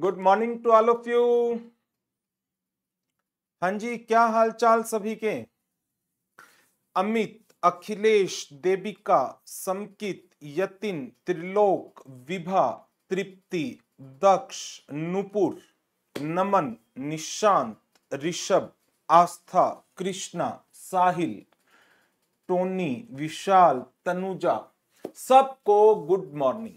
Good morning to all of you हाँ जी क्या चाल सभी के अमित अखिलेश देविका समकित यतिन त्रिलोक विभा तृप्ति दक्ष नुपुर नमन निशांत ऋषभ आस्था कृष्णा साहिल टोनी विशाल तनुजा सबको गुड मॉर्निंग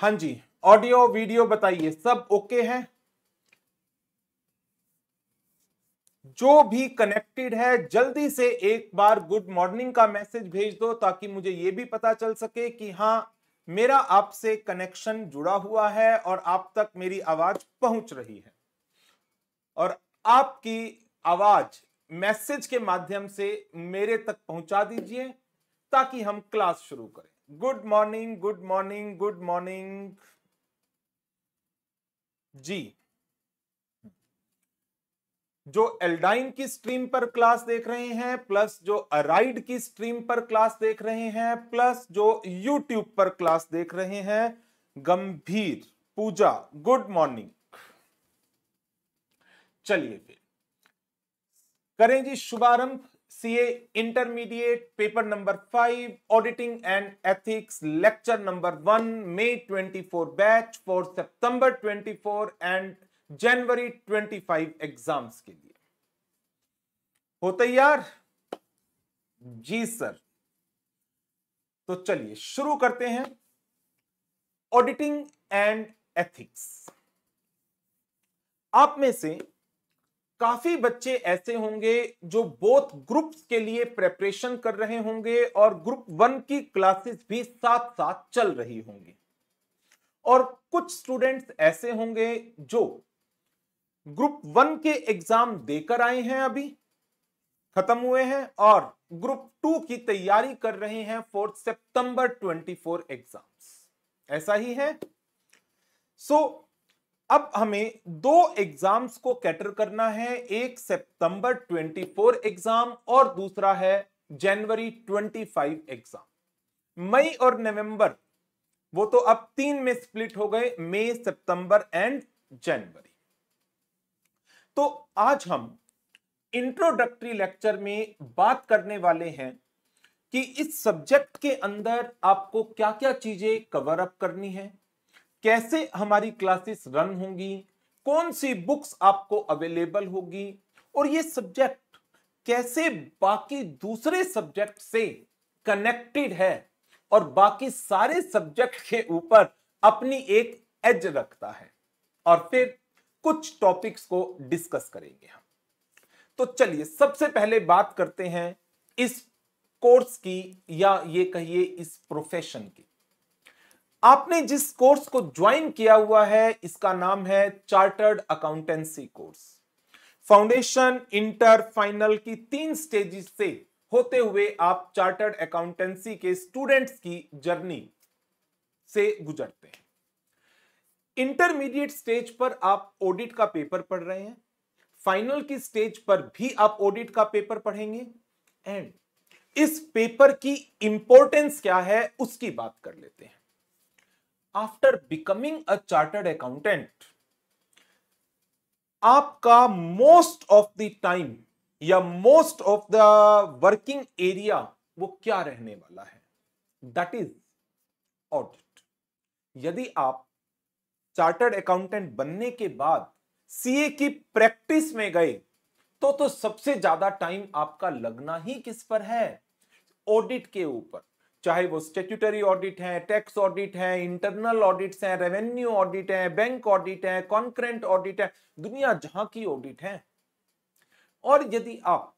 हाँ जी ऑडियो वीडियो बताइए सब ओके है जो भी कनेक्टेड है जल्दी से एक बार गुड मॉर्निंग का मैसेज भेज दो ताकि मुझे ये भी पता चल सके कि हाँ मेरा आपसे कनेक्शन जुड़ा हुआ है और आप तक मेरी आवाज पहुंच रही है और आपकी आवाज मैसेज के माध्यम से मेरे तक पहुंचा दीजिए ताकि हम क्लास शुरू करें good morning good morning good morning जी जो एल्डाइन की स्ट्रीम पर क्लास देख रहे हैं प्लस जो अराइड की स्ट्रीम पर क्लास देख रहे हैं प्लस जो यूट्यूब पर क्लास देख रहे हैं गंभीर पूजा गुड मॉर्निंग चलिए फिर करें जी शुभारंभ CA intermediate paper number five auditing and ethics lecture number one twenty 24 batch for सितंबर 24 एंड जनवरी 25 एग्जाम्स के लिए हो तैयार जी सर तो चलिए शुरू करते हैं ऑडिटिंग एंड एथिक्स आप में से काफी बच्चे ऐसे होंगे जो बोथ ग्रुप्स के लिए प्रेपरेशन कर रहे होंगे और ग्रुप वन की क्लासेस भी साथ साथ चल रही होंगी और कुछ स्टूडेंट्स ऐसे होंगे जो ग्रुप वन के एग्जाम देकर आए हैं अभी खत्म हुए हैं और ग्रुप टू की तैयारी कर रहे हैं फॉर सितंबर 24 एग्जाम्स ऐसा ही है सो so, अब हमें दो एग्जाम्स को कैटर करना है एक सितंबर 24 एग्जाम और दूसरा है जनवरी 25 एग्जाम मई और नवंबर वो तो अब तीन में स्प्लिट हो गए मई सितंबर एंड जनवरी तो आज हम इंट्रोडक्टरी लेक्चर में बात करने वाले हैं कि इस सब्जेक्ट के अंदर आपको क्या क्या चीजें कवर अप करनी है कैसे हमारी क्लासेस रन होंगी कौन सी बुक्स आपको अवेलेबल होगी और ये सब्जेक्ट कैसे बाकी दूसरे सब्जेक्ट से कनेक्टेड है और बाकी सारे सब्जेक्ट के ऊपर अपनी एक एज रखता है और फिर कुछ टॉपिक्स को डिस्कस करेंगे हम तो चलिए सबसे पहले बात करते हैं इस कोर्स की या ये कहिए इस प्रोफेशन की आपने जिस कोर्स को ज्वाइन किया हुआ है इसका नाम है chartered accountancy course foundation inter final की तीन स्टेजेस से होते हुए आप चार्टर्ड अकाउंटेंसी के स्टूडेंट्स की जर्नी से गुजरते हैं इंटरमीडिएट स्टेज पर आप ऑडिट का पेपर पढ़ रहे हैं फाइनल की स्टेज पर भी आप ऑडिट का पेपर पढ़ेंगे एंड इस पेपर की इंपॉर्टेंस क्या है उसकी बात कर लेते हैं after becoming a chartered accountant आपका मोस्ट ऑफ द टाइम या most of the working area वो क्या रहने वाला है दैट इज ऑडिट यदि आप चार्टर्ड अकाउंटेंट बनने के बाद सीए की प्रैक्टिस में गए तो तो सबसे ज्यादा टाइम आपका लगना ही किस पर है ऑडिट के ऊपर चाहे वो स्टेट्यूटरी ऑडिट है टैक्स ऑडिट है इंटरनल ऑडिट्स हैं रेवेन्यू ऑडिट है बैंक ऑडिट है कॉन्करेंट ऑडिट है दुनिया जहां की ऑडिट है और यदि आप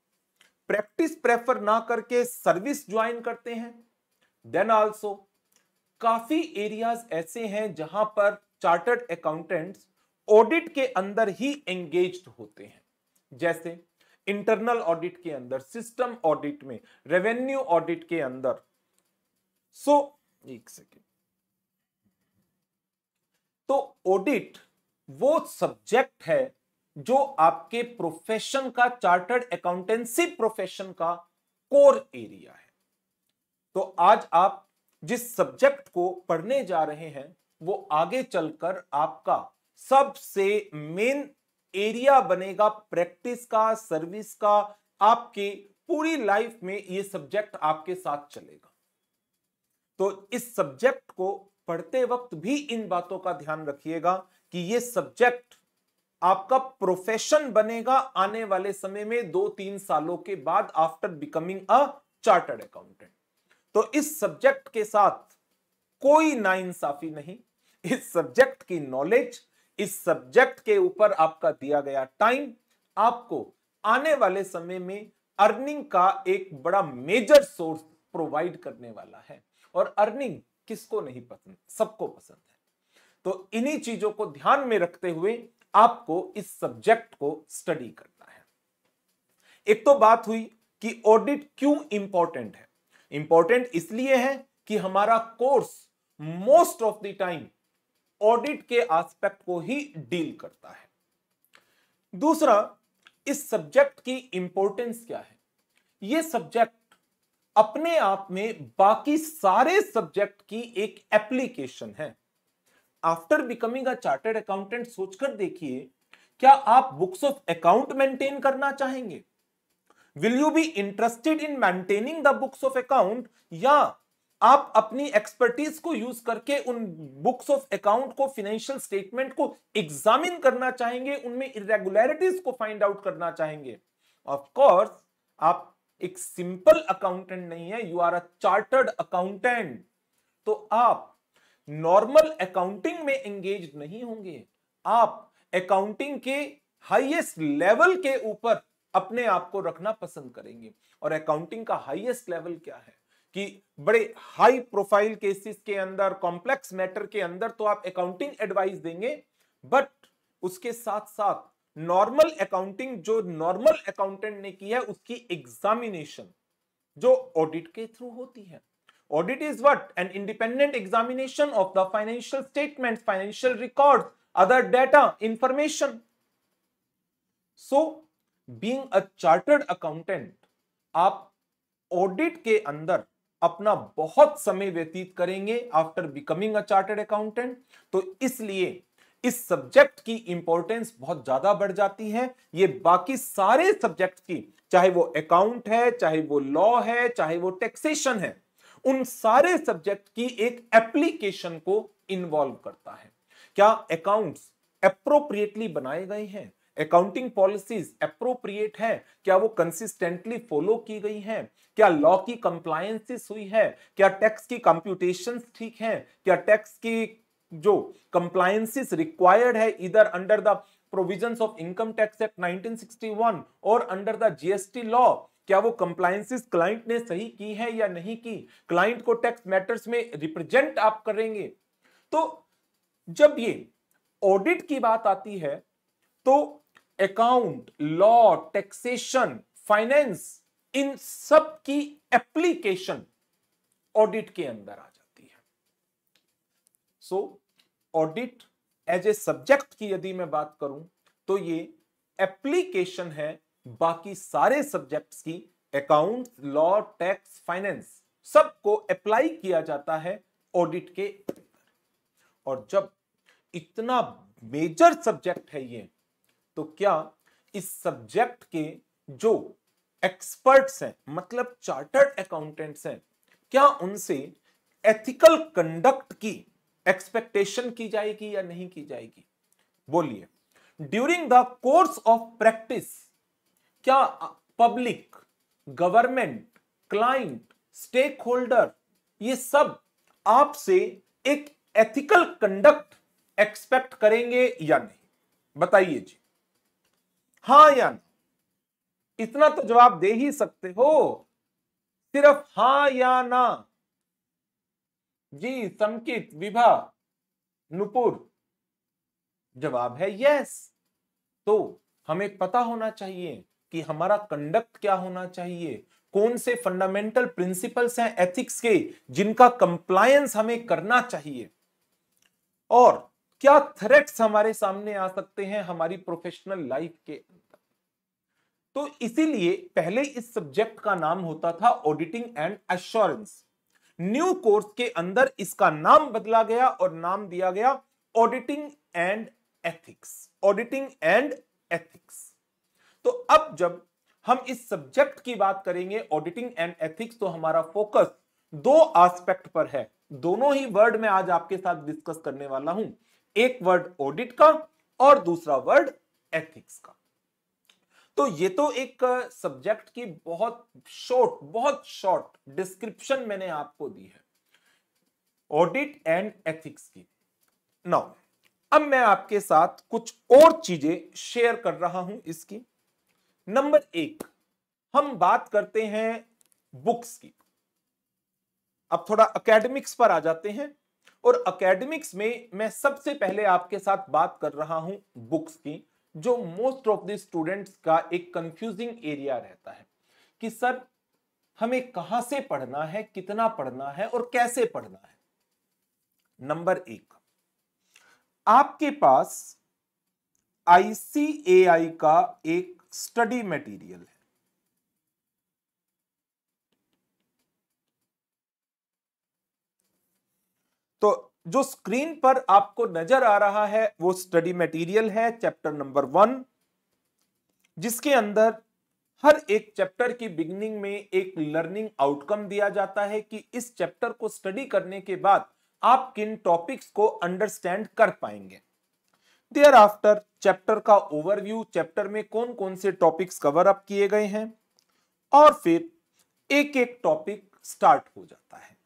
प्रैक्टिस प्रेफर ना करके सर्विस ज्वाइन करते हैं देन आल्सो काफी एरियाज ऐसे हैं जहां पर चार्टर्ड अकाउंटेंट्स ऑडिट के अंदर ही एंगेज होते हैं जैसे इंटरनल ऑडिट के अंदर सिस्टम ऑडिट में रेवेन्यू ऑडिट के अंदर सो so, एक सेकेंड तो ऑडिट वो सब्जेक्ट है जो आपके प्रोफेशन का चार्टर्ड अकाउंटेंसी प्रोफेशन का कोर एरिया है तो आज आप जिस सब्जेक्ट को पढ़ने जा रहे हैं वो आगे चलकर आपका सबसे मेन एरिया बनेगा प्रैक्टिस का सर्विस का आपके पूरी लाइफ में ये सब्जेक्ट आपके साथ चलेगा तो इस सब्जेक्ट को पढ़ते वक्त भी इन बातों का ध्यान रखिएगा कि ये सब्जेक्ट आपका प्रोफेशन बनेगा आने वाले समय में दो तीन सालों के बाद after becoming a chartered accountant तो इस सब्जेक्ट के साथ कोई नाइंसाफी नहीं इस सब्जेक्ट की नॉलेज इस सब्जेक्ट के ऊपर आपका दिया गया टाइम आपको आने वाले समय में अर्निंग का एक बड़ा मेजर सोर्स प्रोवाइड करने वाला है और अर्निंग किसको नहीं पसंद सबको पसंद है तो इन्हीं चीजों को ध्यान में रखते हुए आपको इस सब्जेक्ट को स्टडी करना है एक तो बात हुई कि ऑडिट क्यों इंपॉर्टेंट है इंपॉर्टेंट इसलिए है कि हमारा course most of the time audit के एस्पेक्ट को ही डील करता है दूसरा इस सब्जेक्ट की इंपॉर्टेंस क्या है यह सब्जेक्ट अपने आप में बाकी सारे सब्जेक्ट की एक एप्लीकेशन है after becoming a chartered accountant सोचकर देखिए क्या आप बुक्स ऑफ अकाउंट मेंटेन करना चाहेंगे will you be interested in maintaining the books of account या आप अपनी एक्सपर्टीज को यूज करके उन बुक्स ऑफ अकाउंट को फाइनेंशियल स्टेटमेंट को एग्जामिन करना चाहेंगे उनमें इरेगुलरिटीज को फाइंड आउट करना चाहेंगे ऑफ कोर्स आप एक सिंपल अकाउंटेंट नहीं है you are a chartered accountant तो आप नॉर्मल अकाउंटिंग में एंगेज नहीं होंगे आप अकाउंटिंग के हाईएस्ट लेवल के ऊपर अपने आप को रखना पसंद करेंगे और अकाउंटिंग का हाईएस्ट लेवल क्या है कि बड़े हाई प्रोफाइल केसेस के अंदर कॉम्प्लेक्स मैटर के अंदर तो आप अकाउंटिंग एडवाइस देंगे बट उसके साथ साथ नॉर्मल अकाउंटिंग जो नॉर्मल अकाउंटेंट ने की है उसकी एग्जामिनेशन जो ऑडिट के थ्रू होती है audit is what an independent examination of the financial statement financial record other data information so being a chartered accountant आप ऑडिट के अंदर अपना बहुत समय व्यतीत करेंगे after becoming a chartered accountant तो इसलिए इस सब्जेक्ट की इंपॉर्टेंस बहुत ज्यादा बढ़ जाती है ये बाकी सारे सब्जेक्ट की चाहे वो अकाउंट है चाहे वो लॉ है चाहे वो टैक्सेशन है उन सारे सब्जेक्ट की एक एप्लीकेशन को इन्वॉल्व करता है क्या अकाउंट्स अप्रोप्रिएटली बनाए गए हैं अकाउंटिंग पॉलिसीज अप्रोप्रिएट है क्या वो कंसिस्टेंटली फॉलो की गई है क्या लॉ की कंप्लायसेस हुई है क्या टैक्स की कंप्यूटेशंस ठीक हैं क्या टैक्स की जो कंप्लायसिस रिक्वायर्ड है इधर under the provision of income tax act 1961 और अंडर द जीएसटी लॉ क्या वो कंप्लायंसेस क्लाइंट ने सही की है या नहीं की क्लाइंट को टैक्स मैटर्स में रिप्रेजेंट आप करेंगे तो जब ये ऑडिट की बात आती है तो अकाउंट लॉ टैक्सेशन फाइनेंस इन सब की एप्लीकेशन ऑडिट के अंदर आ जाती है so so, audit as a subject की यदि मैं बात करूं तो ये एप्लीकेशन है बाकी सारे सब्जेक्ट्स की अकाउंट लॉ टैक्स फाइनेंस सबको अप्लाई किया जाता है ऑडिट के और जब इतना मेजर सब्जेक्ट है ये तो क्या इस सब्जेक्ट के जो एक्सपर्ट्स हैं मतलब चार्टर्ड अकाउंटेंट्स हैं क्या उनसे एथिकल कंडक्ट की एक्सपेक्टेशन की जाएगी या नहीं की जाएगी बोलिए during the course of practice क्या public government client stakeholder ये सब आपसे एक एथिकल कंडक्ट एक्सपेक्ट करेंगे या नहीं बताइए जी हां या ना इतना तो जवाब दे ही सकते हो सिर्फ हां या ना जी समकित विभा नुपुर जवाब है यस तो हमें पता होना चाहिए कि हमारा कंडक्ट क्या होना चाहिए कौन से फंडामेंटल प्रिंसिपल्स हैं एथिक्स के जिनका कंप्लायंस हमें करना चाहिए और क्या थ्रेट्स हमारे सामने आ सकते हैं हमारी प्रोफेशनल लाइफ के अंदर तो इसीलिए पहले इस सब्जेक्ट का नाम होता था auditing and assurance new course के अंदर इसका नाम बदला गया और नाम दिया गया auditing and ethics auditing and ethics तो अब जब हम इस सब्जेक्ट की बात करेंगे ऑडिटिंग एंड एथिक्स तो हमारा फोकस दो एस्पेक्ट पर है दोनों ही वर्ड में आज आपके साथ डिस्कस करने वाला हूं एक वर्ड ऑडिट का और दूसरा वर्ड एथिक्स का तो ये तो एक सब्जेक्ट की बहुत शॉर्ट बहुत शॉर्ट डिस्क्रिप्शन मैंने आपको दी है ऑडिट एंड एथिक्स की नाउ अब मैं आपके साथ कुछ और चीजें शेयर कर रहा हूं इसकी नंबर एक हम बात करते हैं बुक्स की अब थोड़ा अकेडमिक्स पर आ जाते हैं और अकेडमिक्स में मैं सबसे पहले आपके साथ बात कर रहा हूं बुक्स की जो मोस्ट ऑफ द स्टूडेंट्स का एक कंफ्यूजिंग एरिया रहता है कि सर हमें कहां से पढ़ना है कितना पढ़ना है और कैसे पढ़ना है नंबर एक आपके पास आईसीएआई का एक स्टडी मटेरियल है तो जो स्क्रीन पर आपको नजर आ रहा है वो स्टडी मटेरियल है चैप्टर नंबर वन जिसके अंदर हर एक चैप्टर की बिगनिंग में एक लर्निंग आउटकम दिया जाता है कि इस चैप्टर को स्टडी करने के बाद आप किन टॉपिक्स को अंडरस्टैंड कर पाएंगे देयर आफ्टर चैप्टर का ओवरव्यू चैप्टर में कौन कौन से टॉपिक्स कवर अप किए गए हैं और फिर एक एक टॉपिक स्टार्ट हो जाता है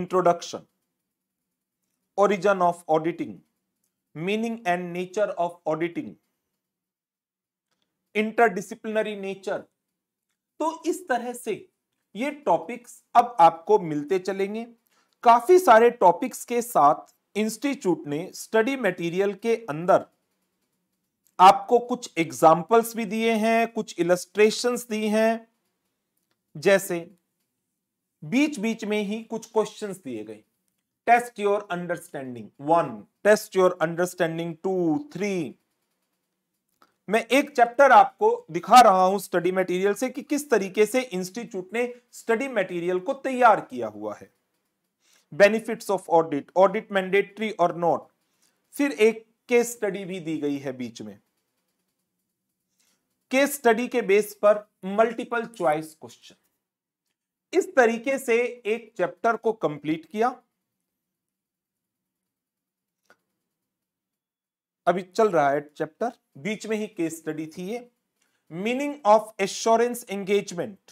introduction origin of auditing meaning and nature of auditing interdisciplinary nature तो इस तरह से ये टॉपिक्स अब आपको मिलते चलेंगे काफी सारे टॉपिक्स के साथ इंस्टीट्यूट ने स्टडी मटेरियल के अंदर आपको कुछ एग्जाम्पल्स भी दिए हैं कुछ इलस्ट्रेशंस दी हैं जैसे बीच बीच में ही कुछ क्वेश्चंस दिए गए test your understanding one test your understanding two three मैं एक चैप्टर आपको दिखा रहा हूं स्टडी मटेरियल से कि किस तरीके से इंस्टीट्यूट ने स्टडी मटेरियल को तैयार किया हुआ है benefits of audit audit mandatory और नॉट फिर एक केस स्टडी भी दी गई है बीच में केस स्टडी के बेस पर मल्टीपल चॉइस क्वेश्चन इस तरीके से एक चैप्टर को कंप्लीट किया अभी चल रहा है चैप्टर बीच में ही केस स्टडी थी ये मीनिंग ऑफ एश्योरेंस एंगेजमेंट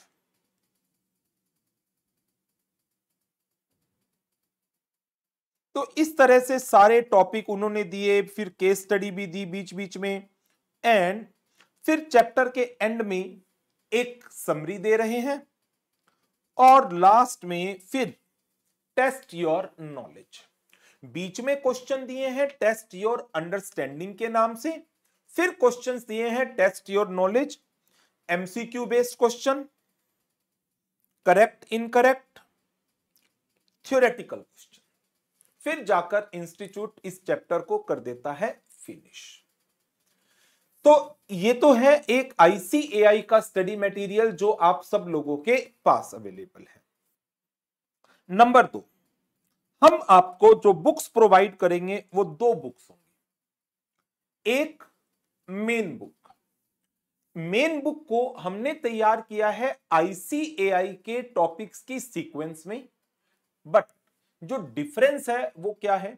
तो इस तरह से सारे टॉपिक उन्होंने दिए फिर केस स्टडी भी दी बीच बीच में एंड फिर चैप्टर के एंड में एक समरी दे रहे हैं और लास्ट में फिर टेस्ट योर नॉलेज बीच में क्वेश्चन दिए हैं टेस्ट योर अंडरस्टैंडिंग के नाम से फिर क्वेश्चन दिए हैं test your knowledge MCQ based question correct incorrect theoretical question फिर जाकर इंस्टीट्यूट इस चैप्टर को कर देता है फिनिश तो ये तो है एक आईसीएआई का स्टडी मटेरियल जो आप सब लोगों के पास अवेलेबल है नंबर दो हम आपको जो बुक्स प्रोवाइड करेंगे वो दो बुक्स होंगी एक मेन बुक मेन बुक को हमने तैयार किया है आईसीएआई के टॉपिक्स की सीक्वेंस में बट जो डिफरेंस है वो क्या है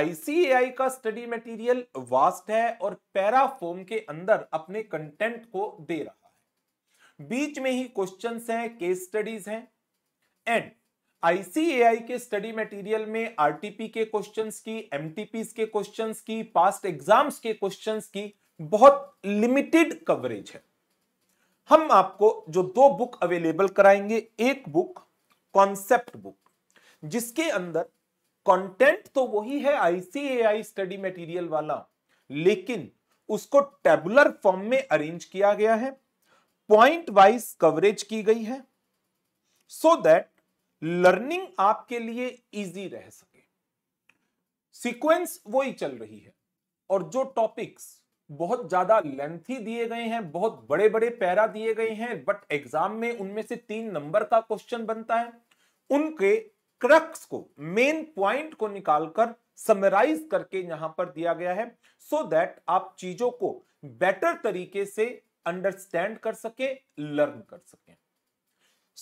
आईसीएआई का स्टडी मटेरियल वास्ट है और फॉर्म के अंदर अपने कंटेंट को दे रहा है बीच में ही क्वेश्चंस हैं केस स्टडीज हैं एंड आईसीएआई के स्टडी मटेरियल में आरटीपी के क्वेश्चंस की एमटीपी के क्वेश्चंस की पास्ट एग्जाम्स के क्वेश्चंस की बहुत लिमिटेड कवरेज है हम आपको जो दो बुक अवेलेबल कराएंगे एक बुक कॉन्सेप्ट बुक जिसके अंदर कंटेंट तो वही है आईसीएआई स्टडी मटेरियल वाला लेकिन उसको टेबुलर फॉर्म में अरेंज किया गया है पॉइंट वाइज कवरेज की गई है सो so दैट लर्निंग आपके लिए इजी रह सके सीक्वेंस वही चल रही है और जो टॉपिक्स बहुत ज्यादा लेंथी दिए गए हैं बहुत बड़े बड़े पैरा दिए गए हैं बट एग्जाम में उनमें से तीन नंबर का क्वेश्चन बनता है उनके क्रक्स को मेन पॉइंट को निकालकर समराइज करके यहां पर दिया गया है सो so दैट आप चीजों को बेटर तरीके से अंडरस्टैंड कर सके लर्न कर सकें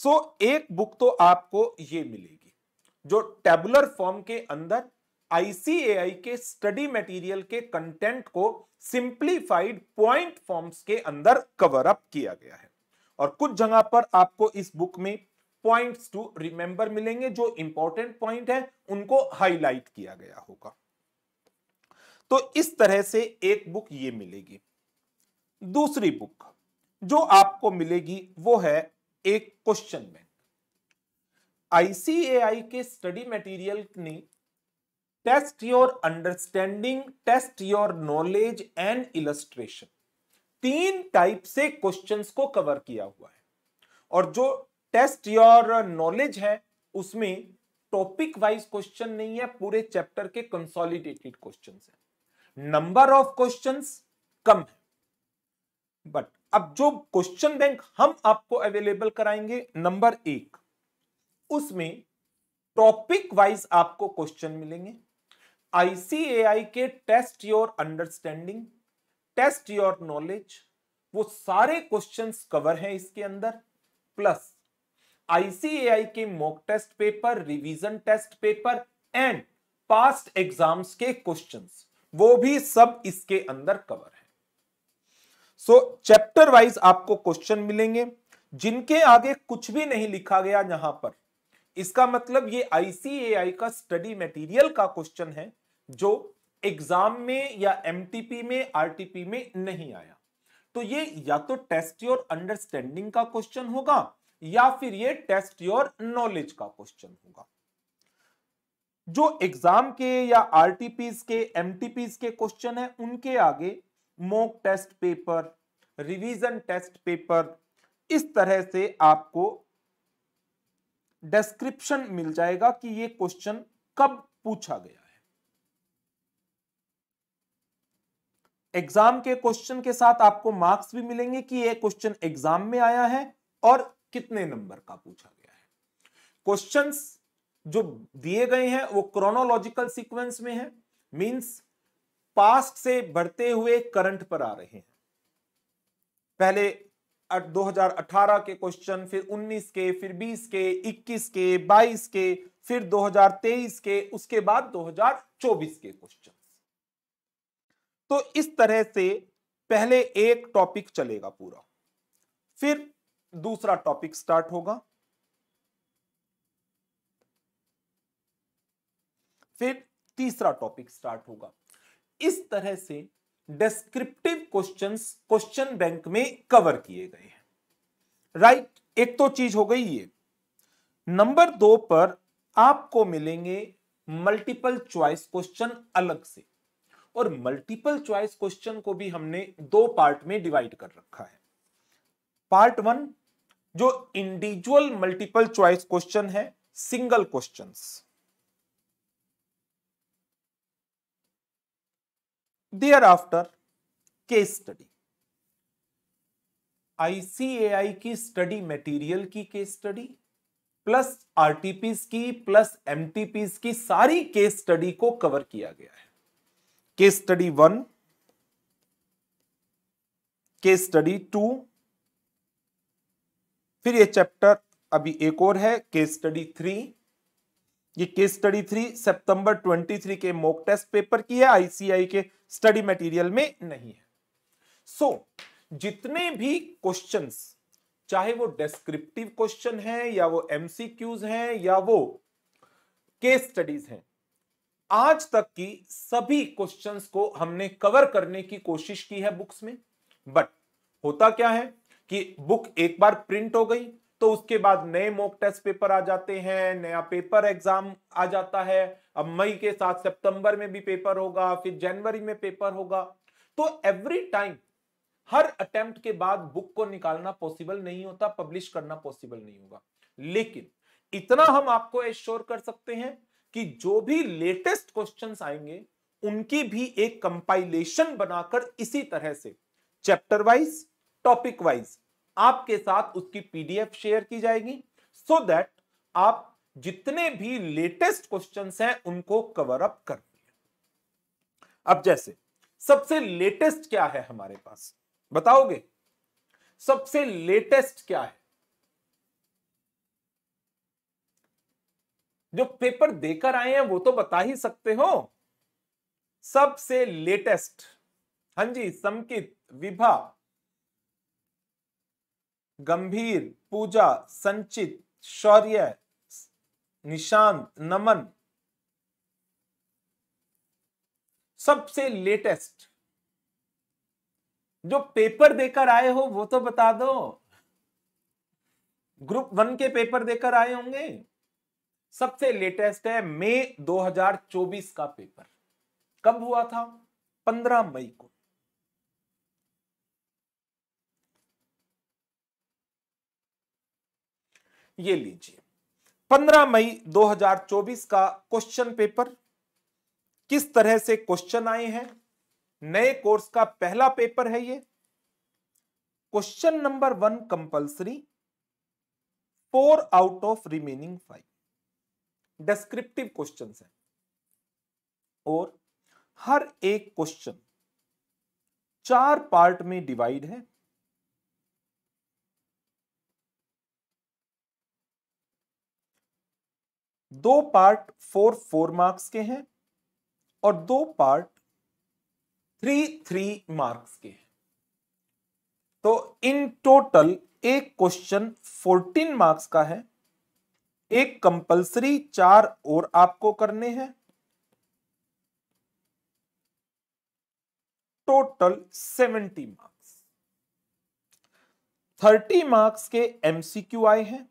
सो एक बुक तो आपको ये मिलेगी जो टेबुलर फॉर्म के अंदर आईसीएआई के स्टडी मटेरियल के कंटेंट को सिंप्लीफाइड पॉइंट फॉर्म्स के अंदर कवर अप किया गया है और कुछ जगह पर आपको इस बुक में पॉइंट्स टू रिमेंबर मिलेंगे जो इंपॉर्टेंट पॉइंट है उनको हाईलाइट किया गया होगा तो इस तरह से एक बुक ये मिलेगी दूसरी बुक जो आपको मिलेगी वो है एक क्वेश्चन में आईसीएआई के स्टडी मटेरियल ने test your understanding test your knowledge and illustration तीन टाइप से क्वेश्चंस को कवर किया हुआ है और जो टेस्ट योर नॉलेज है उसमें टॉपिक वाइज क्वेश्चन नहीं है पूरे चैप्टर के कंसोलिडेटेड क्वेश्चंस है नंबर ऑफ क्वेश्चंस कम है बट अब जो क्वेश्चन बैंक हम आपको अवेलेबल कराएंगे नंबर एक उसमें टॉपिक वाइज आपको क्वेश्चन मिलेंगे आईसीएआई के test your understanding test your knowledge वो सारे क्वेश्चंस कवर हैं इसके अंदर प्लस आईसीएआई के mock test paper revision test paper and past exams के क्वेश्चंस वो भी सब इसके अंदर कवर है सो चैप्टर वाइज आपको क्वेश्चन मिलेंगे जिनके आगे कुछ भी नहीं लिखा गया यहां पर इसका मतलब ये आईसीएआई का स्टडी मटेरियल का क्वेश्चन है जो एग्जाम में या एमटीपी में आरटीपी में नहीं आया तो ये या तो टेस्ट योर अंडरस्टैंडिंग का क्वेश्चन होगा या फिर ये टेस्ट योर नॉलेज का क्वेश्चन होगा जो एग्जाम के या आरटीपीज के एमटीपीज के क्वेश्चन है उनके आगे mock test paper revision test paper इस तरह से आपको डिस्क्रिप्शन मिल जाएगा कि ये क्वेश्चन कब पूछा गया है एग्जाम के क्वेश्चन के साथ आपको मार्क्स भी मिलेंगे कि ये क्वेश्चन एग्जाम में आया है और कितने नंबर का पूछा गया है क्वेश्चंस जो दिए गए हैं वो क्रोनोलॉजिकल सीक्वेंस में है मींस पास्ट से बढ़ते हुए करंट पर आ रहे हैं पहले 2018 के क्वेश्चन फिर 19 के फिर 20 के 21 के 22 के फिर 2023 के उसके बाद 2024 के क्वेश्चन तो इस तरह से पहले एक टॉपिक चलेगा पूरा फिर दूसरा टॉपिक स्टार्ट होगा फिर तीसरा टॉपिक स्टार्ट होगा इस तरह से डिस्क्रिप्टिव क्वेश्चंस क्वेश्चन बैंक में कवर किए गए हैं राइट right, एक तो चीज हो गई ये नंबर दो पर आपको मिलेंगे मल्टीपल चॉइस क्वेश्चन अलग से और मल्टीपल चॉइस क्वेश्चन को भी हमने दो पार्ट में डिवाइड कर रखा है पार्ट वन जो इंडिविजुअल मल्टीपल चॉइस क्वेश्चन है single questions there case study ICAI की स्टडी मटेरियल की केस स्टडी प्लस आरटीपीस की प्लस एमटीपीस की सारी केस स्टडी को कवर किया गया है case study one case study two फिर ये चैप्टर अभी एक और है केस स्टडी थ्री ये केस स्टडी थ्री सितंबर 23 के मॉक टेस्ट पेपर की है आईसीआई के स्टडी मटेरियल में नहीं है सो so, जितने भी क्वेश्चंस चाहे वो डेस्क्रिप्टिव क्वेश्चन है या वो एमसीक्यूज हैं या वो केस स्टडीज हैं आज तक की सभी क्वेश्चंस को हमने कवर करने की कोशिश की है बुक्स में बट होता क्या है कि बुक एक बार प्रिंट हो गई तो उसके बाद नए मॉक टेस्ट पेपर आ जाते हैं नया पेपर एग्जाम आ जाता है अब मई के साथ सितंबर में भी पेपर होगा फिर जनवरी में पेपर होगा तो एवरी टाइम हर अटेम्प्ट के बाद बुक को निकालना पॉसिबल नहीं होता पब्लिश करना पॉसिबल नहीं होगा लेकिन इतना हम आपको एश्योर कर सकते हैं कि जो भी लेटेस्ट क्वेश्चन आएंगे उनकी भी एक कंपाइलेशन बनाकर इसी तरह से चैप्टर वाइज टॉपिक वाइज आपके साथ उसकी पीडीएफ शेयर की जाएगी सो so दैट आप जितने भी लेटेस्ट क्वेश्चंस हैं उनको कवर अप कर अब जैसे सबसे लेटेस्ट क्या है हमारे पास बताओगे सबसे लेटेस्ट क्या है जो पेपर देकर आए हैं वो तो बता ही सकते हो सबसे लेटेस्ट हां जी समकित विभा गंभीर पूजा संचित शौर्य निशांत नमन सबसे लेटेस्ट जो पेपर देकर आए हो वो तो बता दो ग्रुप वन के पेपर देकर आए होंगे सबसे लेटेस्ट है मई 2024 का पेपर कब हुआ था 15 मई को ये लीजिए 15 मई 2024 का क्वेश्चन पेपर किस तरह से क्वेश्चन आए हैं नए कोर्स का पहला पेपर है ये question number one compulsory four out of remaining five descriptive question है और हर एक क्वेश्चन चार पार्ट में डिवाइड है दो पार्ट फोर फोर मार्क्स के हैं और दो पार्ट थ्री थ्री मार्क्स के हैं तो इन टोटल एक क्वेश्चन फोर्टीन मार्क्स का है एक कंपलसरी चार और आपको करने हैं total seventy marks thirty marks के एमसीक्यू आए हैं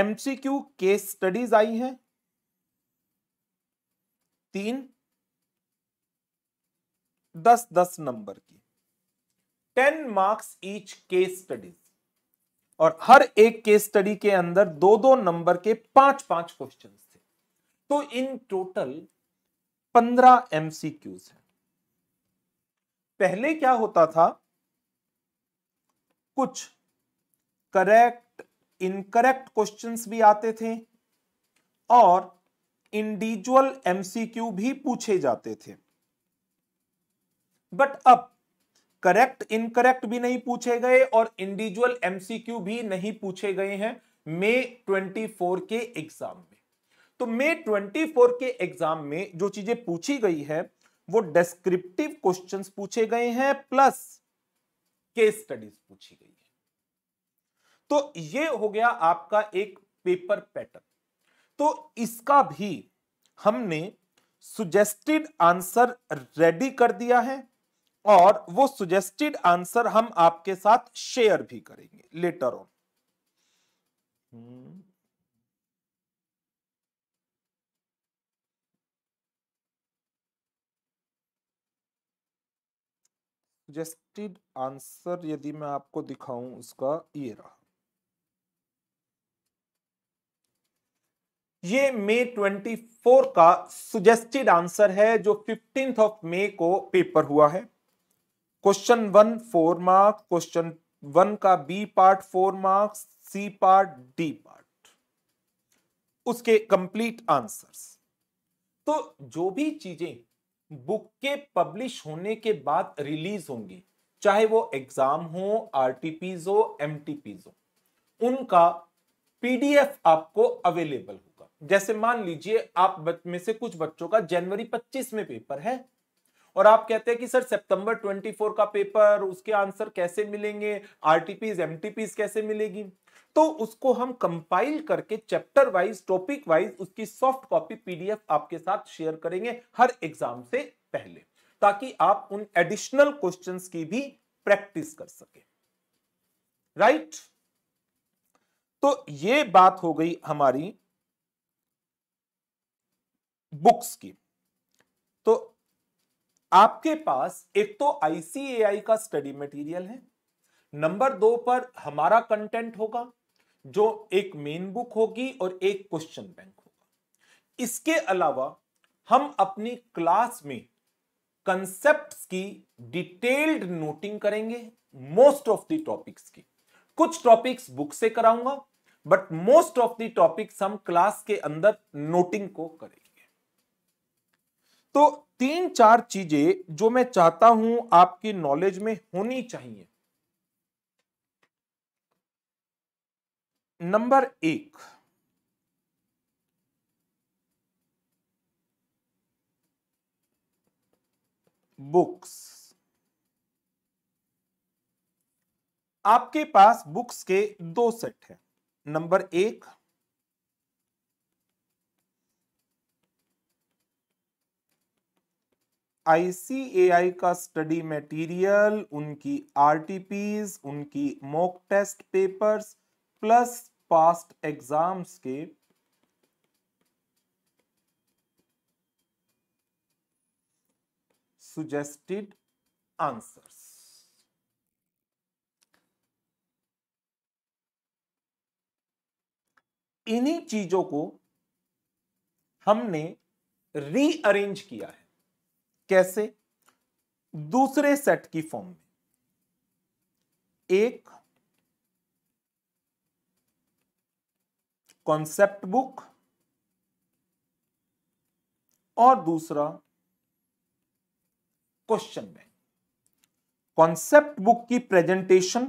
एमसीक्यू केस स्टडीज आई हैं तीन दस दस नंबर की ten marks each case studies और हर एक केस स्टडी के अंदर दो दो नंबर के पांच पांच क्वेश्चन थे तो इन टोटल पंद्रह एमसीक्यूज हैं पहले क्या होता था कुछ करेक्ट इनकरेक्ट क्वेश्चंस भी आते थे और इंडिविजुअल एमसीक्यू भी पूछे जाते थे बट अब करेक्ट इनकरेक्ट भी नहीं पूछे गए और इंडिविजुअल एमसीक्यू भी नहीं पूछे गए हैं मे 24 के एग्जाम में तो मे 24 के एग्जाम में जो चीजें पूछी गई है वो डिस्क्रिप्टिव क्वेश्चंस पूछे गए हैं प्लस केस स्टडीज पूछी गई तो ये हो गया आपका एक पेपर पैटर्न तो इसका भी हमने सुजेस्टेड आंसर रेडी कर दिया है और वो सुजेस्टेड आंसर हम आपके साथ शेयर भी करेंगे लेटर ऑन सुजेस्टेड आंसर यदि मैं आपको दिखाऊं उसका ये रहा ये मे 24 का सुजेस्टेड आंसर है जो फिफ्टींथ ऑफ मे को पेपर हुआ है question one four marks question one का B part four marks C part D part उसके कंप्लीट आंसर्स तो जो भी चीजें बुक के पब्लिश होने के बाद रिलीज होंगी चाहे वो एग्जाम हो आरटीपीज हो एमटीपीज हो उनका पीडीएफ आपको अवेलेबल हो जैसे मान लीजिए आप में से कुछ बच्चों का जनवरी 25 में पेपर है और आप कहते हैं कि सर सितंबर 24 का पेपर उसके आंसर कैसे मिलेंगे आरटीपीज एमटीपीज कैसे मिलेगी तो उसको हम कंपाइल करके चैप्टर वाइज टॉपिक वाइज उसकी सॉफ्ट कॉपी पीडीएफ आपके साथ शेयर करेंगे हर एग्जाम से पहले ताकि आप उन एडिशनल क्वेश्चन की भी प्रैक्टिस कर सके राइट right? तो ये बात हो गई हमारी बुक्स की तो आपके पास एक तो आईसीएआई का स्टडी मटेरियल है नंबर दो पर हमारा कंटेंट होगा जो एक मेन बुक होगी और एक क्वेश्चन बैंक होगा इसके अलावा हम अपनी क्लास में कंसेप्ट्स की डिटेल्ड नोटिंग करेंगे मोस्ट ऑफ द टॉपिक्स की कुछ टॉपिक्स बुक से कराऊंगा but most of the topics हम क्लास के अंदर नोटिंग को करेंगे तो तीन चार चीजें जो मैं चाहता हूं आपकी नॉलेज में होनी चाहिए नंबर एक बुक्स आपके पास बुक्स के दो सेट हैं नंबर एक आईसीएआई का स्टडी मटेरियल उनकी आर उनकी mock test papers plus past exams के सुजेस्टेड आंसर्स इन्हीं चीजों को हमने रीअरेंज किया है कैसे दूसरे सेट की फॉर्म में एक कॉन्सेप्ट बुक और दूसरा क्वेश्चन बैंक कॉन्सेप्ट बुक की presentation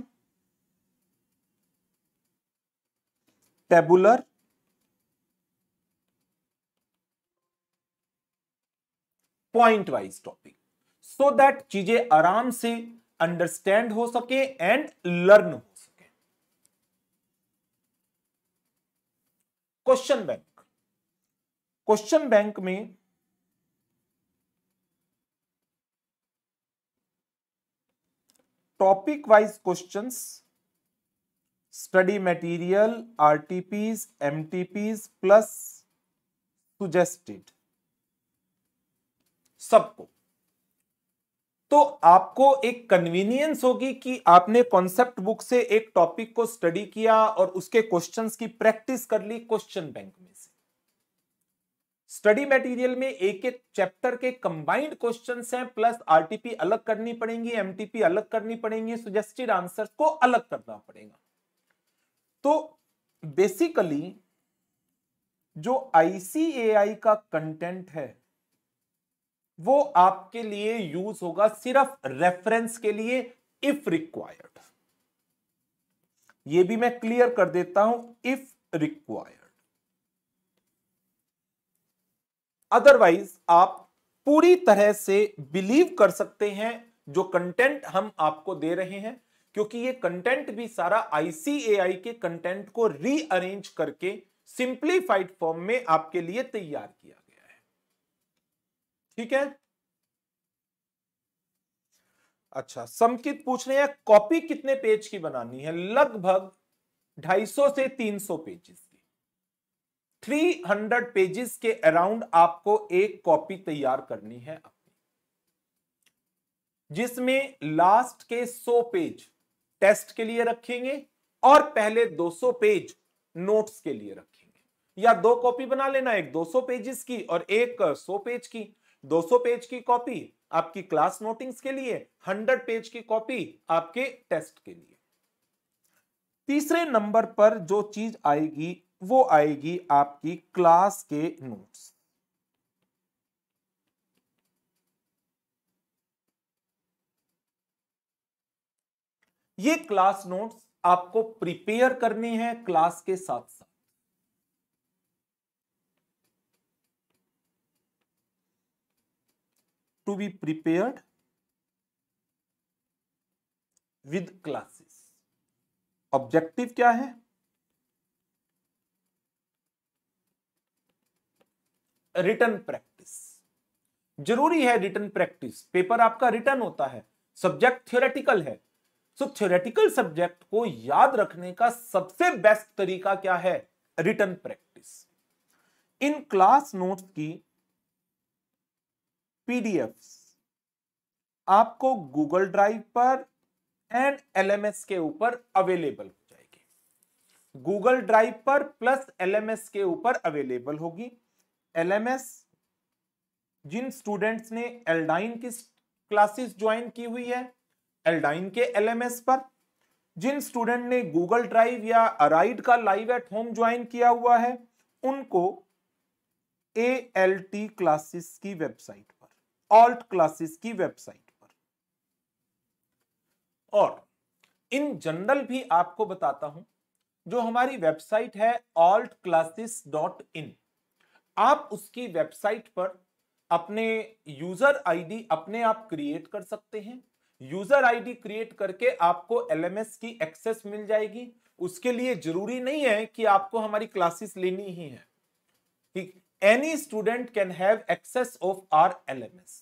tabular point wise topic so that चीजें आराम से अंडरस्टैंड हो सके एंड लर्न हो सके क्वेश्चन बैंक क्वेश्चन बैंक में topic wise questions study material RTPs MTPs plus suggested सबको तो आपको एक कन्वीनियंस होगी कि आपने कॉन्सेप्ट बुक से एक टॉपिक को स्टडी किया और उसके क्वेश्चंस की प्रैक्टिस कर ली क्वेश्चन बैंक में से स्टडी मटेरियल में एक एक चैप्टर के कंबाइंड क्वेश्चंस हैं प्लस आरटीपी अलग करनी पड़ेंगी एमटीपी अलग करनी पड़ेंगी सुजेस्टेड आंसर को अलग करना पड़ेगा तो बेसिकली जो आईसीएआई का कंटेंट है वो आपके लिए यूज होगा सिर्फ रेफरेंस के लिए इफ रिक्वायर्ड ये भी मैं क्लियर कर देता हूं इफ रिक्वायर्ड अदरवाइज आप पूरी तरह से बिलीव कर सकते हैं जो कंटेंट हम आपको दे रहे हैं क्योंकि ये कंटेंट भी सारा आईसीएआई के कंटेंट को रीअरेंज करके सिंप्लीफाइड फॉर्म में आपके लिए तैयार किया ठीक है अच्छा समकित पूछ रहे हैं कॉपी कितने पेज की बनानी है लगभग 250 से 300 पेजेस की हंड्रेड पेजेस के अराउंड आपको एक कॉपी तैयार करनी है अपनी जिसमें लास्ट के 100 पेज टेस्ट के लिए रखेंगे और पहले 200 पेज नोट्स के लिए रखेंगे या दो कॉपी बना लेना एक 200 पेजेस की और एक 100 पेज की 200 पेज की कॉपी आपकी क्लास नोटिंग्स के लिए 100 पेज की कॉपी आपके टेस्ट के लिए तीसरे नंबर पर जो चीज आएगी वो आएगी आपकी क्लास के नोट्स ये क्लास नोट्स आपको प्रिपेयर करने हैं क्लास के साथ साथ to be prepared with classes objective क्या है रिटर्न प्रैक्टिस जरूरी है रिटर्न प्रैक्टिस पेपर आपका रिटर्न होता है सब्जेक्ट थ्योरेटिकल है सो थ्योरेटिकल सब्जेक्ट को याद रखने का सबसे बेस्ट तरीका क्या है रिटर्न प्रैक्टिस इन क्लास नोट्स की पीडीएफ आपको गूगल ड्राइव पर एंड एलएमएस के ऊपर अवेलेबल हो जाएगी गूगल ड्राइव पर प्लस एलएमएस के ऊपर अवेलेबल होगी एलएमएस जिन स्टूडेंट्स ने एल्डाइन की क्लासेस ज्वाइन की हुई है एल्डाइन के एलएमएस पर जिन स्टूडेंट ने गूगल ड्राइव या अराइड का लाइव एट होम ज्वाइन किया हुआ है उनको ए एल टी क्लासेस की वेबसाइट ऑल्ट क्लासेस की वेबसाइट पर और इन जनरल भी आपको बताता हूं जो हमारी वेबसाइट है ऑल्ट क्लासेस डॉट इन आप उसकी वेबसाइट पर अपने यूजर आईडी अपने आप क्रिएट कर सकते हैं यूजर आईडी क्रिएट करके आपको एलएमएस की एक्सेस मिल जाएगी उसके लिए जरूरी नहीं है कि आपको हमारी क्लासेस लेनी ही है ठीक any student can have access of R L M S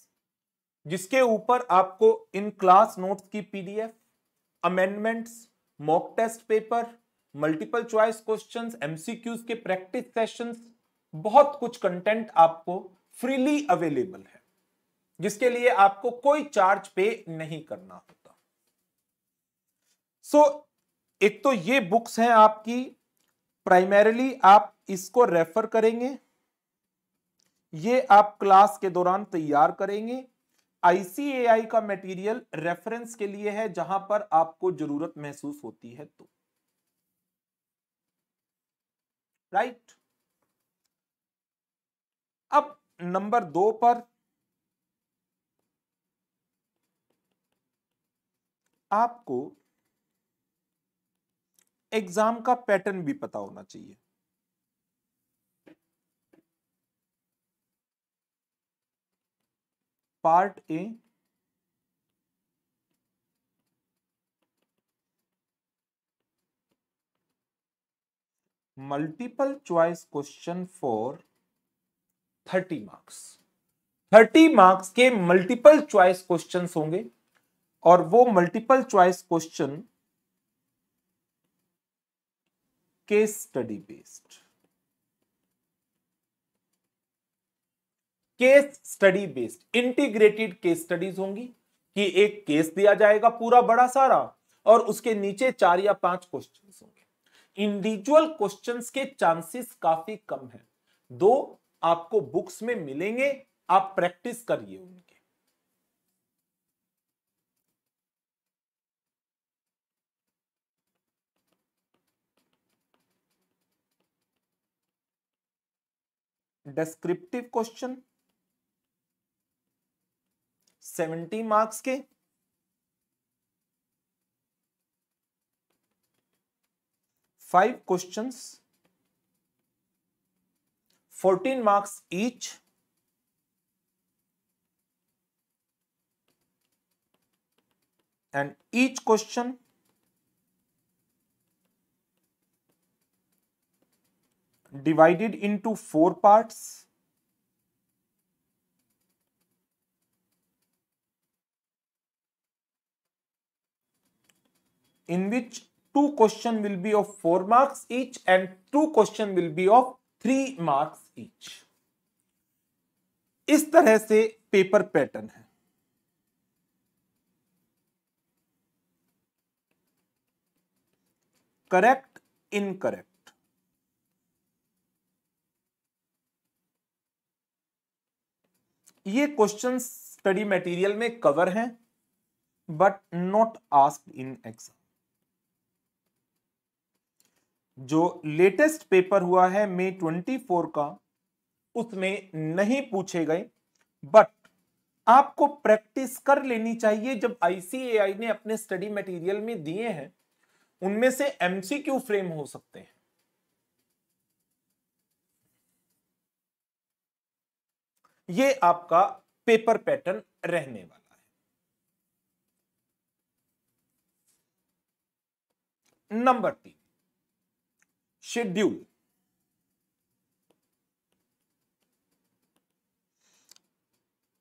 जिसके ऊपर आपको इन क्लास नोट्स की PDF amendments mock test paper multiple choice questions MCQs के प्रैक्टिस सेशंस बहुत कुछ कंटेंट आपको फ्रीली अवेलेबल है जिसके लिए आपको कोई चार्ज पे नहीं करना होता सो so, एक तो ये बुक्स हैं आपकी प्राइमरली आप इसको रेफर करेंगे ये आप क्लास के दौरान तैयार करेंगे आईसीएआई का मटेरियल रेफरेंस के लिए है जहां पर आपको जरूरत महसूस होती है तो राइट right? अब नंबर दो पर आपको एग्जाम का पैटर्न भी पता होना चाहिए part A multiple choice question for thirty marks thirty marks के मल्टीपल चॉइस क्वेश्चन होंगे और वो multiple choice question case study based case study based integrated case studies होंगी कि एक केस दिया जाएगा पूरा बड़ा सारा और उसके नीचे चार या पांच क्वेश्चन होंगे इंडिविजुअल क्वेश्चन के चांसेस काफी कम है दो आपको बुक्स में मिलेंगे आप प्रैक्टिस करिए उनके डिस्क्रिप्टिव क्वेश्चन सेवेंटी मार्क्स के five question fourteen marks each and each question divided into four parts in which two question will be of four marks each and two question will be of three marks each. इस तरह से paper pattern है correct incorrect ये questions study material में cover हैं but not asked in exam जो latest paper हुआ है मे 24 का उसमें नहीं पूछे गए बट आपको प्रैक्टिस कर लेनी चाहिए जब आईसीएआई ने अपने स्टडी मटेरियल में दिए हैं उनमें से एमसीक्यू फ्रेम हो सकते हैं ये आपका पेपर पैटर्न रहने वाला है नंबर तीन शेड्यूल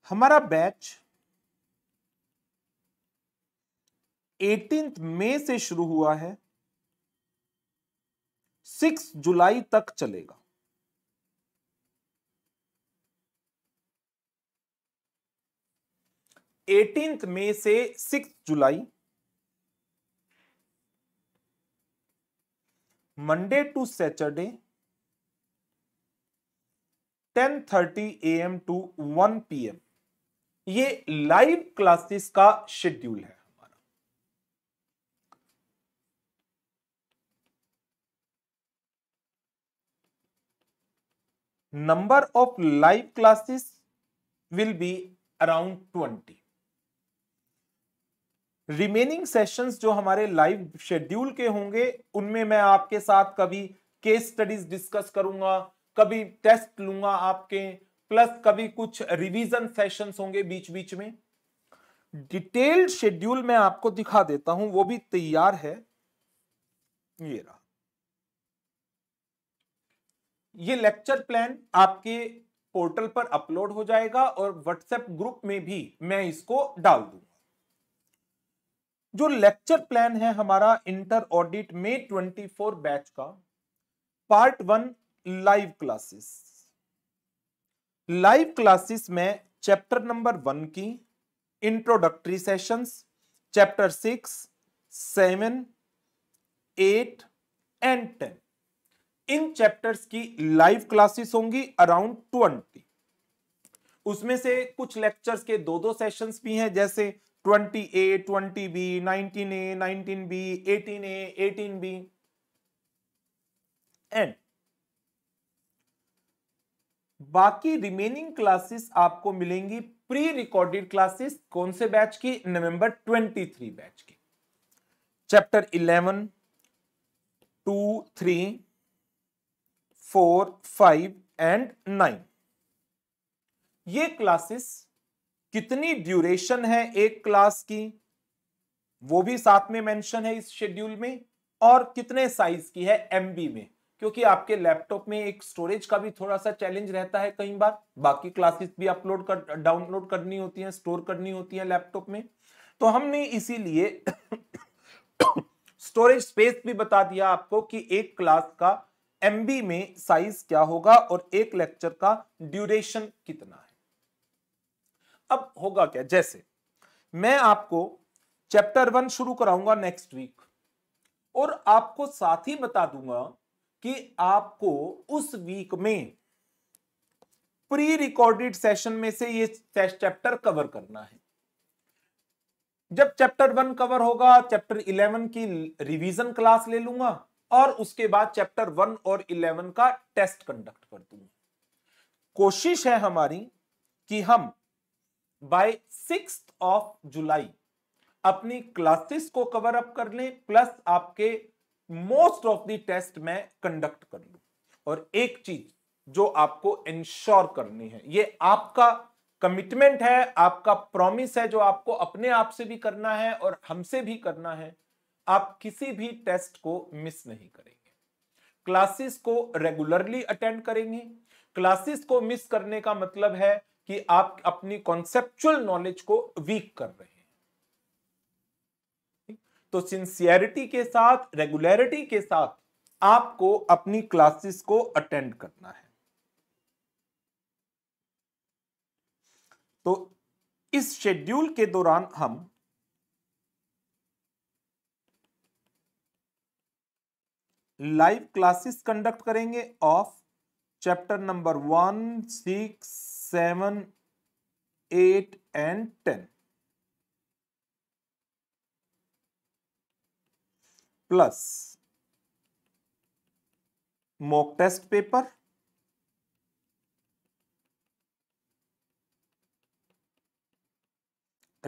हमारा बैच 18 मई से शुरू हुआ है 6 जुलाई तक चलेगा एटींथ मई से 6 जुलाई Monday to Saturday 10:30 M to one P ये लाइव क्लासेस का शेड्यूल है हमारा number of live classes will be around twenty remaining sessions जो हमारे लाइव शेड्यूल के होंगे उनमें मैं आपके साथ कभी केस स्टडीज डिस्कस करूंगा कभी टेस्ट लूंगा आपके प्लस कभी कुछ रिवीजन सेशंस होंगे बीच बीच में डिटेल्ड शेड्यूल मैं आपको दिखा देता हूं वो भी तैयार है ये रहा ये लेक्चर प्लान आपके पोर्टल पर अपलोड हो जाएगा और व्हाट्सएप ग्रुप में भी मैं इसको डाल दूंगा जो लेक्चर प्लान है हमारा इंटर ऑडिट में 24 बैच का part one live classes live classes में चैप्टर नंबर वन की introductory sessions chapter six seven eight and ten in chapters की लाइव क्लासेस होंगी अराउंड ट्वेंटी उसमें से कुछ लेक्चर्स के दो दो सेशंस भी हैं जैसे twenty A twenty B nineteen A nineteen B eighteen A eighteen B and बाकी रिमेनिंग क्लासेस आपको मिलेंगी प्री रिकॉर्डेड क्लासेस कौन से बैच की नवंबर 23 बैच की chapter 11 two three four five and nine ये क्लासेस कितनी ड्यूरेशन है एक क्लास की वो भी साथ में मेंशन है इस शेड्यूल में और कितने साइज की है एमबी में क्योंकि आपके लैपटॉप में एक स्टोरेज का भी थोड़ा सा चैलेंज रहता है कई बार बाकी क्लासेस भी अपलोड कर डाउनलोड करनी होती हैं स्टोर करनी होती है लैपटॉप में तो हमने इसीलिए स्टोरेज स्पेस भी बता दिया आपको कि एक क्लास का एमबी में साइज क्या होगा और एक लेक्चर का ड्यूरेशन कितना है अब होगा क्या जैसे मैं आपको चैप्टर वन शुरू कराऊंगा नेक्स्ट वीक और आपको साथ ही बता दूंगा कि आपको उस वीक में प्री रिकॉर्डेड सेशन में से ये चैप्टर कवर करना है जब चैप्टर वन कवर होगा चैप्टर इलेवन की रिवीजन क्लास ले लूंगा और उसके बाद चैप्टर वन और इलेवन का टेस्ट कंडक्ट कर दूंगा कोशिश है हमारी कि हम बाय सिक्स ऑफ जुलाई अपनी क्लासेस को कवर अप कर लें प्लस आपके मोस्ट ऑफ दी टेस्ट मैं कंडक्ट कर लू और एक चीज जो आपको इंश्योर करनी है ये आपका कमिटमेंट है आपका प्रॉमिस है जो आपको अपने आप से भी करना है और हमसे भी करना है आप किसी भी टेस्ट को मिस नहीं करेंगे क्लासेस को रेगुलरली अटेंड करेंगे क्लासेस को मिस करने का मतलब है कि आप अपनी कॉन्सेप्चुअल नॉलेज को वीक कर रहे हैं तो सिंसियरिटी के साथ रेगुलरिटी के साथ आपको अपनी क्लासेस को अटेंड करना है तो इस शेड्यूल के दौरान हम लाइव क्लासेस कंडक्ट करेंगे of chapter number one six seven eight and ten plus mock test paper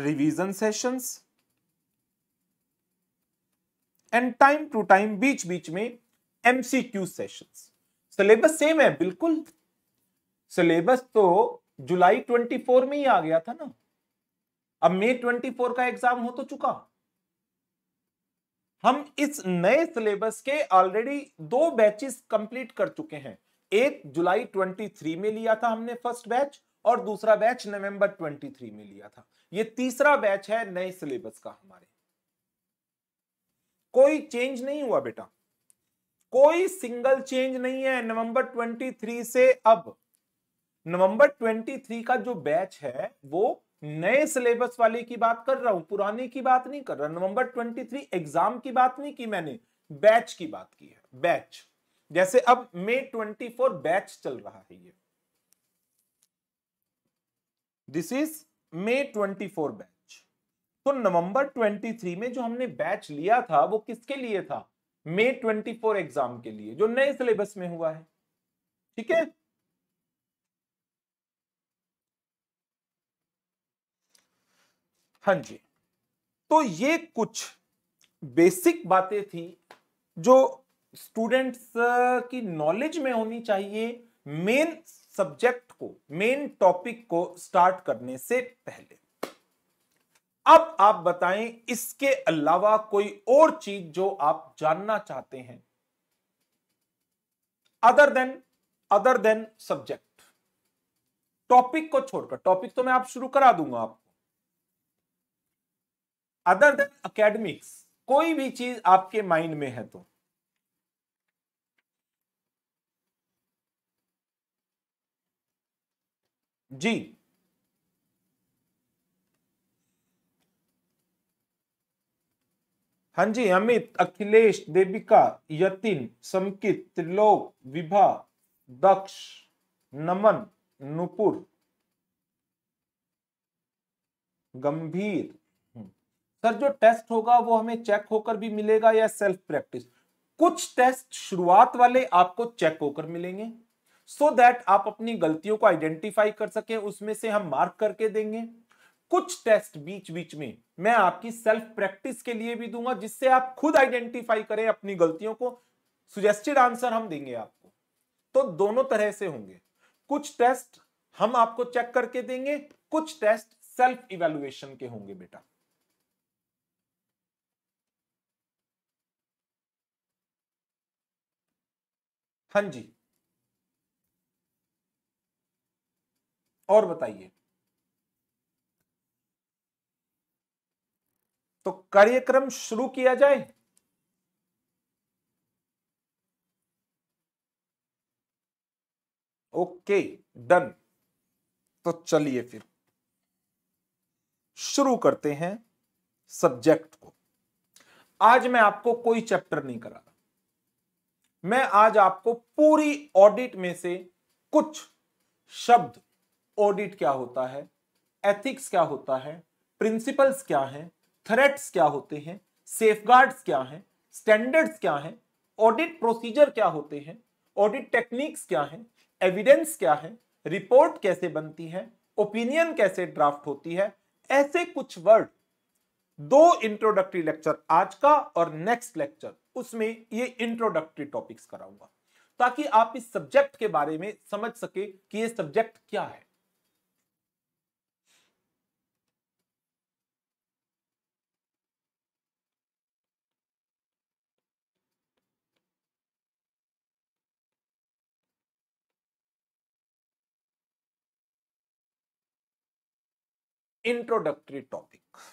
revision sessions and time to time बीच बीच में एमसीक्यू सेशंस सिलेबस सेम है बिल्कुल सिलेबस तो जुलाई 24 में ही आ गया था ना अब मई 24 का एग्जाम हो तो चुका हम इस नए सिलेबस के ऑलरेडी दो बैचेस कंप्लीट कर चुके हैं एक जुलाई 23 में लिया था हमने फर्स्ट बैच और दूसरा बैच नवंबर 23 में लिया था ये तीसरा बैच है नए सिलेबस का हमारे कोई चेंज नहीं हुआ बेटा कोई सिंगल चेंज नहीं है नवंबर 23 से अब नवंबर 23 का जो बैच है वो नए सिलेबस वाले की बात कर रहा हूं पुराने की बात नहीं कर रहा नवंबर 23 एग्जाम की बात नहीं की मैंने बैच की बात की है बैच जैसे अब मई 24 बैच चल रहा है ये दिस इज मे 24 बैच तो नवंबर 23 में जो हमने बैच लिया था वो किसके लिए था मे 24 एग्जाम के लिए जो नए सिलेबस में हुआ है ठीक है हाँ जी तो ये कुछ बेसिक बातें थी जो स्टूडेंट्स की नॉलेज में होनी चाहिए मेन सब्जेक्ट को मेन टॉपिक को स्टार्ट करने से पहले अब आप बताएं इसके अलावा कोई और चीज जो आप जानना चाहते हैं other than other than subject topic को छोड़कर टॉपिक तो मैं आप शुरू करा दूंगा आप अदर देन अकेडमिक्स कोई भी चीज आपके माइंड में है तो जी हां जी अमित अखिलेश देविका यतिन समकित त्रिलोक विभा दक्ष नमन नुपुर गंभीर सर जो टेस्ट होगा वो हमें चेक होकर भी मिलेगा या सेल्फ प्रैक्टिस कुछ टेस्ट शुरुआत वाले आपको चेक होकर मिलेंगे सो so दैट आप अपनी गलतियों को आइडेंटिफाई कर सके उसमें से हम मार्क करके देंगे कुछ टेस्ट बीच बीच में मैं आपकी सेल्फ प्रैक्टिस के लिए भी दूंगा जिससे आप खुद आइडेंटिफाई करें अपनी गलतियों को सुजेस्टेड आंसर हम देंगे आपको तो दोनों तरह से होंगे कुछ टेस्ट हम आपको चेक करके देंगे कुछ टेस्ट सेल्फ इवेलुएशन के होंगे बेटा हाँ जी और बताइए तो कार्यक्रम शुरू किया जाए ओके डन तो चलिए फिर शुरू करते हैं सब्जेक्ट को आज मैं आपको कोई चैप्टर नहीं करा मैं आज आपको पूरी ऑडिट में से कुछ शब्द ऑडिट क्या होता है एथिक्स क्या होता है प्रिंसिपल्स क्या हैं थ्रेट्स क्या होते हैं सेफ क्या हैं स्टैंडर्ड्स क्या हैं ऑडिट प्रोसीजर क्या होते हैं ऑडिट टेक्निक्स क्या हैं एविडेंस क्या है रिपोर्ट कैसे बनती है ओपिनियन कैसे ड्राफ्ट होती है ऐसे कुछ वर्ड दो इंट्रोडक्टरी लेक्चर आज का और नेक्स्ट लेक्चर उसमें ये इंट्रोडक्टरी टॉपिक्स कराऊंगा ताकि आप इस सब्जेक्ट के बारे में समझ सके कि ये सब्जेक्ट क्या है introductory topics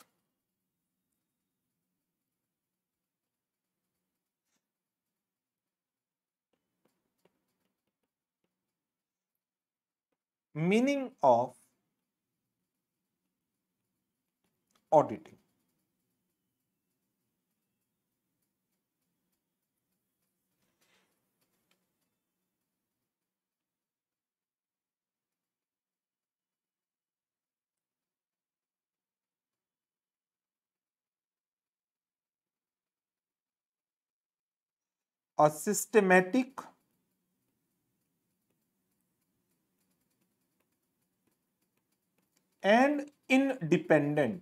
meaning of auditing. A systematic and independent.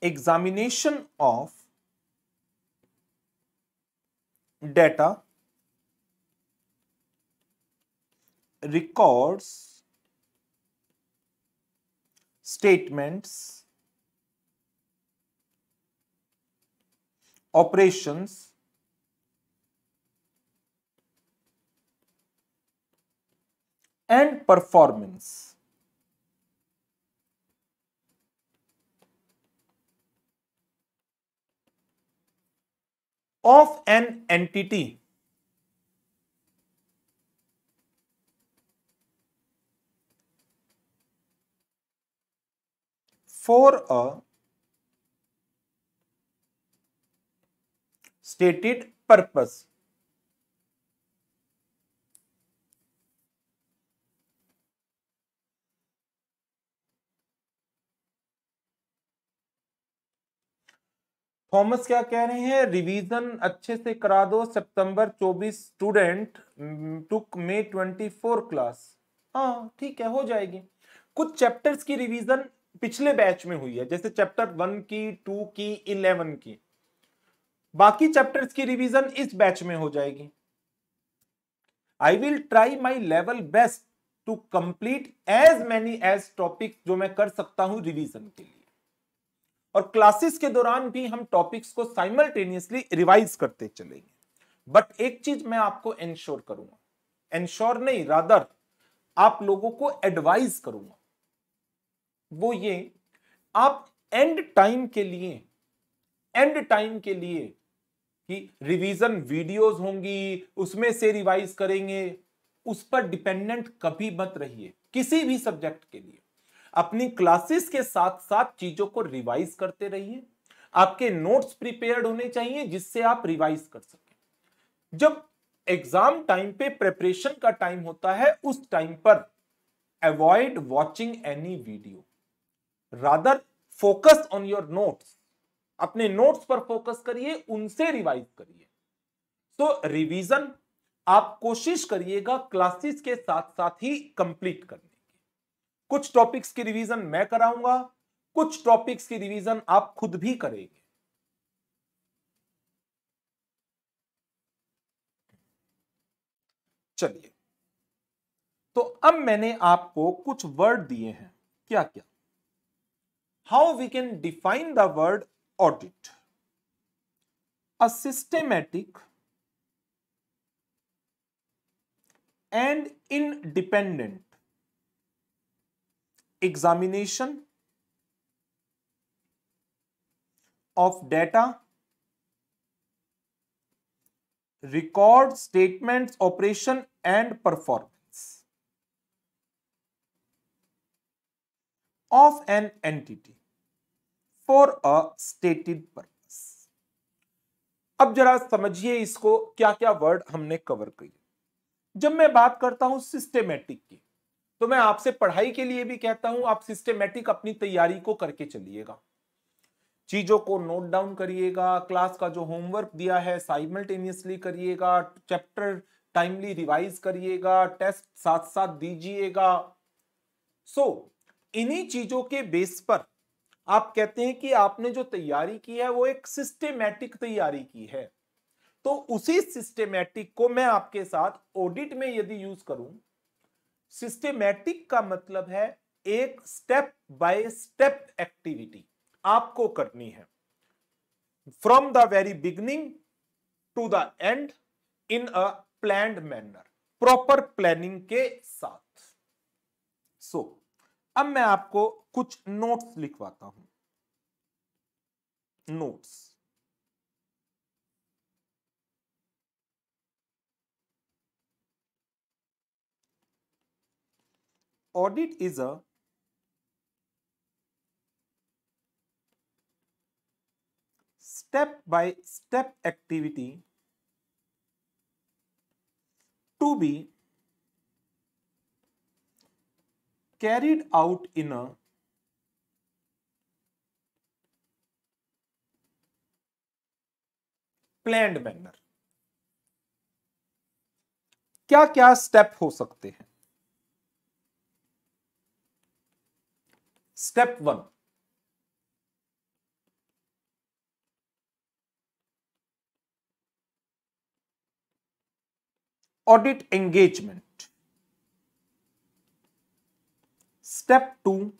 Examination of data records statements operations and performance. of an entity for a stated purpose Thomas क्या कह रहे हैं रिवीजन अच्छे से करा दो सितंबर 24 स्टूडेंट टुक मे 24 क्लास हाँ ठीक है हो जाएगी कुछ चैप्टर्स की रिवीजन पिछले बैच में हुई है जैसे चैप्टर वन की टू की इलेवन की बाकी चैप्टर्स की रिवीजन इस बैच में हो जाएगी I will try my level best to complete as many as topic जो मैं कर सकता हूं रिविजन के लिए और क्लासेस के दौरान भी हम टॉपिक्स को साइमल्टेनियसली रिवाइज करते चलेंगे बट एक चीज मैं आपको एंश्योर करूंगा एंश्योर नहीं रादर आप लोगों को एडवाइज करूंगा वो ये आप एंड टाइम के लिए एंड टाइम के लिए कि रिवीजन वीडियोस होंगी उसमें से रिवाइज करेंगे उस पर डिपेंडेंट कभी मत रहिए किसी भी सब्जेक्ट के लिए अपनी क्लासेस के साथ साथ चीजों को रिवाइज करते रहिए आपके नोट्स प्रिपेयर्ड होने चाहिए जिससे आप रिवाइज कर सकें जब एग्जाम टाइम पे प्रिपरेशन का टाइम होता है उस टाइम पर avoid watching any video rather focus on your notes अपने नोट्स पर फोकस करिए उनसे रिवाइज करिए तो रिवीजन आप कोशिश करिएगा क्लासेस के साथ साथ ही कंप्लीट करने कुछ टॉपिक्स की रिवीजन मैं कराऊंगा कुछ टॉपिक्स की रिवीजन आप खुद भी करेंगे चलिए तो अब मैंने आपको कुछ वर्ड दिए हैं क्या क्या how we can define the word audit a systematic and independent examination of data record statements operation and performance of an entity for a stated purpose अब जरा समझिए इसको क्या क्या वर्ड हमने कवर किए जब मैं बात करता हूं सिस्टेमेटिक की तो मैं आपसे पढ़ाई के लिए भी कहता हूं आप सिस्टमेटिक अपनी तैयारी को करके चलिएगा चीजों को नोट डाउन करिएगा क्लास का जो होमवर्क दिया है साइमल्टेनियसली करिएगा चैप्टर टाइमली रिवाइज करिएगा टेस्ट साथ साथ दीजिएगा सो so, इन्हीं चीजों के बेस पर आप कहते हैं कि आपने जो तैयारी की है वो एक सिस्टेमेटिक तैयारी की है तो उसी सिस्टेमेटिक को मैं आपके साथ ऑडिट में यदि यूज करूं सिस्टेमेटिक का मतलब है एक स्टेप बाय स्टेप एक्टिविटी आपको करनी है from the very beginning to the end in a planned manner proper planning के साथ सो so, अब मैं आपको कुछ नोट्स लिखवाता हूं notes audit is a step by step activity to be carried out in a planned manner क्या क्या स्टेप हो सकते हैं Step 1. Audit engagement. Step 2.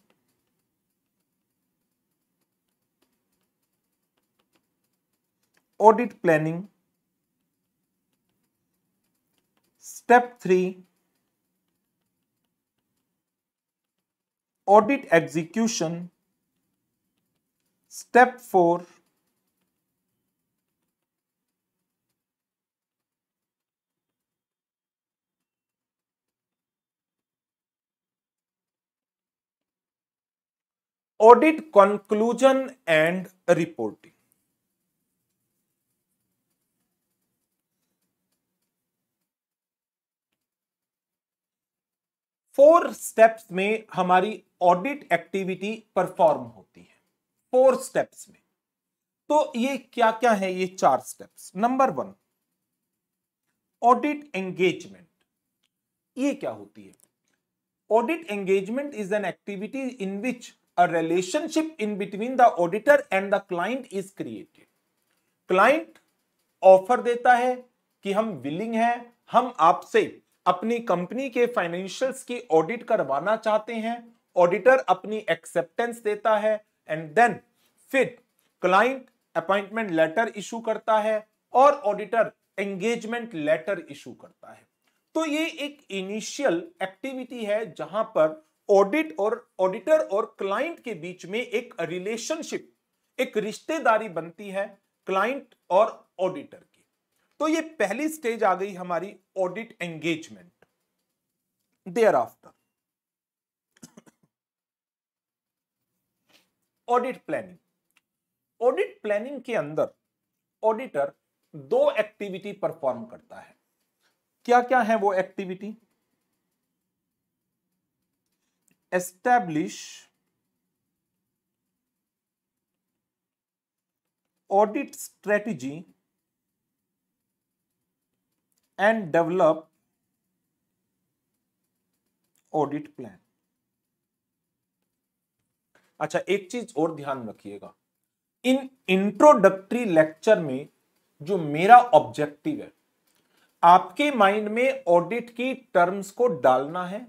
Audit planning. Step 3 audit execution step 4 audit conclusion and reporting four steps में हमारी audit activity perform होती है four steps में तो ये क्या क्या है ये चार steps number one audit engagement ये क्या होती है audit engagement is an activity in which a relationship in between the auditor and the client is created client offer देता है कि हम विलिंग हैं हम आपसे अपनी कंपनी के फाइनेंशियल्स की ऑडिट करवाना चाहते हैं ऑडिटर अपनी एक्सेप्टेंस देता है एंड देन फिर क्लाइंट अपॉइंटमेंट लेटर इशू करता है और ऑडिटर एंगेजमेंट लेटर इशू करता है तो ये एक इनिशियल एक्टिविटी है जहां पर ऑडिट और ऑडिटर और क्लाइंट के बीच में एक रिलेशनशिप एक रिश्तेदारी बनती है क्लाइंट और ऑडिटर की तो ये पहली स्टेज आ गई हमारी audit engagement there after audit planning audit planning के अंदर ऑडिटर दो एक्टिविटी परफॉर्म करता है क्या क्या है वो activity establish audit strategy and develop audit plan अच्छा एक चीज और ध्यान रखिएगा इन इंट्रोडक्टरी लेक्चर में जो मेरा ऑब्जेक्टिव है आपके माइंड में ऑडिट की टर्म्स को डालना है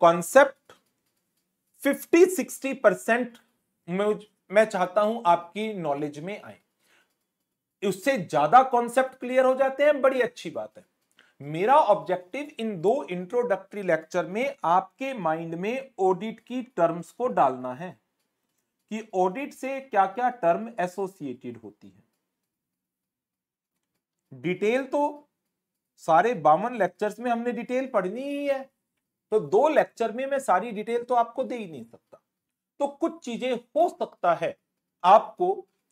कॉन्सेप्ट 50-60 परसेंट मैं चाहता हूं आपकी नॉलेज में आए उससे ज्यादा कॉन्सेप्ट क्लियर हो जाते हैं बड़ी अच्छी बात है मेरा ऑब्जेक्टिव इन दो इंट्रोडक्टरी लेक्चर में आपके माइंड में ऑडिट की टर्म्स को डालना है कि ऑडिट से क्या क्या टर्म एसोसिएटेड होती है डिटेल तो सारे बावन लेक्चर्स में हमने डिटेल पढ़नी ही है तो दो लेक्चर में मैं सारी डिटेल तो आपको दे ही नहीं सकता तो कुछ चीजें हो सकता है आपको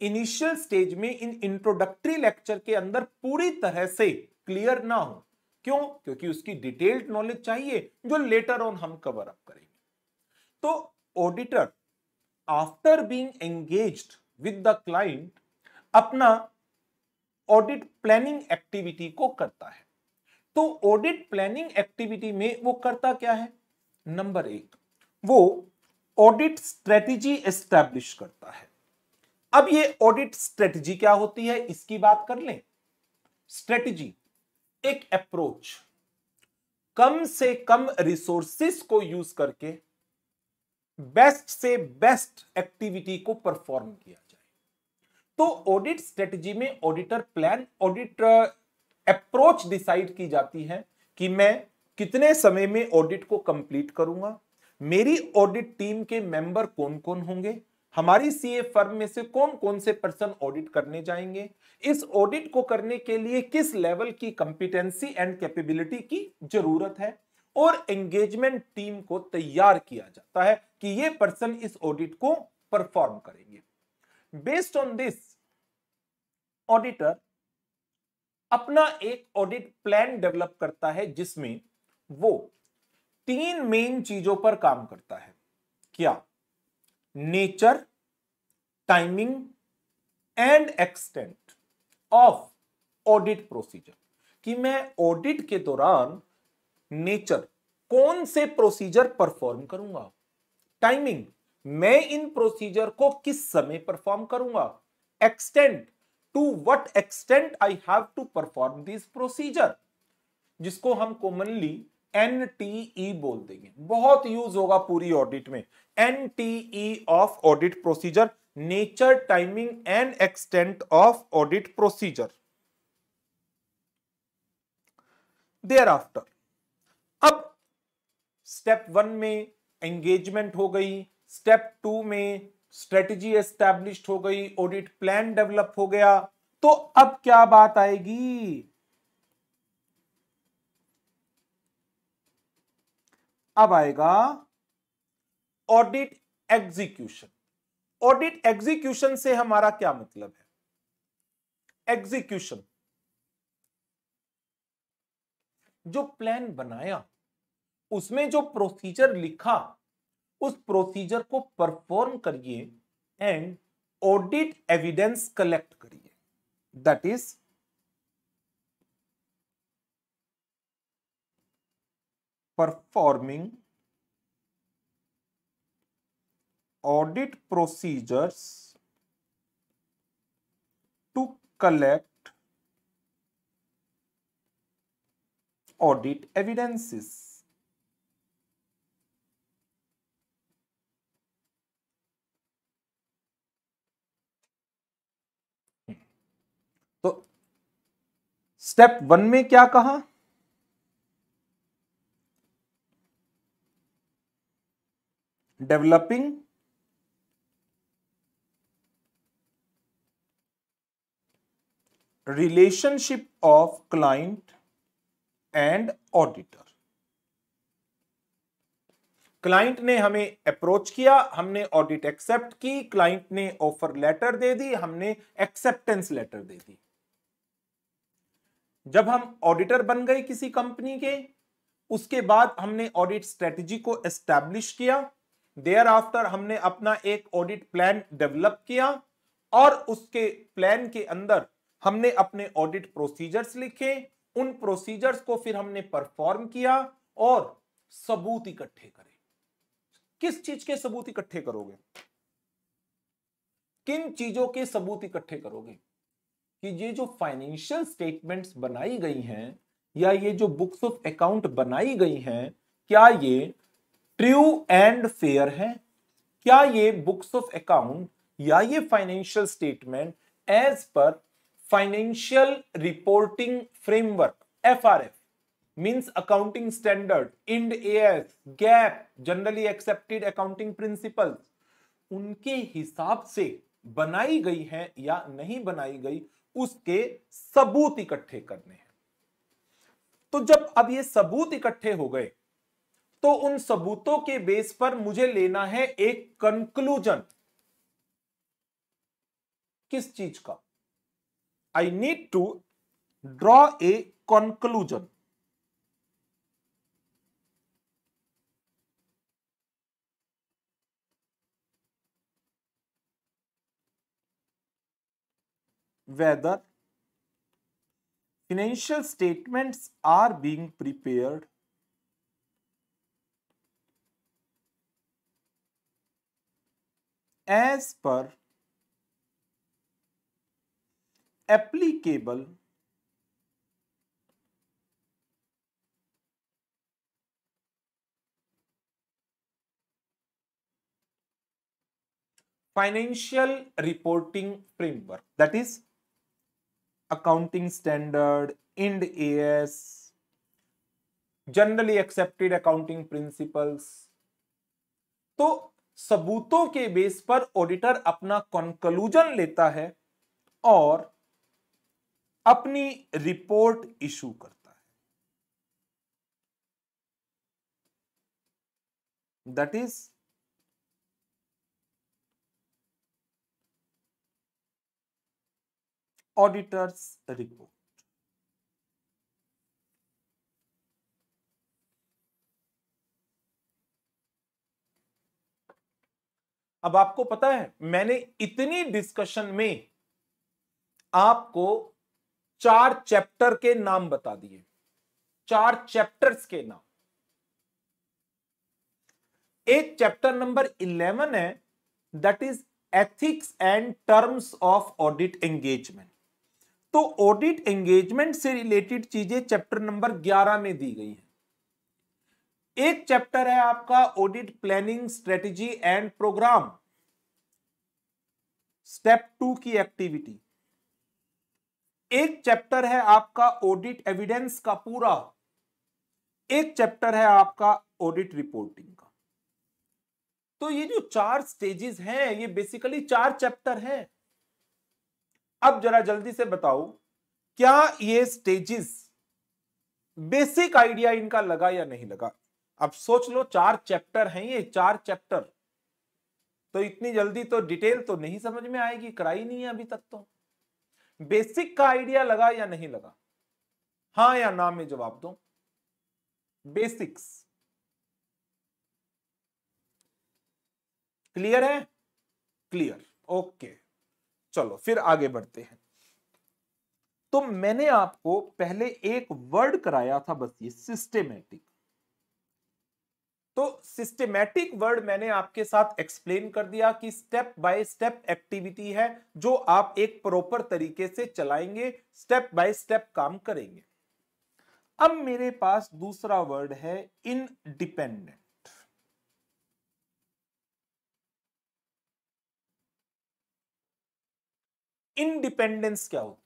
इनिशियल स्टेज में इन इंट्रोडक्टरी लेक्चर के अंदर पूरी तरह से क्लियर ना हो क्यों क्योंकि उसकी डिटेल्ड नॉलेज चाहिए जो लेटर ऑन हम कवर अप करेंगे तो auditor after being engage with the client अपना ऑडिट प्लानिंग एक्टिविटी को करता है तो ऑडिट प्लानिंग एक्टिविटी में वो करता क्या है नंबर एक वो ऑडिट स्ट्रेटजी एस्टैब्लिश करता है अब ये ऑडिट स्ट्रेटजी क्या होती है इसकी बात कर लें स्ट्रेटजी एक अप्रोच कम से कम रिसोर्सिस को यूज करके बेस्ट से बेस्ट एक्टिविटी को परफॉर्म किया जाए तो ऑडिट स्ट्रेटजी में auditor plan audit approach decide की जाती है कि मैं कितने समय में ऑडिट को कंप्लीट करूंगा मेरी ऑडिट टीम के मेंबर कौन कौन होंगे हमारी सीए फर्म में से कौन कौन से पर्सन ऑडिट करने जाएंगे इस ऑडिट को करने के लिए किस लेवल की कंपिटेंसी एंड कैपेबिलिटी की जरूरत है और एंगेजमेंट टीम को तैयार किया जाता है कि ये पर्सन इस ऑडिट को परफॉर्म करेंगे बेस्ड ऑन दिस ऑडिटर अपना एक ऑडिट प्लान डेवलप करता है जिसमें वो तीन मेन चीजों पर काम करता है क्या nature timing and extent of audit procedure कि मैं ऑडिट के दौरान नेचर कौन से प्रोसीजर परफॉर्म करूंगा टाइमिंग मैं इन प्रोसीजर को किस समय परफॉर्म करूंगा extent to what extent I have to perform this procedure जिसको हम कॉमनली एन टी ई बोल देंगे बहुत यूज होगा पूरी ऑडिट में N T E of audit procedure nature timing and extent of audit procedure देयर आफ्टर अब स्टेप वन में एंगेजमेंट हो गई स्टेप टू में स्ट्रेटजी एस्टेब्लिश हो गई ऑडिट प्लान डेवलप हो गया तो अब क्या बात आएगी अब आएगा ऑडिट एग्जीक्यूशन ऑडिट एग्जीक्यूशन से हमारा क्या मतलब है एग्जीक्यूशन जो प्लान बनाया उसमें जो प्रोसीजर लिखा उस प्रोसीजर को परफॉर्म करिए एंड ऑडिट एविडेंस कलेक्ट करिए that is performing audit procedures to collect audit evidences. तो स्टेप वन में क्या कहा developing relationship of client and auditor client ने हमें अप्रोच किया हमने ऑडिट एक्सेप्ट की क्लाइंट ने ऑफर लेटर दे दी हमने एक्सेप्टेंस लेटर दे दी जब हम ऑडिटर बन गए किसी कंपनी के उसके बाद हमने ऑडिट स्ट्रेटजी को एस्टेब्लिश किया देयर आफ्टर हमने अपना एक ऑडिट प्लान डेवलप किया और उसके प्लान के अंदर हमने अपने ऑडिट प्रोसीजर्स लिखे उन प्रोसीजर्स को फिर हमने परफॉर्म किया और सबूत इकट्ठे करे किस चीज के सबूत इकट्ठे करोगे किन चीजों के सबूत इकट्ठे करोगे कि ये जो फाइनेंशियल स्टेटमेंट्स बनाई गई हैं या ये जो बुक्स ऑफ अकाउंट बनाई गई हैं क्या ये ट्रू एंड फेयर है क्या ये बुक्स ऑफ अकाउंट या ये financial statement as per financial reporting framework F R F mean accounting standard Ind S GAAP generally accepted accounting principle उनके हिसाब से बनाई गई है या नहीं बनाई गई उसके सबूत इकट्ठे करने हैं तो जब अब ये सबूत इकट्ठे हो गए तो उन सबूतों के बेस पर मुझे लेना है एक कंक्लूजन किस चीज का I need to draw a conclusion whether financial statements are being prepared as per applicable financial reporting framework that is accounting standard Ind S generally accepted accounting principles तो सबूतों के बेस पर ऑडिटर अपना conclusion लेता है और अपनी report issue करता है दैट इज ऑडिटर्स रिपोर्ट अब आपको पता है मैंने इतनी डिस्कशन में आपको चार चैप्टर के नाम बता दिए चार चैप्टर्स के नाम एक चैप्टर नंबर इलेवन है that is ethics and terms of audit engagement तो ऑडिट एंगेजमेंट से रिलेटेड चीजें चैप्टर नंबर 11 में दी गई हैं एक चैप्टर है आपका audit planning strategy and program step two की एक्टिविटी एक चैप्टर है आपका ऑडिट एविडेंस का पूरा एक चैप्टर है आपका ऑडिट रिपोर्टिंग का तो ये जो चार स्टेजेस हैं ये बेसिकली चार चैप्टर हैं अब जरा जल्दी से बताओ क्या ये स्टेजेस बेसिक आइडिया इनका लगा या नहीं लगा अब सोच लो चार चैप्टर हैं ये चार चैप्टर तो इतनी जल्दी तो डिटेल तो नहीं समझ में आएगी कराई नहीं है अभी तक तो बेसिक का आइडिया लगा या नहीं लगा हाँ या ना में जवाब दो बेसिक्स क्लियर है क्लियर ओके चलो फिर आगे बढ़ते हैं तो मैंने आपको पहले एक वर्ड कराया था बस ये सिस्टेमेटिक तो सिस्टेमैटिक वर्ड मैंने आपके साथ एक्सप्लेन कर दिया कि स्टेप बाय स्टेप एक्टिविटी है जो आप एक प्रॉपर तरीके से चलाएंगे स्टेप बाय स्टेप काम करेंगे अब मेरे पास दूसरा वर्ड है इनडिपेंडेंट इनडिपेंडेंस क्या होती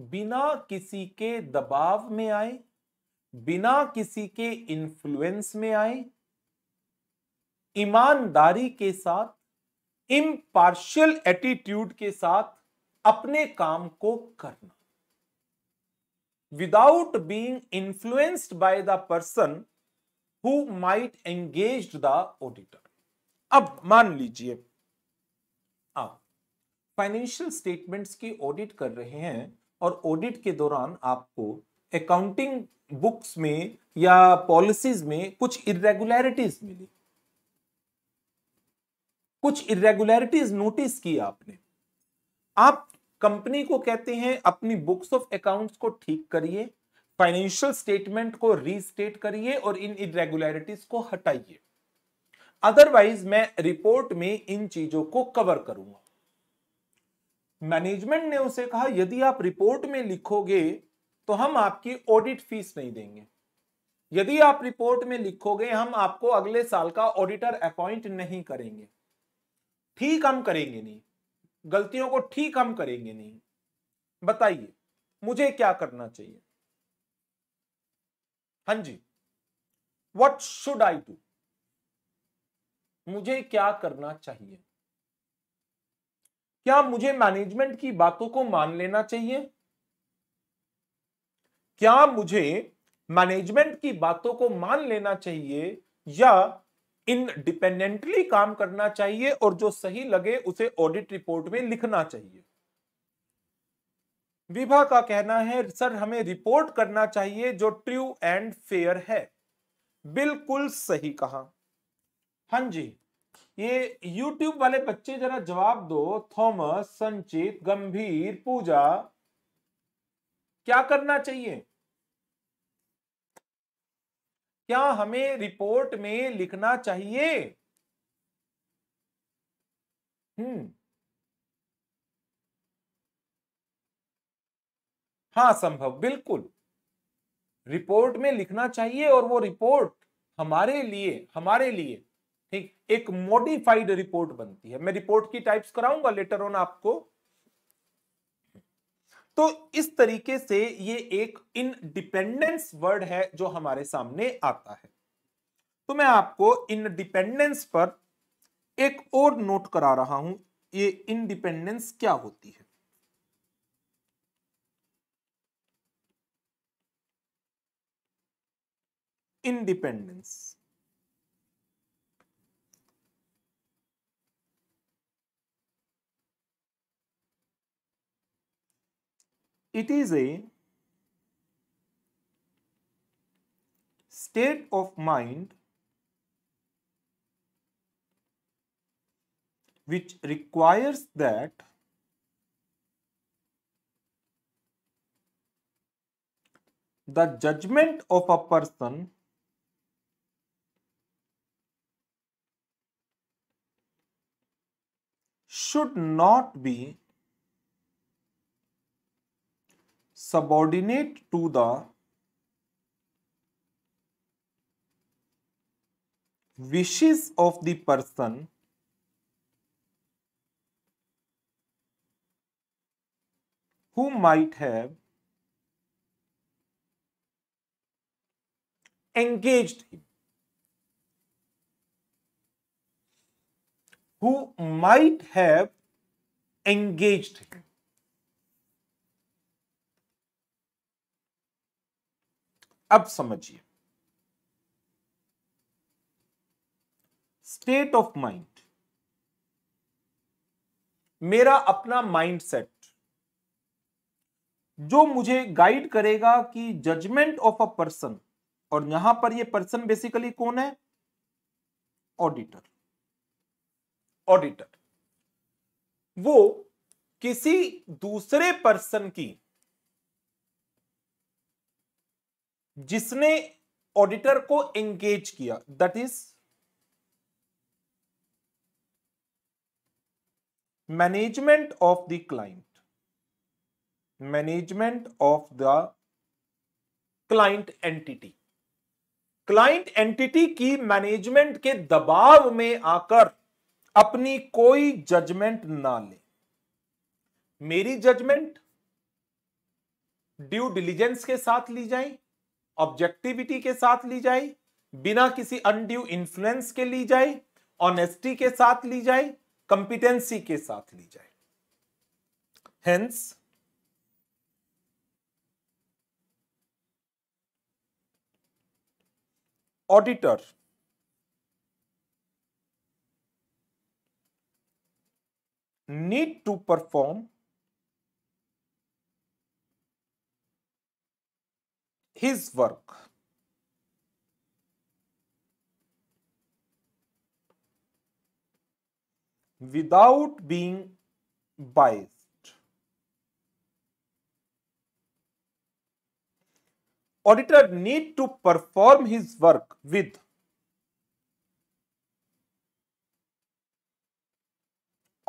है बिना किसी के दबाव में आए बिना किसी के इन्फ्लुएंस में आए ईमानदारी के साथ इम्पार्शियल एटीट्यूड के साथ अपने काम को करना without being influenced by the person who might engage the auditor अब मान लीजिए आप फाइनेंशियल स्टेटमेंट्स की ऑडिट कर रहे हैं और ऑडिट के दौरान आपको अकाउंटिंग बुक्स में या पॉलिसीज में कुछ इरेगुलरिटीज मिली कुछ इरेगुलरिटीज नोटिस की आपने आप कंपनी को कहते हैं अपनी बुक्स ऑफ अकाउंट्स को ठीक करिए फाइनेंशियल स्टेटमेंट को रीस्टेट करिए और इन इरेगुलरिटीज को हटाइए अदरवाइज मैं रिपोर्ट में इन चीजों को कवर करूंगा मैनेजमेंट ने उसे कहा यदि आप रिपोर्ट में लिखोगे तो हम आपकी ऑडिट फीस नहीं देंगे यदि आप रिपोर्ट में लिखोगे हम आपको अगले साल का ऑडिटर अपॉइंट नहीं करेंगे ठीक हम करेंगे नहीं गलतियों को ठीक हम करेंगे नहीं बताइए मुझे क्या करना चाहिए हां जी वट शुड आई डू मुझे क्या करना चाहिए क्या मुझे मैनेजमेंट की बातों को मान लेना चाहिए क्या मुझे मैनेजमेंट की बातों को मान लेना चाहिए या इनडिपेंडेंटली काम करना चाहिए और जो सही लगे उसे ऑडिट रिपोर्ट में लिखना चाहिए विभा का कहना है सर हमें रिपोर्ट करना चाहिए जो ट्रू एंड फेयर है बिल्कुल सही कहा हां जी ये YouTube वाले बच्चे जरा जवाब दो थॉमस संचित गंभीर पूजा क्या करना चाहिए क्या हमें रिपोर्ट में लिखना चाहिए हम्म हाँ संभव बिल्कुल रिपोर्ट में लिखना चाहिए और वो रिपोर्ट हमारे लिए हमारे लिए ठीक एक मॉडिफाइड रिपोर्ट बनती है मैं रिपोर्ट की टाइप्स कराऊंगा लेटर ऑन आपको तो इस तरीके से ये एक इनडिपेंडेंस वर्ड है जो हमारे सामने आता है तो मैं आपको इनडिपेंडेंस पर एक और नोट करा रहा हूं ये इनडिपेंडेंस क्या होती है independence It is a state of mind which requires that the judgment of a person should not be subordinate to the wishes of the person who might have engaged him who might have engaged him अब समझिए state of mind मेरा अपना mind set जो मुझे guide करेगा कि judgement of a person और यहां पर ये पर्सन बेसिकली कौन है ऑडिटर ऑडिटर वो किसी दूसरे पर्सन की जिसने ऑडिटर को एंगेज किया that is management of the client management of the client entity client entity की मैनेजमेंट के दबाव में आकर अपनी कोई जजमेंट ना ले मेरी जजमेंट ड्यू डिलीजेंस के साथ ली जाए ऑब्जेक्टिविटी के साथ ली जाए बिना किसी अनड्यू इंफ्लुएंस के ली जाए ऑनेस्टी के साथ ली जाए कंपिटेंसी के साथ ली जाए hence auditor need to perform his work. without being biased. Auditor need to perform his work with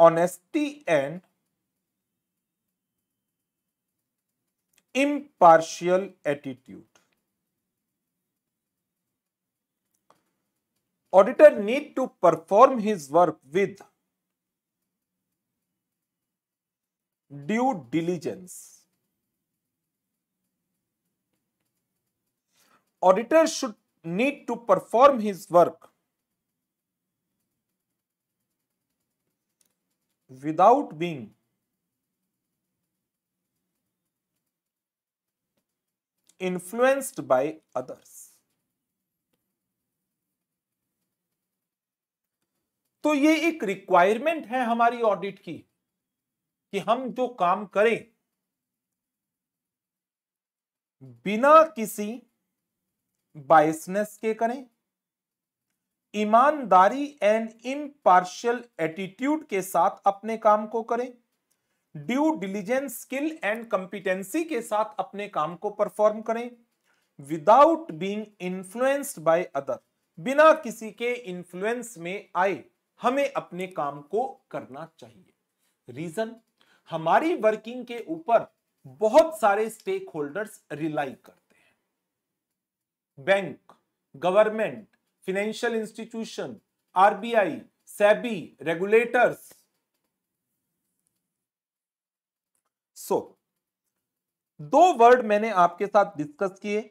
honesty and impartial attitude. Auditor need to perform his work with due diligence. Auditor should need to perform his work without being influenced by others. तो ये एक requirement है हमारी audit की कि हम जो काम करें बिना किसी बायसनेस के करें ईमानदारी एंड इम्पार्शियल एटीट्यूड के साथ अपने काम को करें due diligence skill and competency के साथ अपने काम को परफॉर्म करें without being influenced by other बिना किसी के इन्फ्लुएंस में आए हमें अपने काम को करना चाहिए रीजन हमारी वर्किंग के ऊपर बहुत सारे स्टेक होल्डर्स रिलाई करते हैं bank government financial institution RBI SEBI regulators so so, दो वर्ड मैंने आपके साथ डिस्कस किए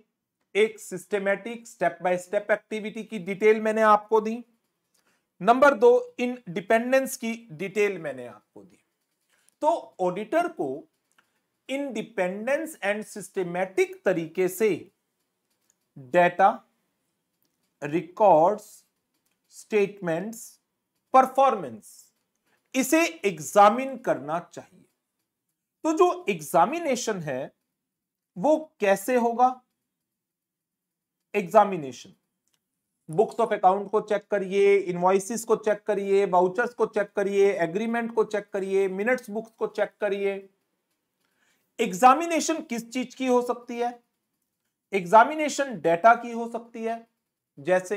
एक systematic step by step activity की डिटेल मैंने आपको दी नंबर दो इन डिपेंडेंस की डिटेल मैंने आपको दी तो ऑडिटर को इनडिपेंडेंस एंड सिस्टेमेटिक तरीके से डेटा रिकॉर्ड्स स्टेटमेंट्स परफॉर्मेंस इसे एग्जामिन करना चाहिए तो जो एग्जामिनेशन है वो कैसे होगा एग्जामिनेशन बुक्स ऑफ अकाउंट को चेक करिए इनवाइसिस को चेक करिए वाउचर्स को चेक करिए एग्रीमेंट को चेक करिए मिनट्स बुक्स को चेक करिए एग्जामिनेशन किस चीज की हो सकती है एग्जामिनेशन डेटा की हो सकती है जैसे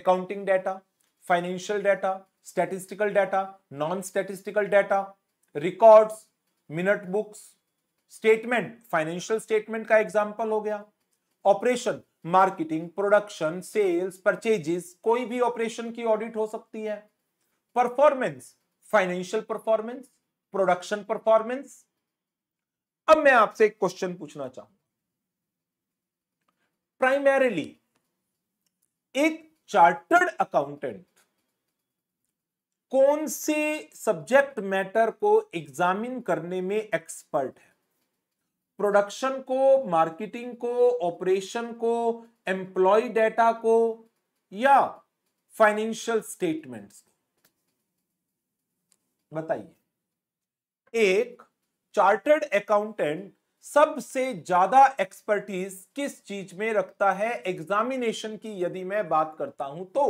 accounting data financial data statistical data non statistical data records minute books statement financial statement का एग्जाम्पल हो गया operation marketing production sales purchases कोई भी ऑपरेशन की ऑडिट हो सकती है performance financial performance production performance अब मैं आपसे एक क्वेश्चन पूछना चाहूंगा प्राइमेरिली एक चार्टर्ड अकाउंटेंट कौन से सब्जेक्ट मैटर को एग्जामिन करने में एक्सपर्ट है प्रोडक्शन को मार्केटिंग को ऑपरेशन को एम्प्लॉय डेटा को या फाइनेंशियल स्टेटमेंट्स को बताइए एक चार्टर्ड अकाउंटेंट सबसे ज्यादा एक्सपर्टीज किस चीज में रखता है एग्जामिनेशन की यदि मैं बात करता हूं तो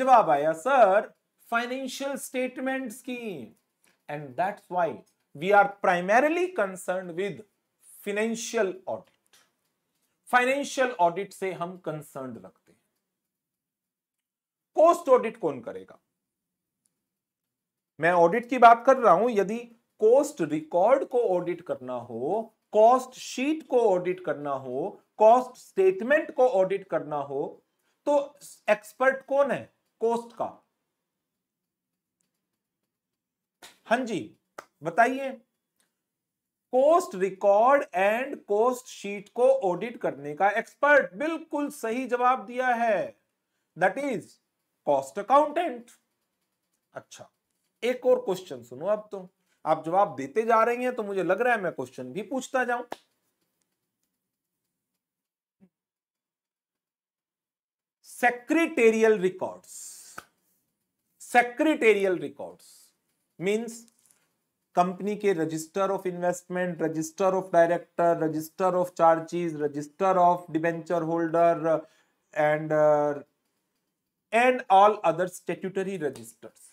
जवाब आया सर फाइनेंशियल स्टेटमेंट की and that's why we are primarily concern with financial audit financial audit से हम कंसर्न रखते हैं कोस्ट ऑडिट कौन करेगा मैं ऑडिट की बात कर रहा हूं यदि कोस्ट रिकॉर्ड को ऑडिट करना हो कॉस्ट शीट को ऑडिट करना हो कॉस्ट स्टेटमेंट को ऑडिट करना हो तो एक्सपर्ट कौन है कोस्ट का हाँ जी बताइए cost record and cost sheet को ऑडिट करने का एक्सपर्ट बिल्कुल सही जवाब दिया है दट इज कॉस्ट अकाउंटेंट अच्छा एक और क्वेश्चन सुनो अब तो आप जवाब देते जा रहे हैं तो मुझे लग रहा है मैं क्वेश्चन भी पूछता जाऊं secretarial records secretarial records means company के register of investment register of director register of charges register of debenture holder and and all other statutory registers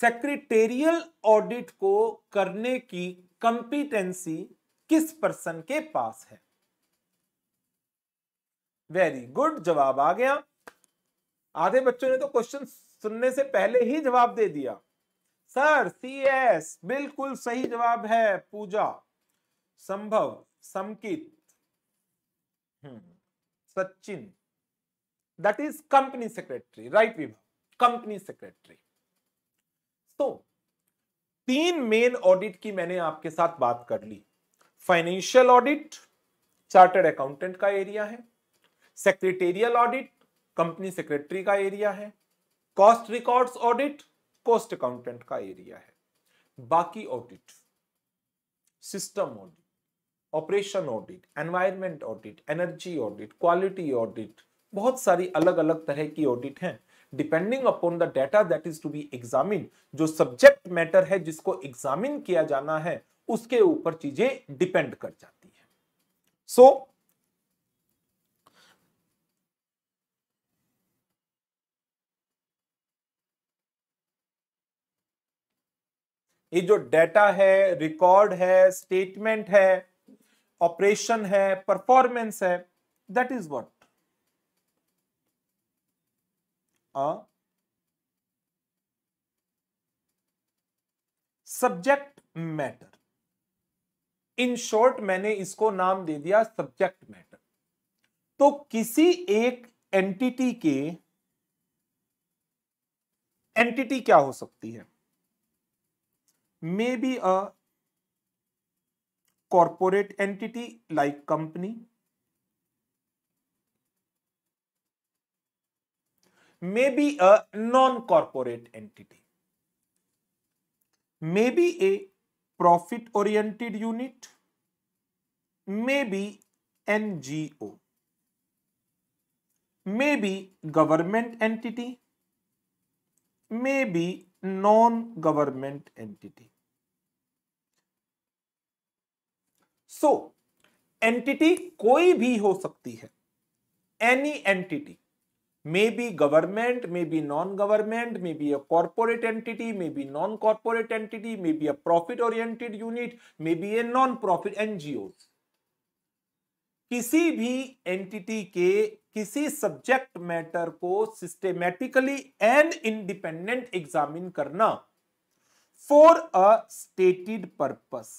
secretarial audit को करने की कंपिटेंसी किस पर्सन के पास है वेरी गुड जवाब आ गया आधे बच्चों ने तो क्वेश्चन सुनने से पहले ही जवाब दे दिया सर सी एस बिल्कुल सही जवाब है Puja Sambhav Samkit hmm, Sachin that is company secretary right Vibha company secretary तो तीन मेन ऑडिट की मैंने आपके साथ बात कर ली फाइनेंशियल ऑडिट चार्टर्ड अकाउंटेंट का एरिया है सेक्रेटेरियल ऑडिट कंपनी सेक्रेटरी का एरिया है cost records audit cost accountant का एरिया है बाकी audit system audit operation audit environment audit energy audit quality audit बहुत सारी अलग अलग तरह की ऑडिट हैं depending upon the data that is to be examine जो सब्जेक्ट मैटर है जिसको एग्जामिन किया जाना है उसके ऊपर चीजें डिपेंड कर जाती है सो so, ये जो डेटा है रिकॉर्ड है स्टेटमेंट है ऑपरेशन है परफॉर्मेंस है that is what subject matter in short मैंने इसको नाम दे दिया सब्जेक्ट मैटर तो किसी एक एंटिटी के एंटिटी क्या हो सकती है may be a corporate entity like company, maybe a non-corporate entity, maybe a profit-oriented unit, maybe NGO, maybe government entity, maybe non-government entity. So entity कोई भी हो सकती है any entity may be government may be non government may be a corporate entity may be non corporate entity may be a profit oriented unit may be a non profit NGO किसी भी entity के किसी subject matter को systematically and independent examine करना for a stated purpose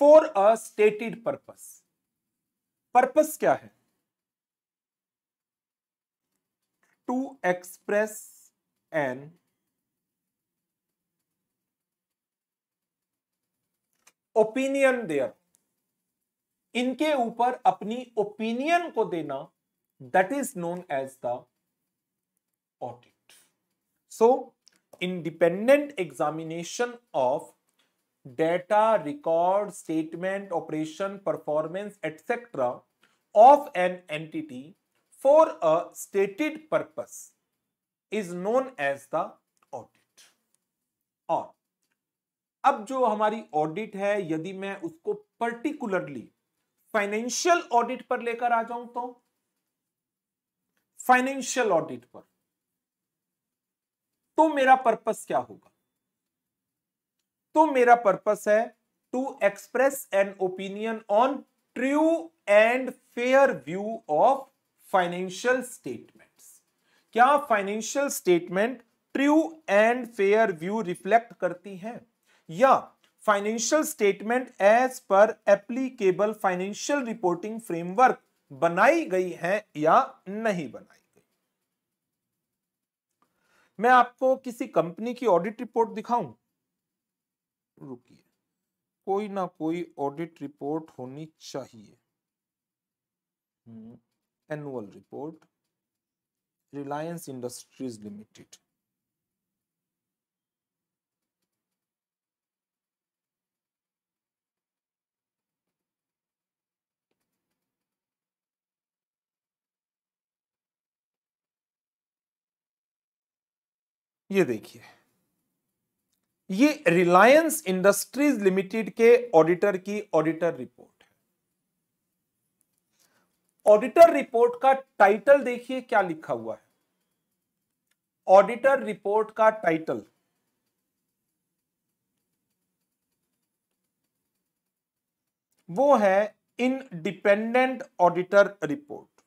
for a stated purpose purpose क्या है to express an opinion there इनके ऊपर अपनी ओपिनियन को देना that is known as the audit so independent examination of data record statement operation performance etcetera of an entity for a stated purpose is known as the audit और अब जो हमारी audit है यदि मैं उसको पर्टिकुलरली फाइनेंशियल ऑडिट पर लेकर आ जाऊं तो फाइनेंशियल ऑडिट पर तो मेरा पर्पस क्या होगा तो मेरा पर्पस है to express an opinion on true and fair view of financial statements क्या financial statement true and fair view reflect करती है या financial statement as per applicable financial reporting framework बनाई गई है या नहीं बनाई गई मैं आपको किसी कंपनी की ऑडिट रिपोर्ट दिखाऊं रुकिए कोई ना कोई ऑडिट रिपोर्ट होनी चाहिए annual report Reliance Industries Limited ये देखिए ये रिलायंस इंडस्ट्रीज लिमिटेड के ऑडिटर की ऑडिटर रिपोर्ट है ऑडिटर रिपोर्ट का टाइटल देखिए क्या लिखा हुआ है ऑडिटर रिपोर्ट का टाइटल वो है इनडिपेंडेंट ऑडिटर रिपोर्ट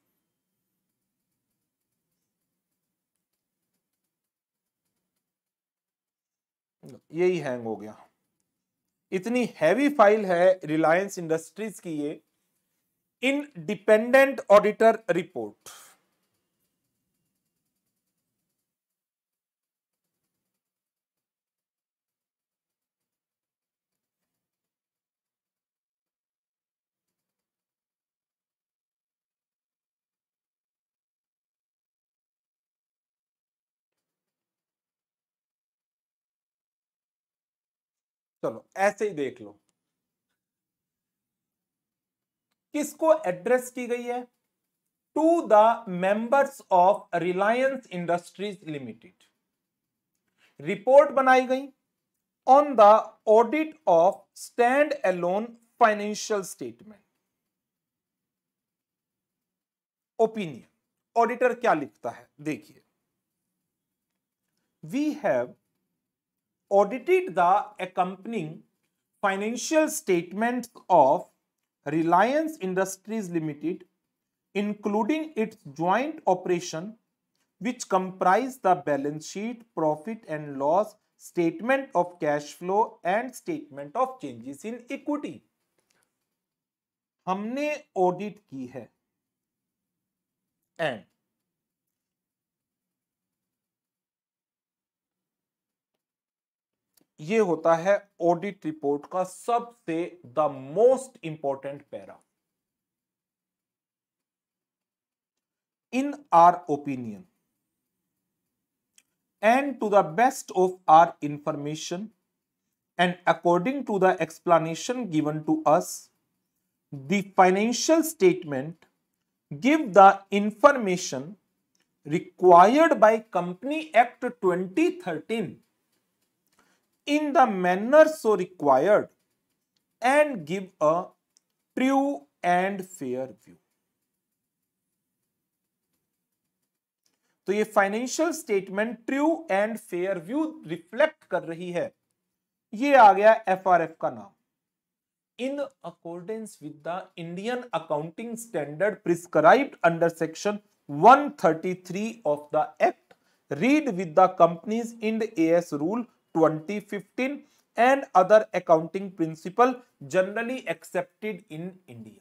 यही हैंग हो गया इतनी हैवी फाइल है रिलायंस इंडस्ट्रीज की ये इनडिपेंडेंट ऑडिटर रिपोर्ट चलो ऐसे ही देख लो किसको एड्रेस की गई है to the members of Reliance Industries Limited report बनाई गई on the audit of standalone financial statement opinion auditor क्या लिखता है देखिए we have audited the accompanying financial statements of Reliance Industries Limited, including its joint operation, which comprise the balance sheet, profit and loss, statement of cash flow and statement of changes in equity. हमने audit की है and ये होता है audit report का सबसे the most important para in our opinion and to the best of our information and according to the explanation given to us the financial statement give the information required by company act 2013 in the manner so required and give a true and fair view. तो ये financial statement true and fair view reflect कर रही है ये आ गया FRF का नाम in accordance with the Indian accounting standard prescribed under section 133 of the act read with the companies Ind AS rule 2015 and other accounting principle generally accepted in India.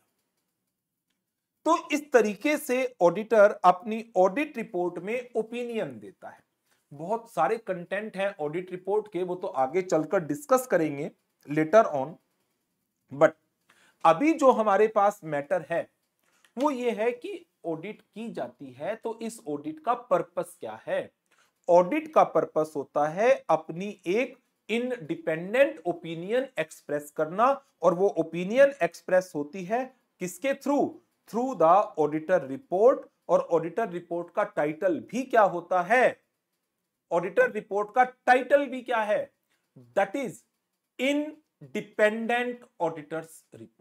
तो इस तरीके से ऑडिटर अपनी ऑडिट रिपोर्ट में opinion देता है बहुत सारे कंटेंट हैं ऑडिट रिपोर्ट के वो तो आगे चलकर डिस्कस करेंगे लेटर ऑन बट अभी जो हमारे पास मैटर है वो ये है कि ऑडिट की जाती है तो इस ऑडिट का पर्पस क्या है ऑडिट का पर्पस होता है अपनी एक इनडिपेंडेंट ओपिनियन एक्सप्रेस करना और वो ओपिनियन एक्सप्रेस होती है किसके through through the auditor report और ऑडिटर रिपोर्ट का टाइटल भी क्या होता है ऑडिटर रिपोर्ट का टाइटल भी क्या है that is independent auditor's report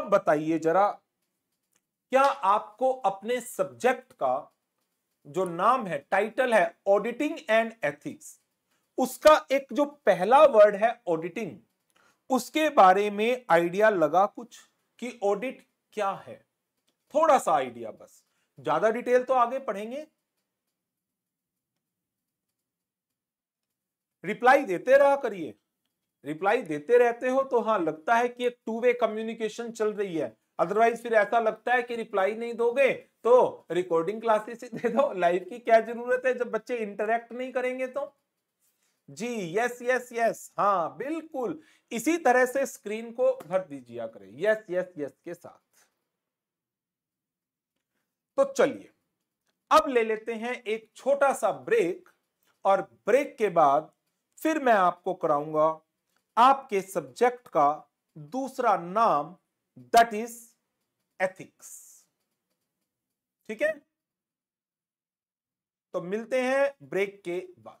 अब बताइए जरा क्या आपको अपने सब्जेक्ट का जो नाम है टाइटल है ऑडिटिंग एंड एथिक्स उसका एक जो पहला वर्ड है ऑडिटिंग उसके बारे में आइडिया लगा कुछ कि ऑडिट क्या है थोड़ा सा आइडिया बस ज्यादा डिटेल तो आगे पढ़ेंगे रिप्लाई देते रहा करिए रिप्लाई देते रहते हो तो हाँ लगता है कि एक टू वे कम्युनिकेशन चल रही है अदरवाइज फिर ऐसा लगता है कि रिप्लाई नहीं दोगे तो रिकॉर्डिंग क्लासेस ही दे दो लाइव की क्या जरूरत है जब बच्चे इंटरेक्ट नहीं करेंगे तो जी यस यस यस हाँ बिल्कुल इसी तरह से स्क्रीन को भर दीजिए करें यस यस यस के साथ तो चलिए अब ले लेते हैं एक छोटा सा ब्रेक और ब्रेक के बाद फिर मैं आपको कराऊंगा आपके सब्जेक्ट का दूसरा नाम दैट इज एथिक्स ठीक है तो मिलते हैं ब्रेक के बाद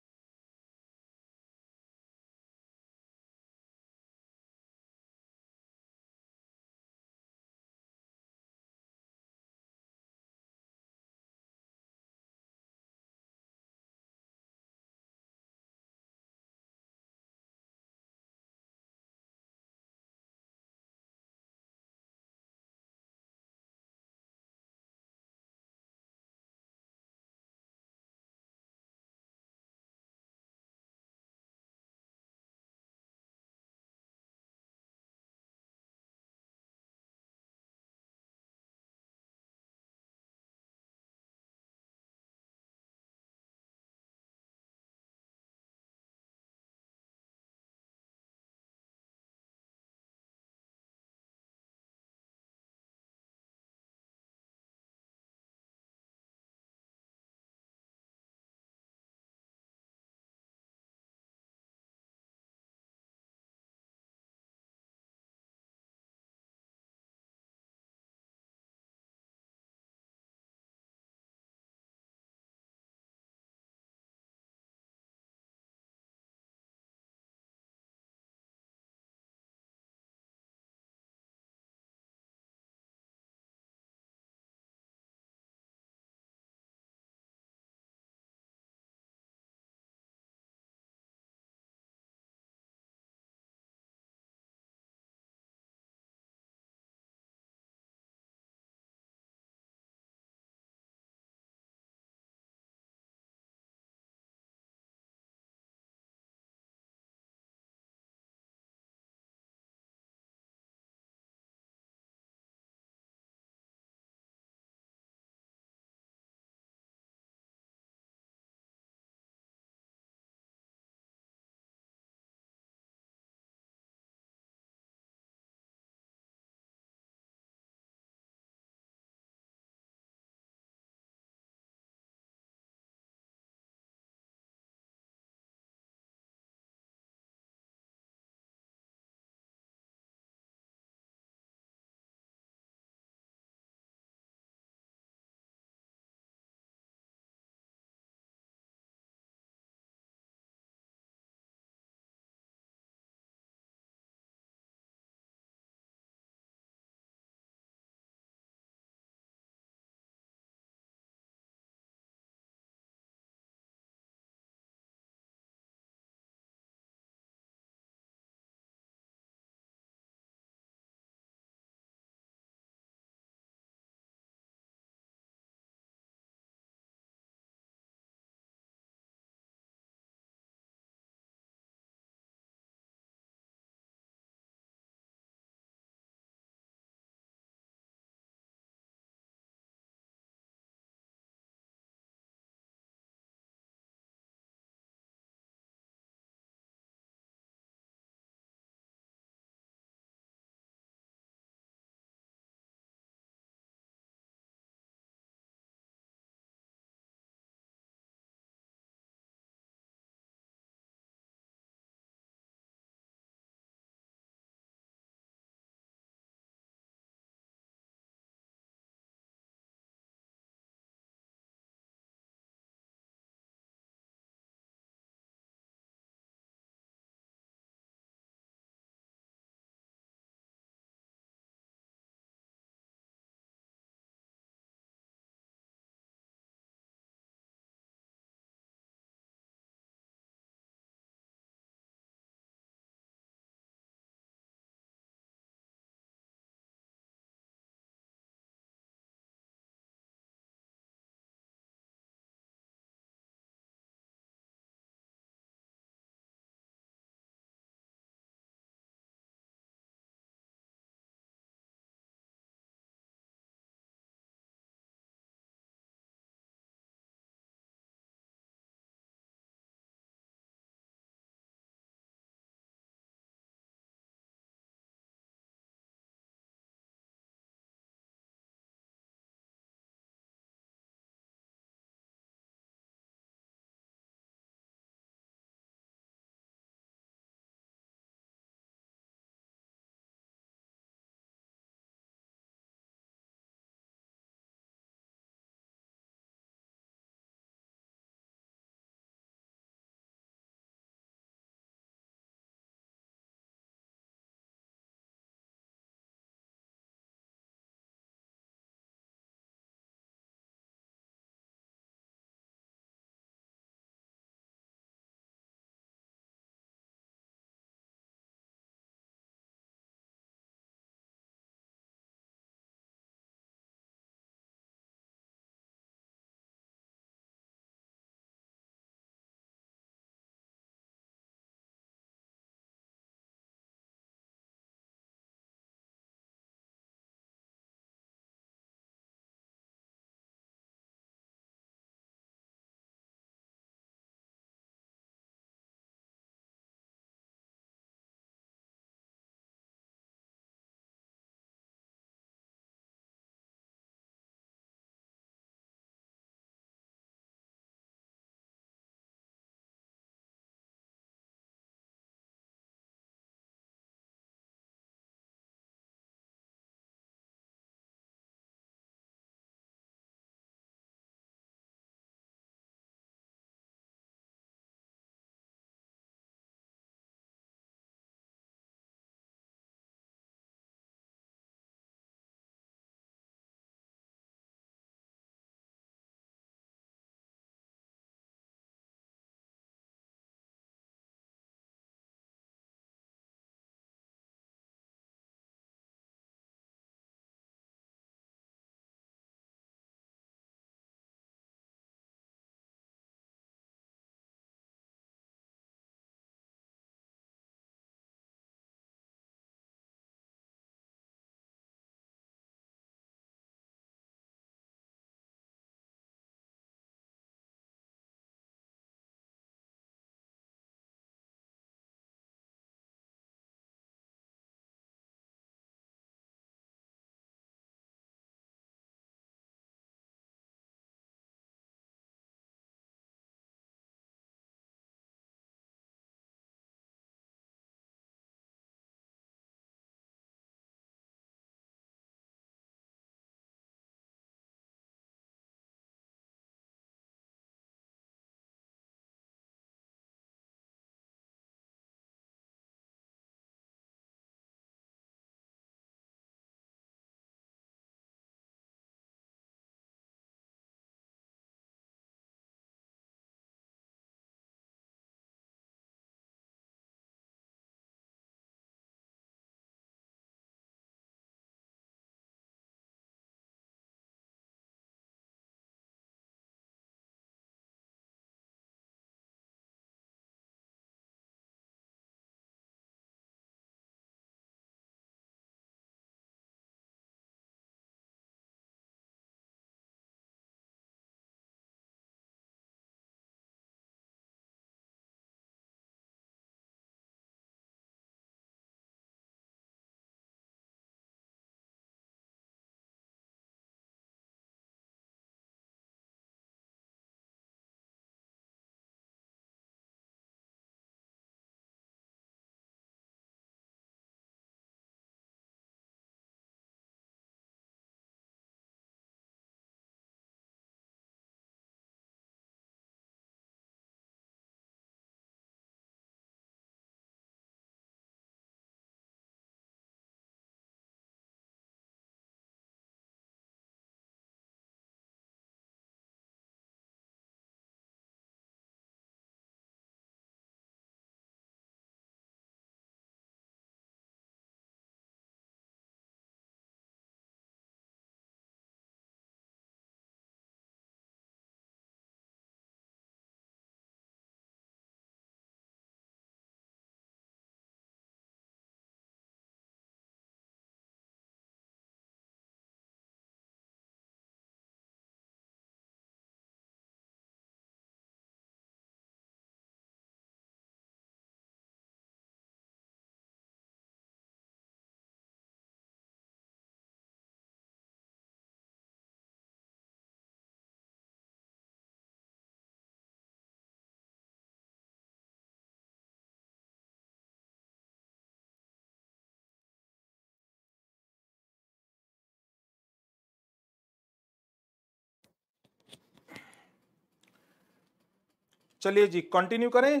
चलिए जी कंटिन्यू करें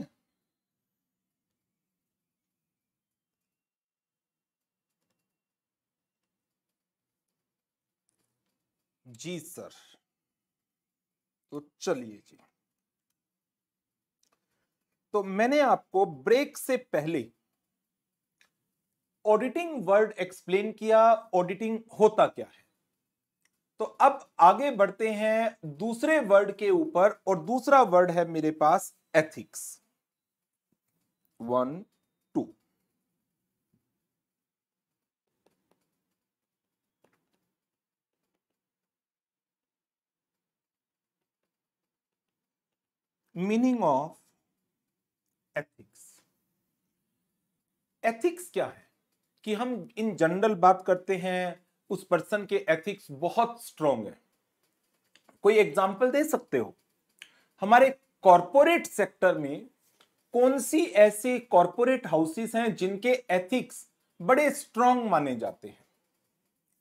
जी सर तो चलिए जी तो मैंने आपको ब्रेक से पहले ऑडिटिंग वर्ड एक्सप्लेन किया ऑडिटिंग होता क्या है तो अब आगे बढ़ते हैं दूसरे वर्ड के ऊपर और दूसरा वर्ड है मेरे पास ethics one two meaning of ethics ethics क्या है कि हम इन जनरल बात करते हैं उस पर्सन के एथिक्स बहुत स्ट्रॉन्ग है कोई एग्जाम्पल दे सकते हो हमारे कॉरपोरेट सेक्टर में कौन सी ऐसे कॉरपोरेट हाउसेस हैं जिनके एथिक्स बड़े स्ट्रांग माने जाते हैं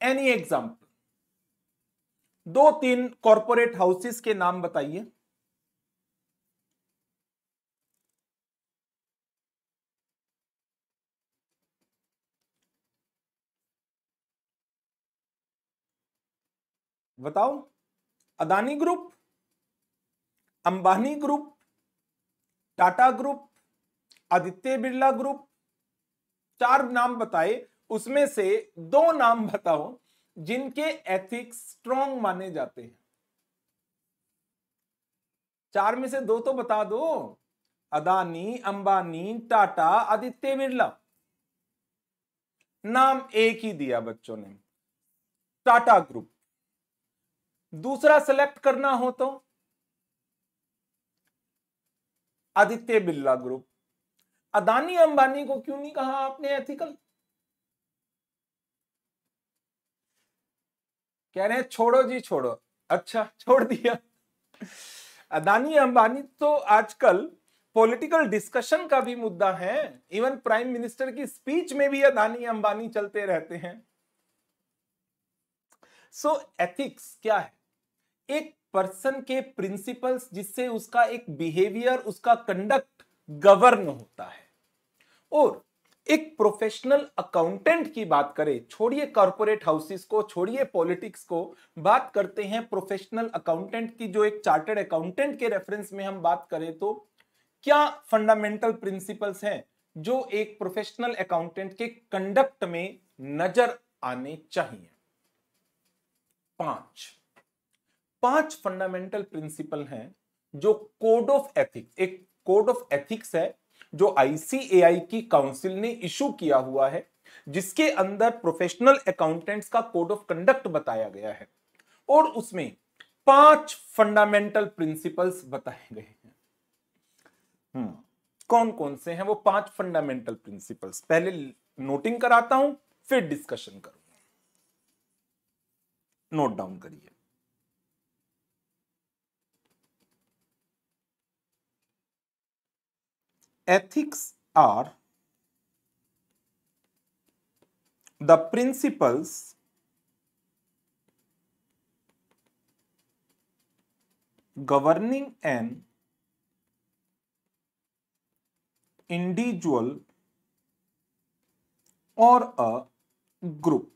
एनी एग्जाम्पल दो तीन कॉरपोरेट हाउसेस के नाम बताइए बताओ Adani group Ambani group Tata group Aditya Birla group चार नाम बताए उसमें से दो नाम बताओ जिनके एथिक्स स्ट्रॉन्ग माने जाते हैं चार में से दो तो बता दो अदानी अंबानी टाटा आदित्य बिरला नाम एक ही दिया बच्चों ने टाटा ग्रुप दूसरा सेलेक्ट करना हो तो आदित्य बिरला ग्रुप अदानी अंबानी को क्यों नहीं कहा आपने एथिकल कह रहे हैं छोड़ो जी छोड़ो अच्छा छोड़ दिया अदानी अंबानी तो आजकल पॉलिटिकल डिस्कशन का भी मुद्दा है इवन प्राइम मिनिस्टर की स्पीच में भी अदानी अंबानी चलते रहते हैं सो so, एथिक्स क्या है एक पर्सन के प्रिंसिपल्स जिससे उसका एक बिहेवियर उसका कंडक्ट गवर्न होता है और एक प्रोफेशनल अकाउंटेंट की बात करें छोड़िए कॉर्पोरेट हाउसेस को छोड़िए पॉलिटिक्स को बात करते हैं प्रोफेशनल अकाउंटेंट की जो एक चार्टर्ड अकाउंटेंट के रेफरेंस में हम बात करें तो क्या फंडामेंटल प्रिंसिपल्स हैं जो एक प्रोफेशनल अकाउंटेंट के कंडक्ट में नजर आने चाहिए पांच पांच फंडामेंटल प्रिंसिपल हैं जो कोड ऑफ एथिक्स एक कोड ऑफ एथिक्स है जो आईसीएआई की काउंसिल ने इशू किया हुआ है जिसके अंदर प्रोफेशनल अकाउंटेंट्स का कोड ऑफ कंडक्ट बताया गया है और उसमें पांच फंडामेंटल प्रिंसिपल्स बताए गए हैं हम्म, कौन कौन से हैं वो पांच फंडामेंटल प्रिंसिपल्स पहले नोटिंग कराता हूं फिर डिस्कशन करूं नोट डाउन करिए ethics are the principles governing an individual or a group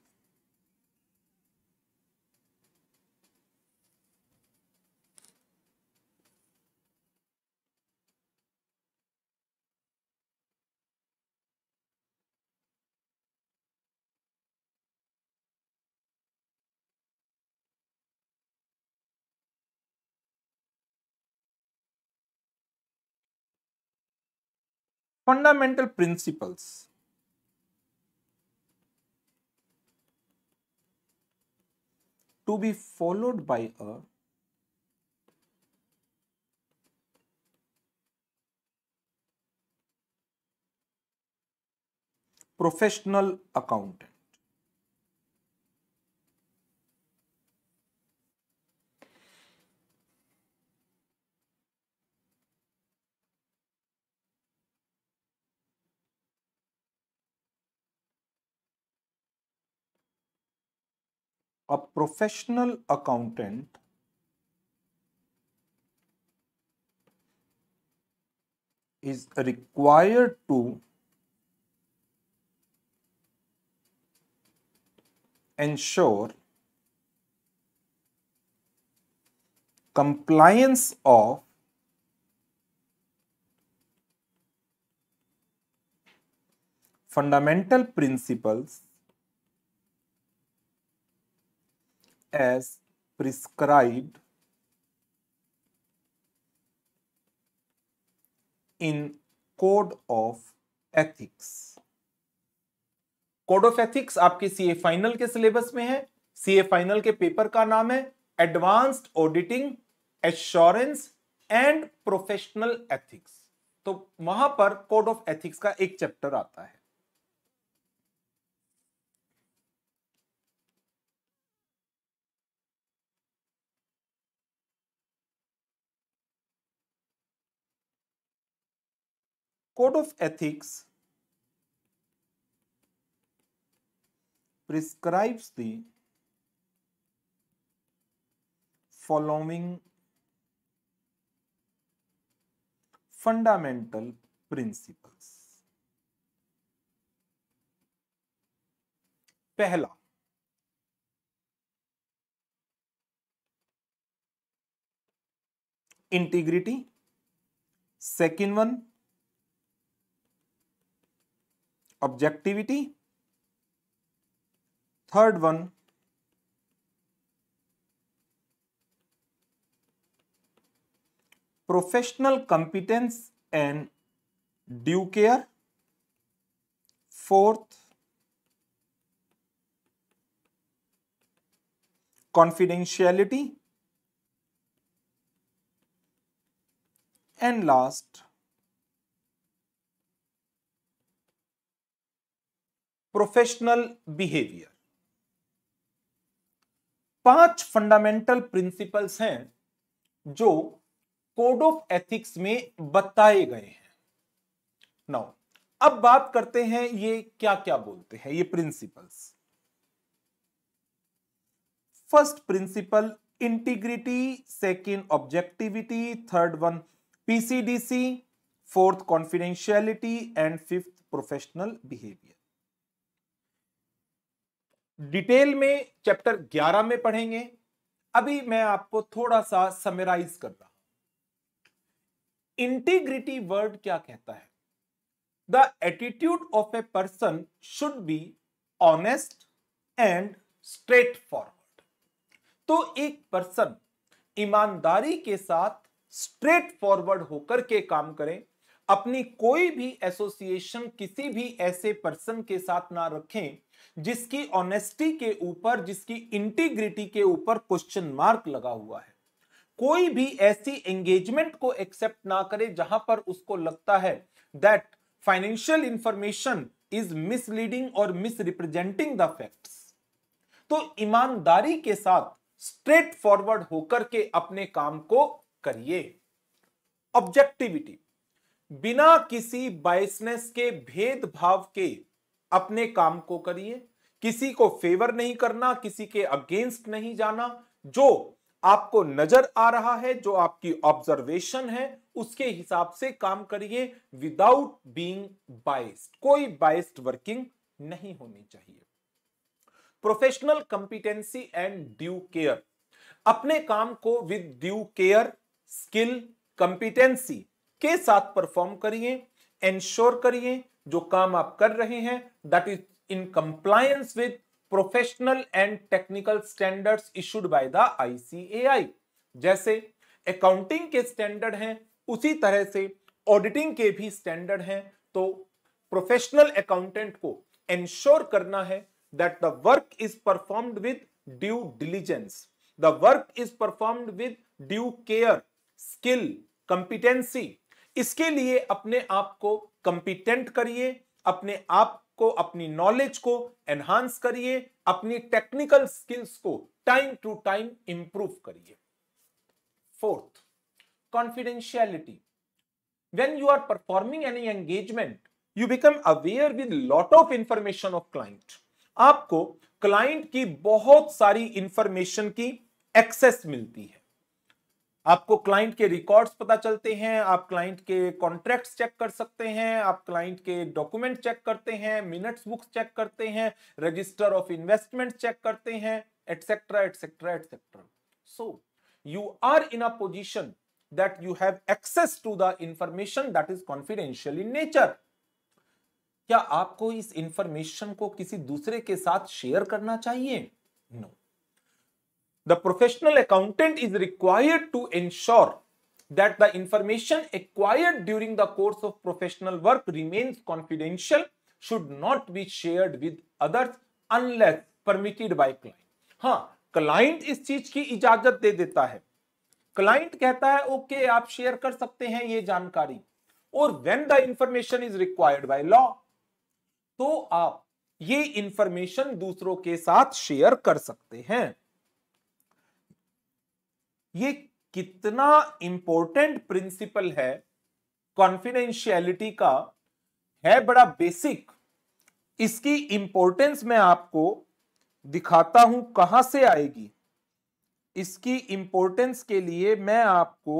fundamental principles. to be followed by a professional accountant. a professional accountant is required to ensure compliance of fundamental principles as prescribed in code of ethics code of ethics आपके CA final के syllabus में है CA final के paper का नाम है advanced auditing assurance and professional ethics तो वहां पर कोड ऑफ एथिक्स का एक चैप्टर आता है code of ethics prescribes the following fundamental principles पहला integrity. Second one. objectivity. Third one professional competence and due care. Fourth, confidentiality. And last, professional behaviour पांच fundamental principles हैं जो code of ethics में बताए गए हैं नौ अब बात करते हैं ये क्या क्या बोलते हैं ये principles first principle integrity second objectivity third one PCDC fourth confidentiality and fifth professional behaviour detail में चैप्टर 11 में पढ़ेंगे अभी मैं आपको थोड़ा सा समराइज कर रहा हूं इंटीग्रिटी वर्ड क्या कहता है the attitude of a person should be honest and straightforward तो एक पर्सन ईमानदारी के साथ स्ट्रेट फॉरवर्ड होकर के काम करें अपनी कोई भी एसोसिएशन किसी भी ऐसे पर्सन के साथ ना रखें जिसकी ऑनेस्टी के ऊपर जिसकी इंटीग्रिटी के ऊपर क्वेश्चन मार्क लगा हुआ है कोई भी ऐसी एंगेजमेंट को एक्सेप्ट ना करे जहां पर उसको लगता है that financial information is misleading और मिसरिप्रेजेंटिंग द फैक्ट्स तो ईमानदारी के साथ स्ट्रेट फॉरवर्ड होकर के अपने काम को करिए ऑब्जेक्टिविटी बिना किसी बाइसनेस के भेदभाव के अपने काम को करिए किसी को फेवर नहीं करना किसी के अगेंस्ट नहीं जाना जो आपको नजर आ रहा है जो आपकी ऑब्जर्वेशन है उसके हिसाब से काम करिए विदाउट बीइंग बाइस्ड कोई बाइस्ड वर्किंग नहीं होनी चाहिए professional competency and due care अपने काम को with due care skill competency के साथ परफॉर्म करिए एंश्योर करिए जो काम आप कर रहे हैं that is in compliance with professional and technical standards issued by the ICAI जैसे अकाउंटिंग के स्टैंडर्ड हैं उसी तरह से ऑडिटिंग के भी स्टैंडर्ड हैं तो प्रोफेशनल अकाउंटेंट को एंश्योर करना है that the work is performed with due diligence the work is performed with due care skill competency इसके लिए अपने आप को कंपिटेंट करिए अपने आप को अपनी नॉलेज को एनहांस करिए अपनी टेक्निकल स्किल्स को टाइम टू टाइम इंप्रूव करिए fourth confidentiality when you are performing any engagement you become aware with lot of information of client आपको क्लाइंट की बहुत सारी इंफॉर्मेशन की एक्सेस मिलती है आपको क्लाइंट के रिकॉर्ड्स पता चलते हैं आप क्लाइंट के कॉन्ट्रैक्ट्स चेक कर सकते हैं आप क्लाइंट के डॉक्यूमेंट चेक करते हैं मिनट्स बुक्स चेक करते हैं रजिस्टर ऑफ इन्वेस्टमेंट चेक करते हैं etcetera etcetera etcetera so you are in a position that you have access to the information that is confidential in nature क्या आपको इस इंफॉर्मेशन को किसी दूसरे के साथ शेयर करना चाहिए no no. The professional accountant is required to ensure that the information acquired during the course of professional work remains confidential, should not be shared with others unless permitted by client. ha client is cheez ki ijazat de deta hai client kehta hai okay, aap share kar sakte hain ye jankari or when the information is required by law तो aap ye information dusron ke sath share kar sakte hain ये कितना important principle है confidentiality का है बड़ा basic इसकी importance मैं आपको दिखाता हूं कहां से आएगी इसकी इंपॉर्टेंस के लिए मैं आपको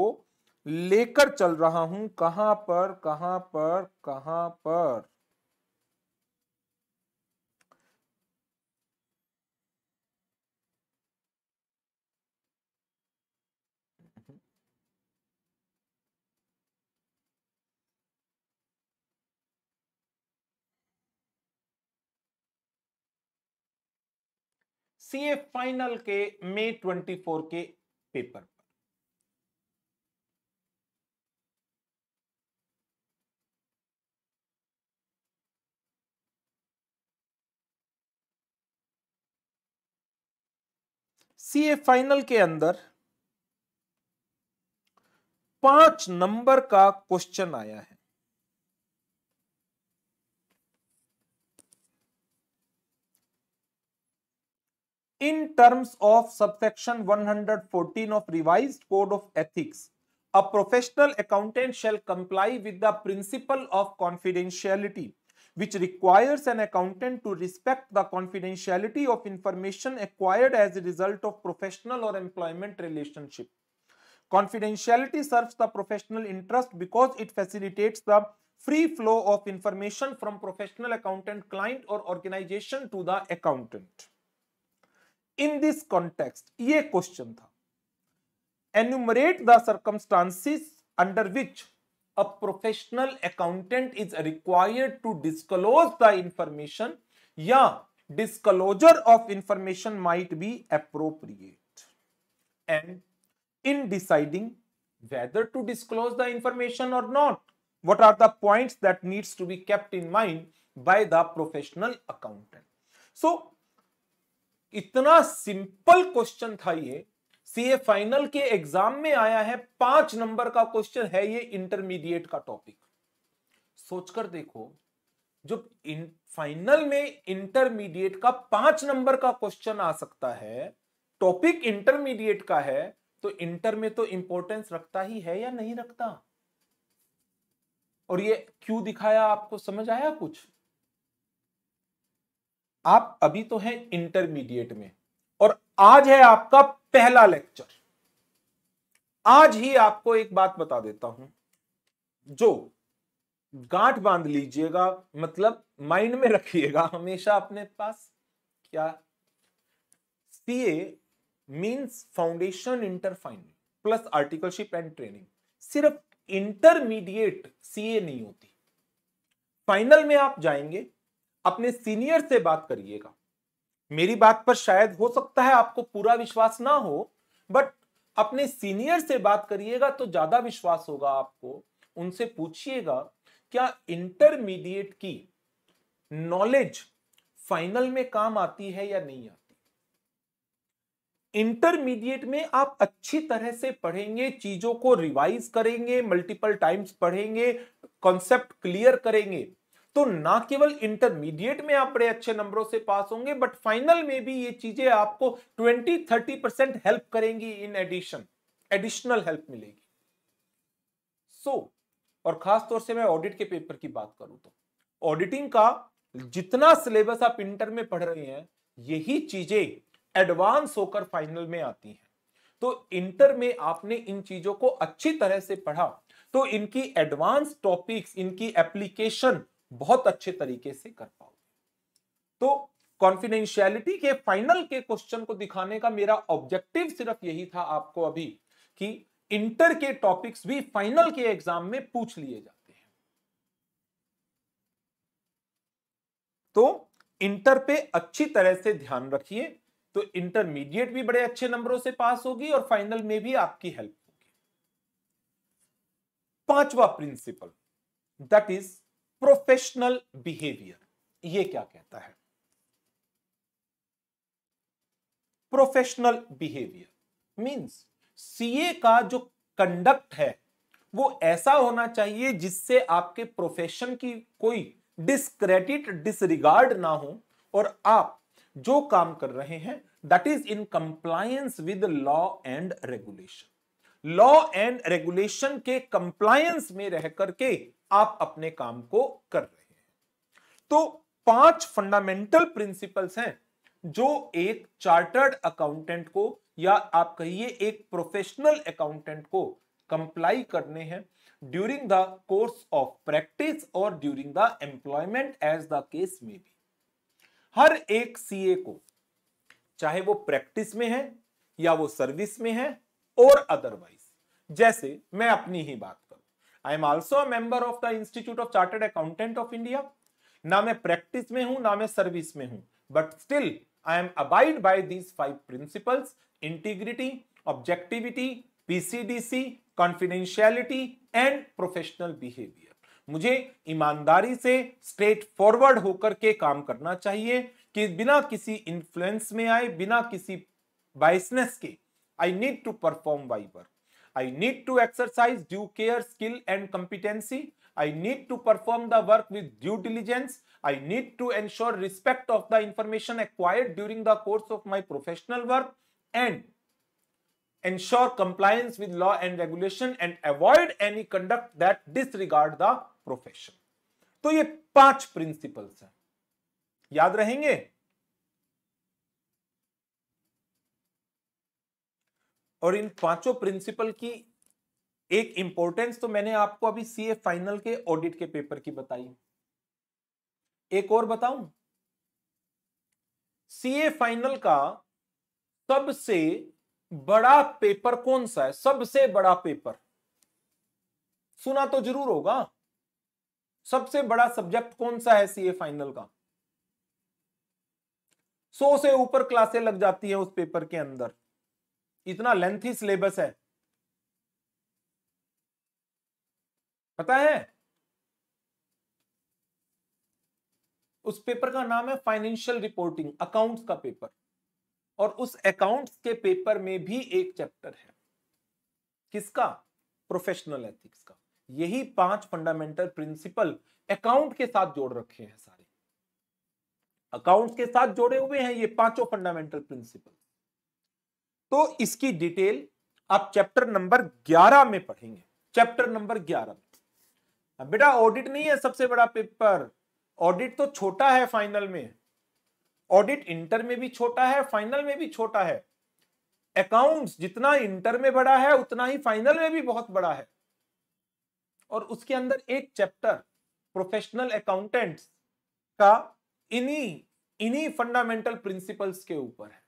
लेकर चल रहा हूं कहां पर कहां पर कहां पर सीए फाइनल के मई 24 के पेपर पर सीए फाइनल के अंदर पांच नंबर का क्वेश्चन आया है in terms of subsection 114 of revised code of ethics a professional accountant shall comply with the principle of confidentiality which requires an accountant to respect the confidentiality of information acquired as a result of professional or employment relationship. Confidentiality serves the professional interest because it facilitates the free flow of information from professional accountant client or organization to the accountant. In this context, ये question था enumerate the circumstances under which a professional accountant is required to disclose the information yeah disclosure of information might be appropriate and in deciding whether to disclose the information or not what are the points that needs to be kept in mind by the professional accountant so इतना simple question था ये CA final के exam में आया है पांच number का question है ये इंटरमीडिएट का टॉपिक सोचकर देखो जो इन फाइनल में इंटरमीडिएट का पांच नंबर का क्वेश्चन आ सकता है टॉपिक इंटरमीडिएट का है तो इंटर में तो इंपॉर्टेंस रखता ही है या नहीं रखता और ये क्यों दिखाया आपको समझ आया कुछ आप अभी तो हैं इंटरमीडिएट में और आज है आपका पहला लेक्चर आज ही आपको एक बात बता देता हूं जो गांठ बांध लीजिएगा मतलब माइंड में रखिएगा हमेशा अपने पास क्या C A means foundation final plus articleship and training सिर्फ इंटरमीडिएट सीए नहीं होती फाइनल में आप जाएंगे अपने सीनियर से बात करिएगा मेरी बात पर शायद हो सकता है आपको पूरा विश्वास ना हो बट अपने सीनियर से बात करिएगा तो ज्यादा विश्वास होगा आपको उनसे पूछिएगा क्या इंटरमीडिएट की नॉलेज फाइनल में काम आती है या नहीं आती इंटरमीडिएट में आप अच्छी तरह से पढ़ेंगे चीजों को रिवाइज करेंगे मल्टीपल टाइम्स पढ़ेंगे कॉन्सेप्ट क्लियर करेंगे तो ना केवल इंटरमीडिएट में आप बड़े अच्छे नंबरों से पास होंगे बट फाइनल में भी ये चीजें आपको 20-30 परसेंट हेल्प करेंगी इन एडिशन एडिशनल हेल्प मिलेगी सो so, और खास तौर से मैं ऑडिट के पेपर की बात करूं तो ऑडिटिंग का जितना सिलेबस आप इंटर में पढ़ रहे हैं यही चीजें एडवांस होकर फाइनल में आती हैं तो इंटर में आपने इन चीजों को अच्छी तरह से पढ़ा तो इनकी एडवांस टॉपिक्स इनकी एप्लीकेशन बहुत अच्छे तरीके से कर पाओगे तो कॉन्फिडेंशियलिटी के फाइनल के क्वेश्चन को दिखाने का मेरा ऑब्जेक्टिव सिर्फ यही था आपको अभी कि इंटर के टॉपिक्स भी फाइनल के एग्जाम में पूछ लिए जाते हैं तो इंटर पे अच्छी तरह से ध्यान रखिए तो इंटरमीडिएट भी बड़े अच्छे नंबरों से पास होगी और फाइनल में भी आपकी हेल्प होगी पांचवा principle that is professional behaviour ये क्या कहता है प्रोफेशनल बिहेवियर मींस सीए का जो कंडक्ट है वो ऐसा होना चाहिए जिससे आपके प्रोफेशन की कोई डिस्क्रेडिट डिसरिगार्ड ना हो और आप जो काम कर रहे हैं that is in compliance with law and regulation law and regulation के कंप्लायंस में रह करके आप अपने काम को कर रहे हैं तो पांच फंडामेंटल प्रिंसिपल्स हैं जो एक चार्टर्ड अकाउंटेंट को या आप कहिए एक प्रोफेशनल अकाउंटेंट को कंप्लाई करने हैं during the course of practice और during the employment as the case में भी हर एक सीए को चाहे वो प्रैक्टिस में है या वो सर्विस में है और अदरवाइज जैसे मैं अपनी ही बात करूं I am also member of the institute of chartered accountant of India ना मैं प्रैक्टिस में हूं ना मैं सर्विस में हूं but still I am abide by these five principles integrity objectivity PCDC confidentiality and professional behaviour मुझे ईमानदारी से स्ट्रेट फॉरवर्ड होकर के काम करना चाहिए कि बिना किसी इन्फ्लुएंस में आए बिना किसी बाइसनेस के I need to perform my work. I need to exercise due care, skill and competency. I need to perform the work with due diligence. I need to ensure respect of the information acquired during the course of my professional work and ensure compliance with law and regulation and avoid any conduct that disregard the profession. तो ये पांच principles हैं याद रहेंगे और इन पांचों principal की एक इंपॉर्टेंस तो मैंने आपको अभी सीए फाइनल के ऑडिट के पेपर की बताई एक और बताऊं सीए फाइनल का सबसे बड़ा पेपर कौन सा है सबसे बड़ा पेपर सुना तो जरूर होगा सबसे बड़ा सब्जेक्ट कौन सा है सीए फाइनल का सौ से ऊपर क्लासे लग जाती है उस पेपर के अंदर इतना लेंथी सिलेबस है पता है उस पेपर का नाम है फाइनेंशियल रिपोर्टिंग अकाउंट्स का पेपर और उस अकाउंट्स के पेपर में भी एक चैप्टर है किसका प्रोफेशनल एथिक्स का यही पांच फंडामेंटल प्रिंसिपल अकाउंट के साथ जोड़ रखे हैं सारे अकाउंट्स के साथ जोड़े हुए हैं ये पांचों फंडामेंटल प्रिंसिपल तो इसकी डिटेल आप चैप्टर नंबर 11 में पढ़ेंगे चैप्टर नंबर 11 बेटा ऑडिट नहीं है सबसे बड़ा पेपर ऑडिट तो छोटा है फाइनल में ऑडिट इंटर में भी छोटा है फाइनल में भी छोटा है अकाउंट्स जितना इंटर में बड़ा है उतना ही फाइनल में भी बहुत बड़ा है और उसके अंदर एक चैप्टर प्रोफेशनल अकाउंटेंट्स का इन्हीं इन्हीं फंडामेंटल प्रिंसिपल्स के ऊपर है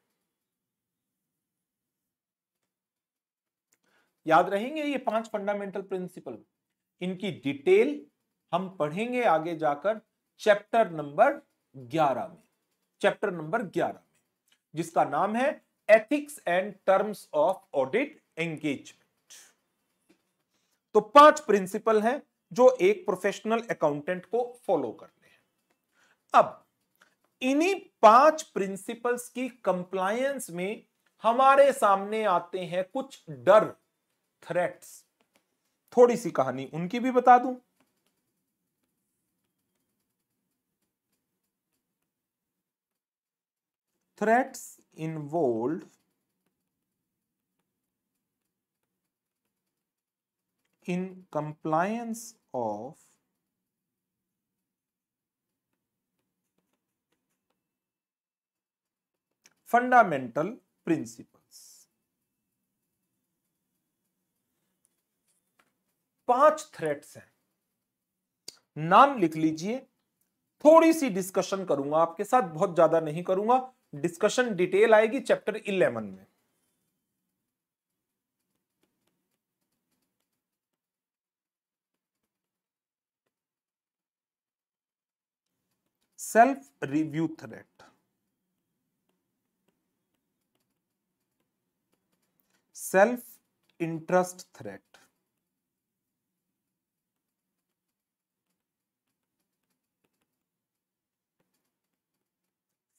याद रहेंगे ये पांच फंडामेंटल प्रिंसिपल इनकी डिटेल हम पढ़ेंगे आगे जाकर चैप्टर नंबर 11 में चैप्टर नंबर 11 में जिसका नाम है ethics and terms of audit engagement तो पांच प्रिंसिपल हैं जो एक प्रोफेशनल अकाउंटेंट को फॉलो करने हैं अब इन्हीं पांच प्रिंसिपल्स की कंप्लायंस में हमारे सामने आते हैं कुछ डर थ्रेट्स थोड़ी सी कहानी उनकी भी बता दूं threats involve in compliance of fundamental principle पांच थ्रेट्स हैं नाम लिख लीजिए थोड़ी सी डिस्कशन करूंगा आपके साथ बहुत ज्यादा नहीं करूंगा डिस्कशन डिटेल आएगी चैप्टर इलेवन में self review threat self interest threat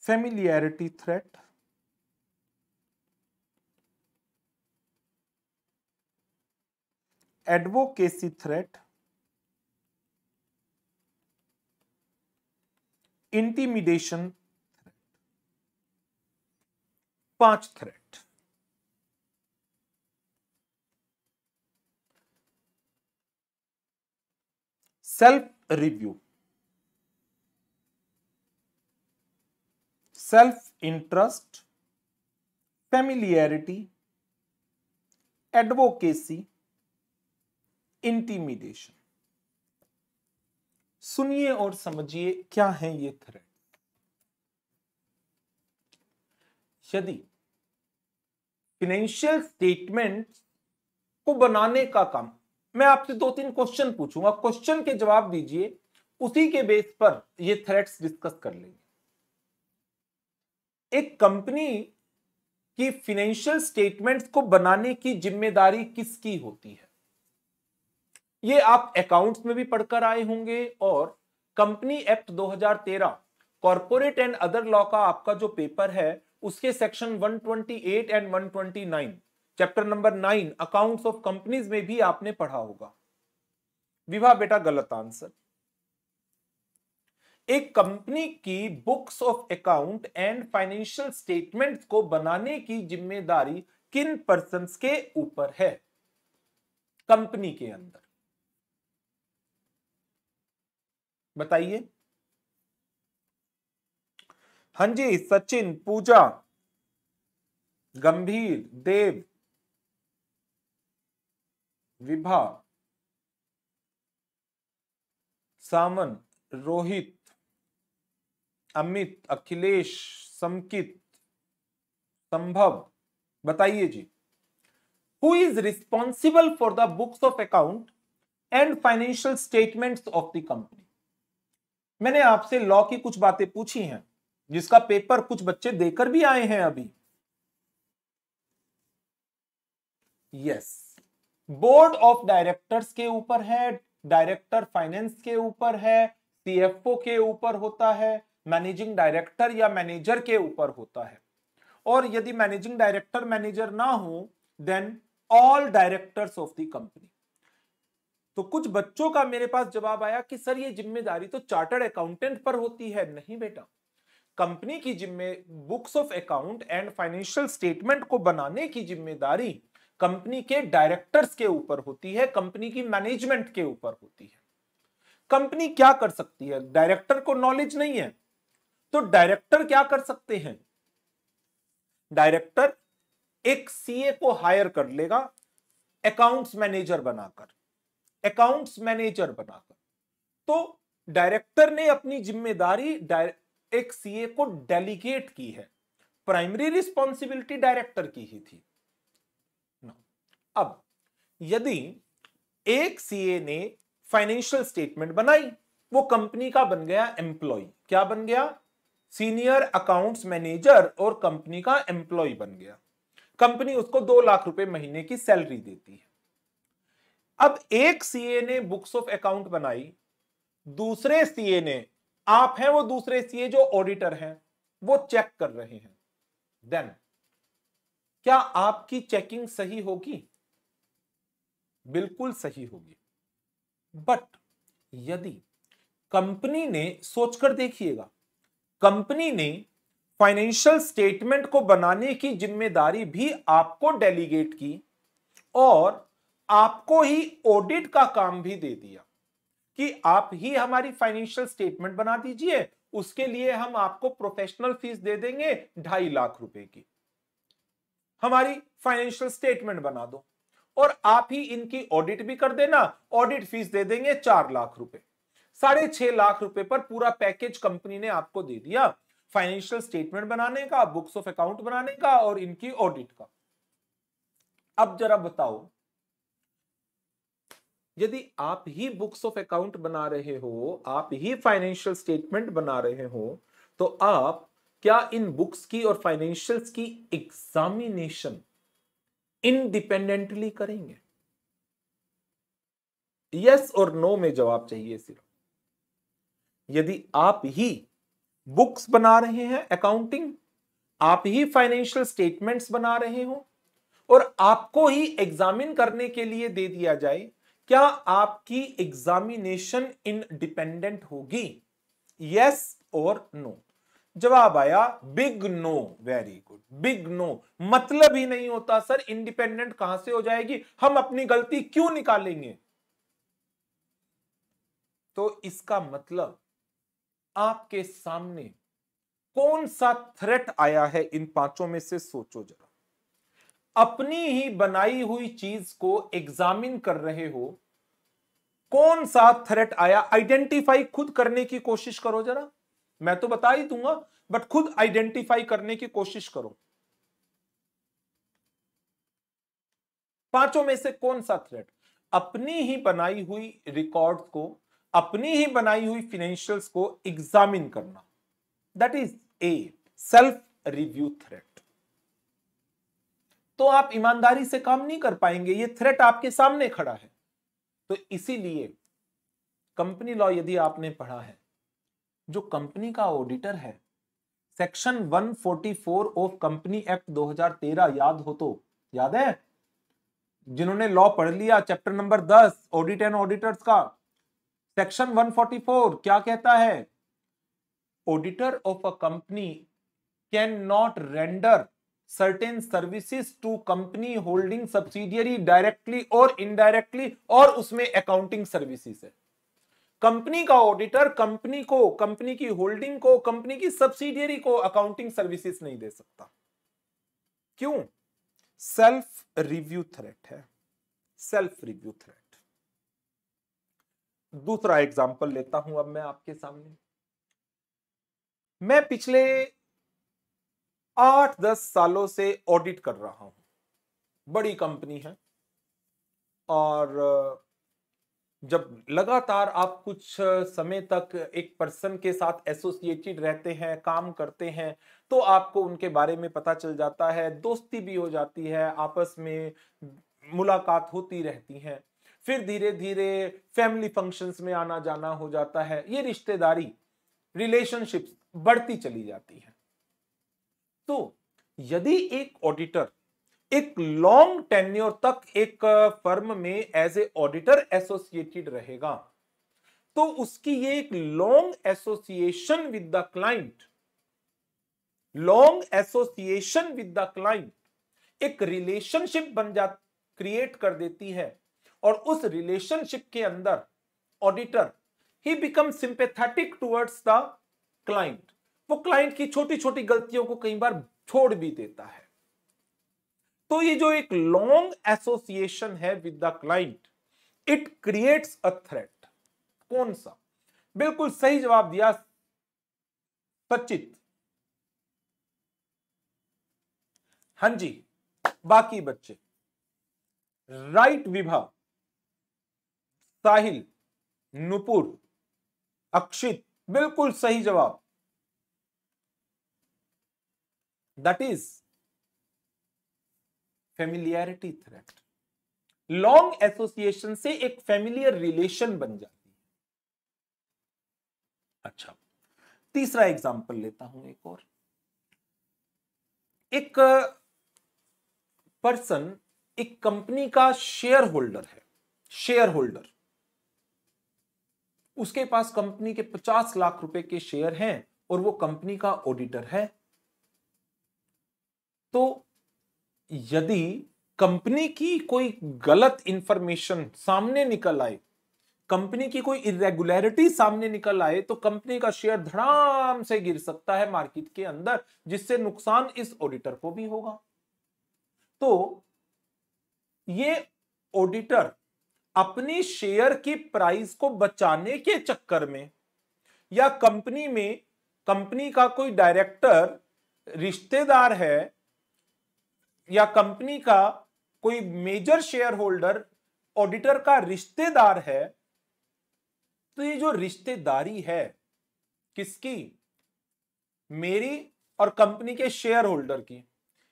familiarity threat advocacy threat intimidation threat पांच threat self review self interest, familiarity, advocacy, intimidation सुनिए और समझिए क्या है ये थ्रेड यदि फिनेंशियल स्टेटमेंट को बनाने का काम मैं आपसे दो तीन क्वेश्चन पूछूंगा क्वेश्चन के जवाब दीजिए उसी के बेस पर ये थ्रेड्स डिस्कस कर लेंगे एक कंपनी की फिनेंशियल स्टेटमेंट्स को बनाने की जिम्मेदारी किसकी होती है ये आप अकाउंट्स में भी पढ़कर आए होंगे और company act 2013 corporate and other law का आपका जो पेपर है उसके section 128 and 129 chapter number 9 accounts of companies में भी आपने पढ़ा होगा विवाह बेटा गलत आंसर एक कंपनी की books of account and financial statements को बनाने की जिम्मेदारी किन पर्सन के ऊपर है कंपनी के अंदर बताइए हां जी सचिन पूजा गंभीर देव विभा सामन रोहित अमित अखिलेश समकित संभव बताइए ji who is responsible for the books of account and financial statement of the company मैंने आपसे लॉ की कुछ बातें पूछी हैं जिसका पेपर कुछ बच्चे देकर भी आए हैं अभी यस बोर्ड ऑफ डायरेक्टर्स के ऊपर है डायरेक्टर फाइनेंस के ऊपर है सीएफओ के ऊपर होता है मैनेजिंग डायरेक्टर या मैनेजर के ऊपर होता है और यदि मैनेजिंग डायरेक्टर मैनेजर ना हो then all directors of the company तो कुछ बच्चों का मेरे पास जवाब आया कि सर ये जिम्मेदारी तो चार्टर्ड अकाउंटेंट पर होती है नहीं बेटा कंपनी की जिम्मे books of account and financial statement को बनाने की जिम्मेदारी कंपनी के डायरेक्टर्स के ऊपर होती है कंपनी की मैनेजमेंट के ऊपर होती है कंपनी क्या कर सकती है डायरेक्टर को नॉलेज नहीं है तो डायरेक्टर क्या कर सकते हैं डायरेक्टर एक सीए को हायर कर लेगा अकाउंट्स मैनेजर बनाकर अकाउंट्स मैनेजर बनाकर तो डायरेक्टर ने अपनी जिम्मेदारी एक सीए को डेलीगेट की है प्राइमरी रिस्पॉन्सिबिलिटी डायरेक्टर की ही थी अब यदि एक सीए ने फाइनेंशियल स्टेटमेंट बनाई वो कंपनी का बन गया एम्प्लॉय क्या बन गया सीनियर अकाउंट्स मैनेजर और कंपनी का एम्प्लॉय बन गया कंपनी उसको दो लाख रुपए महीने की सैलरी देती है अब एक सीए ने बुक्स ऑफ अकाउंट बनाई दूसरे सीए ने आप हैं वो दूसरे सीए जो ऑडिटर हैं वो चेक कर रहे हैं देन क्या आपकी चेकिंग सही होगी बिल्कुल सही होगी बट यदि कंपनी ने सोचकर देखिएगा कंपनी ने फाइनेंशियल स्टेटमेंट को बनाने की जिम्मेदारी भी आपको डेलीगेट की और आपको ही ऑडिट का काम भी दे दिया कि आप ही हमारी फाइनेंशियल स्टेटमेंट बना दीजिए उसके लिए हम आपको प्रोफेशनल फीस दे देंगे ढाई लाख रुपए की हमारी फाइनेंशियल स्टेटमेंट बना दो और आप ही इनकी ऑडिट भी कर देना ऑडिट फीस दे देंगे चार लाख रुपए साढ़े छह लाख रुपए पर पूरा पैकेज कंपनी ने आपको दे दिया फाइनेंशियल स्टेटमेंट बनाने का बुक्स ऑफ अकाउंट बनाने का और इनकी ऑडिट का अब जरा बताओ यदि आप ही बुक्स ऑफ अकाउंट बना रहे हो आप ही फाइनेंशियल स्टेटमेंट बना रहे हो तो आप क्या इन बुक्स की और फाइनेंशियल्स की एग्जामिनेशन इंडिपेंडेंटली करेंगे यस और नो में जवाब चाहिए सिर्फ यदि आप ही बुक्स बना रहे हैं अकाउंटिंग आप ही फाइनेंशियल स्टेटमेंट्स बना रहे हो और आपको ही एग्जामिन करने के लिए दे दिया जाए क्या आपकी एग्जामिनेशन इनडिपेंडेंट होगी यस और नो जवाब आया big no very good big no मतलब ही नहीं होता सर इंडिपेंडेंट कहां से हो जाएगी हम अपनी गलती क्यों निकालेंगे तो इसका मतलब आपके सामने कौन सा थ्रेट आया है इन पांचों में से सोचो जरा अपनी ही बनाई हुई चीज को एग्जामिन कर रहे हो कौन सा थ्रेट आया आइडेंटिफाई खुद करने की कोशिश करो जरा मैं तो बता ही दूंगा बट खुद आइडेंटिफाई करने की कोशिश करो पांचों में से कौन सा थ्रेट अपनी ही बनाई हुई रिकॉर्ड को अपनी ही बनाई हुई फिनेंशियल्स को एग्जामिन करना that is a self review threat तो आप ईमानदारी से काम नहीं कर पाएंगे ये थ्रेट आपके सामने खड़ा है तो इसीलिए कंपनी लॉ यदि आपने पढ़ा है जो कंपनी का ऑडिटर है सेक्शन 144 ऑफ कंपनी एक्ट 2013 याद हो तो याद है जिन्होंने लॉ पढ़ लिया chapter number 10 audit and auditors का सेक्शन 144 क्या कहता है auditor of a company can not render certain services to company holding subsidiary directly और इनडायरेक्टली और उसमें अकाउंटिंग सर्विसेज है कंपनी का ऑडिटर कंपनी को कंपनी की होल्डिंग को कंपनी की सब्सिडियरी को अकाउंटिंग सर्विसेज नहीं दे सकता क्यों सेल्फ रिव्यू थ्रेट है सेल्फ रिव्यू थ्रेट दूसरा एग्जाम्पल लेता हूं अब मैं आपके सामने मैं पिछले आठ दस सालों से ऑडिट कर रहा हूं बड़ी कंपनी है और जब लगातार आप कुछ समय तक एक पर्सन के साथ एसोसिएटेड रहते हैं काम करते हैं तो आपको उनके बारे में पता चल जाता है दोस्ती भी हो जाती है आपस में मुलाकात होती रहती है फिर धीरे धीरे फैमिली फंक्शंस में आना जाना हो जाता है ये रिश्तेदारी रिलेशनशिप बढ़ती चली जाती है तो यदि एक ऑडिटर एक लॉन्ग टेन्योर तक एक फर्म में एज ए ऑडिटर एसोसिएटेड रहेगा तो उसकी ये एक long association with the client long association with the client एक रिलेशनशिप बन जा क्रिएट कर देती है और उस रिलेशनशिप के अंदर ऑडिटर ही become sympathetic towards the client वो क्लाइंट की छोटी छोटी गलतियों को कई बार छोड़ भी देता है तो ये जो एक लॉन्ग एसोसिएशन है with the client it creates a threat कौन सा बिल्कुल सही जवाब दिया सचित हां जी बाकी बच्चे राइट विभाग साहिल नुपुर अक्षित बिल्कुल सही जवाब that is familiarity threat long association से एक फेमिलियर रिलेशन बन जाती है अच्छा तीसरा एग्जाम्पल लेता हूं एक और एक पर्सन एक कंपनी का शेयर होल्डर है शेयर होल्डर उसके पास कंपनी के पचास लाख रुपए के शेयर हैं और वो कंपनी का ऑडिटर है तो यदि कंपनी की कोई गलत इंफॉर्मेशन सामने निकल आए कंपनी की कोई इरेगुलरिटी सामने निकल आए तो कंपनी का शेयर धड़ाम से गिर सकता है मार्केट के अंदर जिससे नुकसान इस ऑडिटर को भी होगा तो ये ऑडिटर अपनी शेयर की प्राइस को बचाने के चक्कर में या कंपनी में कंपनी का कोई डायरेक्टर रिश्तेदार है या कंपनी का कोई मेजर शेयर होल्डर ऑडिटर का रिश्तेदार है तो ये जो रिश्तेदारी है किसकी मेरी और कंपनी के शेयर होल्डर की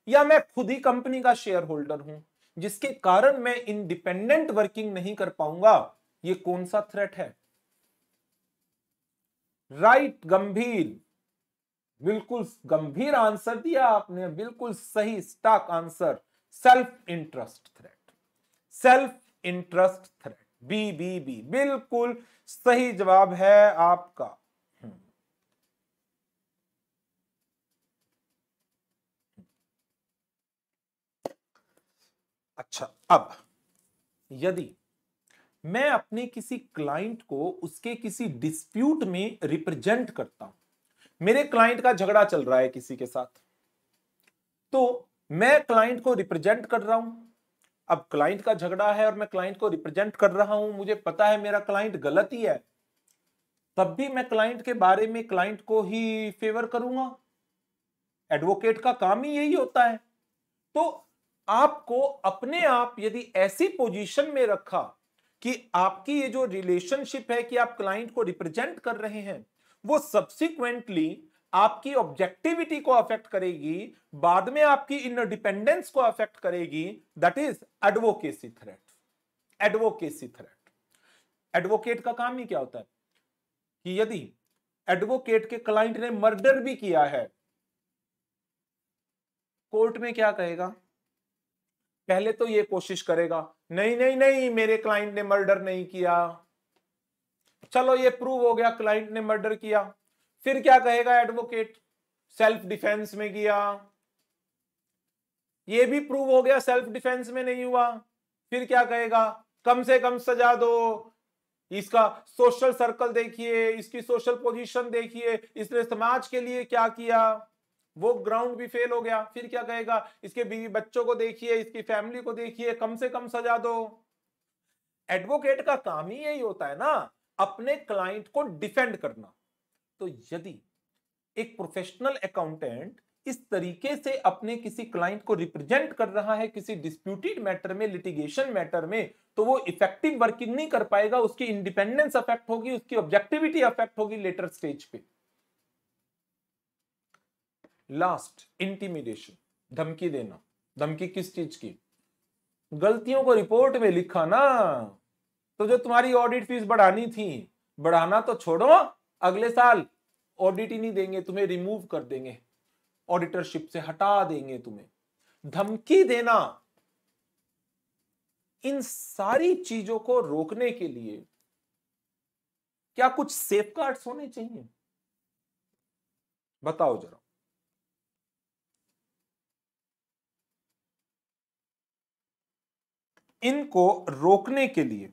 या मैं खुद ही कंपनी का शेयर होल्डर हूं जिसके कारण मैं इंडिपेंडेंट वर्किंग नहीं कर पाऊंगा ये कौन सा थ्रेट है राइट right, गंभीर बिल्कुल गंभीर आंसर दिया आपने बिल्कुल सही stock answer self interest threat self interest threat B B B बिल्कुल सही जवाब है आपका अच्छा अब यदि मैं अपने किसी क्लाइंट को उसके किसी डिस्प्यूट में रिप्रेजेंट करता हूं मेरे क्लाइंट का झगड़ा चल रहा है किसी के साथ तो मैं क्लाइंट को रिप्रेजेंट कर रहा हूं अब क्लाइंट का झगड़ा है और मैं क्लाइंट को रिप्रेजेंट कर रहा हूं मुझे पता है मेरा क्लाइंट गलत ही है तब भी मैं क्लाइंट के बारे में क्लाइंट को ही फेवर करूंगा एडवोकेट का काम ही यही होता है तो आपको अपने आप यदि ऐसी पोजीशन में रखा कि आपकी ये जो रिलेशनशिप है कि आप क्लाइंट को रिप्रेजेंट कर रहे हैं वो सब्सिक्वेंटली आपकी ऑब्जेक्टिविटी को अफेक्ट करेगी बाद में आपकी डिपेंडेंस को अफेक्ट करेगी that is advocacy threat advocacy threat advocate का काम ही क्या होता है कि यदि एडवोकेट के क्लाइंट ने मर्डर भी किया है कोर्ट में क्या कहेगा पहले तो ये कोशिश करेगा नहीं नहीं नहीं मेरे क्लाइंट ने मर्डर नहीं किया चलो ये प्रूव हो गया क्लाइंट ने मर्डर किया फिर क्या कहेगा एडवोकेट सेल्फ डिफेंस में किया ये भी प्रूव हो गया सेल्फ डिफेंस में नहीं हुआ फिर क्या कहेगा कम से कम सजा दो इसका सोशल सर्कल देखिए इसकी सोशल पोजीशन देखिए इसने समाज के लिए क्या किया वो ग्राउंड भी फेल हो गया फिर क्या कहेगा इसके बीवी बच्चों को देखिए इसकी फैमिली को देखिए कम से कम सजा दो एडवोकेट का काम ही यही होता है ना अपने क्लाइंट को डिफेंड करना तो यदि एक प्रोफेशनल अकाउंटेंट इस तरीके से अपने किसी क्लाइंट को रिप्रेजेंट कर रहा है किसी डिस्प्यूटेड मैटर में लिटिगेशन मैटर में तो वो इफेक्टिव वर्किंग नहीं कर पाएगा उसकी इंडिपेंडेंस अफेक्ट होगी उसकी ऑब्जेक्टिविटी अफेक्ट होगी लेटर स्टेज पे लास्ट इंटीमिडेशन धमकी देना धमकी किस चीज की गलतियों को रिपोर्ट में लिखा ना तो जो तुम्हारी ऑडिट फीस बढ़ानी थी बढ़ाना तो छोड़ो अगले साल ऑडिट ही नहीं देंगे तुम्हें रिमूव कर देंगे ऑडिटरशिप से हटा देंगे तुम्हें धमकी देना इन सारी चीजों को रोकने के लिए क्या कुछ सेफ होने चाहिए बताओ जरा इनको रोकने के लिए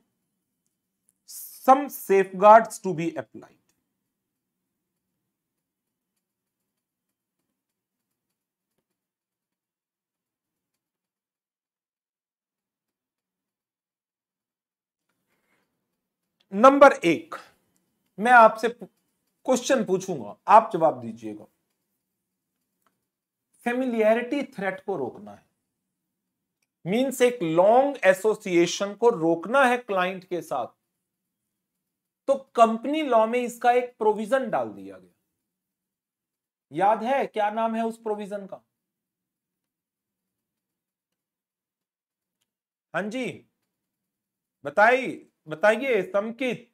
some safeguard to be applied number एक मैं आपसे क्वेश्चन पूछूंगा आप जवाब दीजिएगा फेमिलियरिटी थ्रेट को रोकना है मीन्स एक लॉन्ग एसोसिएशन को रोकना है क्लाइंट के साथ तो कंपनी लॉ में इसका एक प्रोविजन डाल दिया गया याद है क्या नाम है उस प्रोविजन का हां जी बताइए बताइए समकित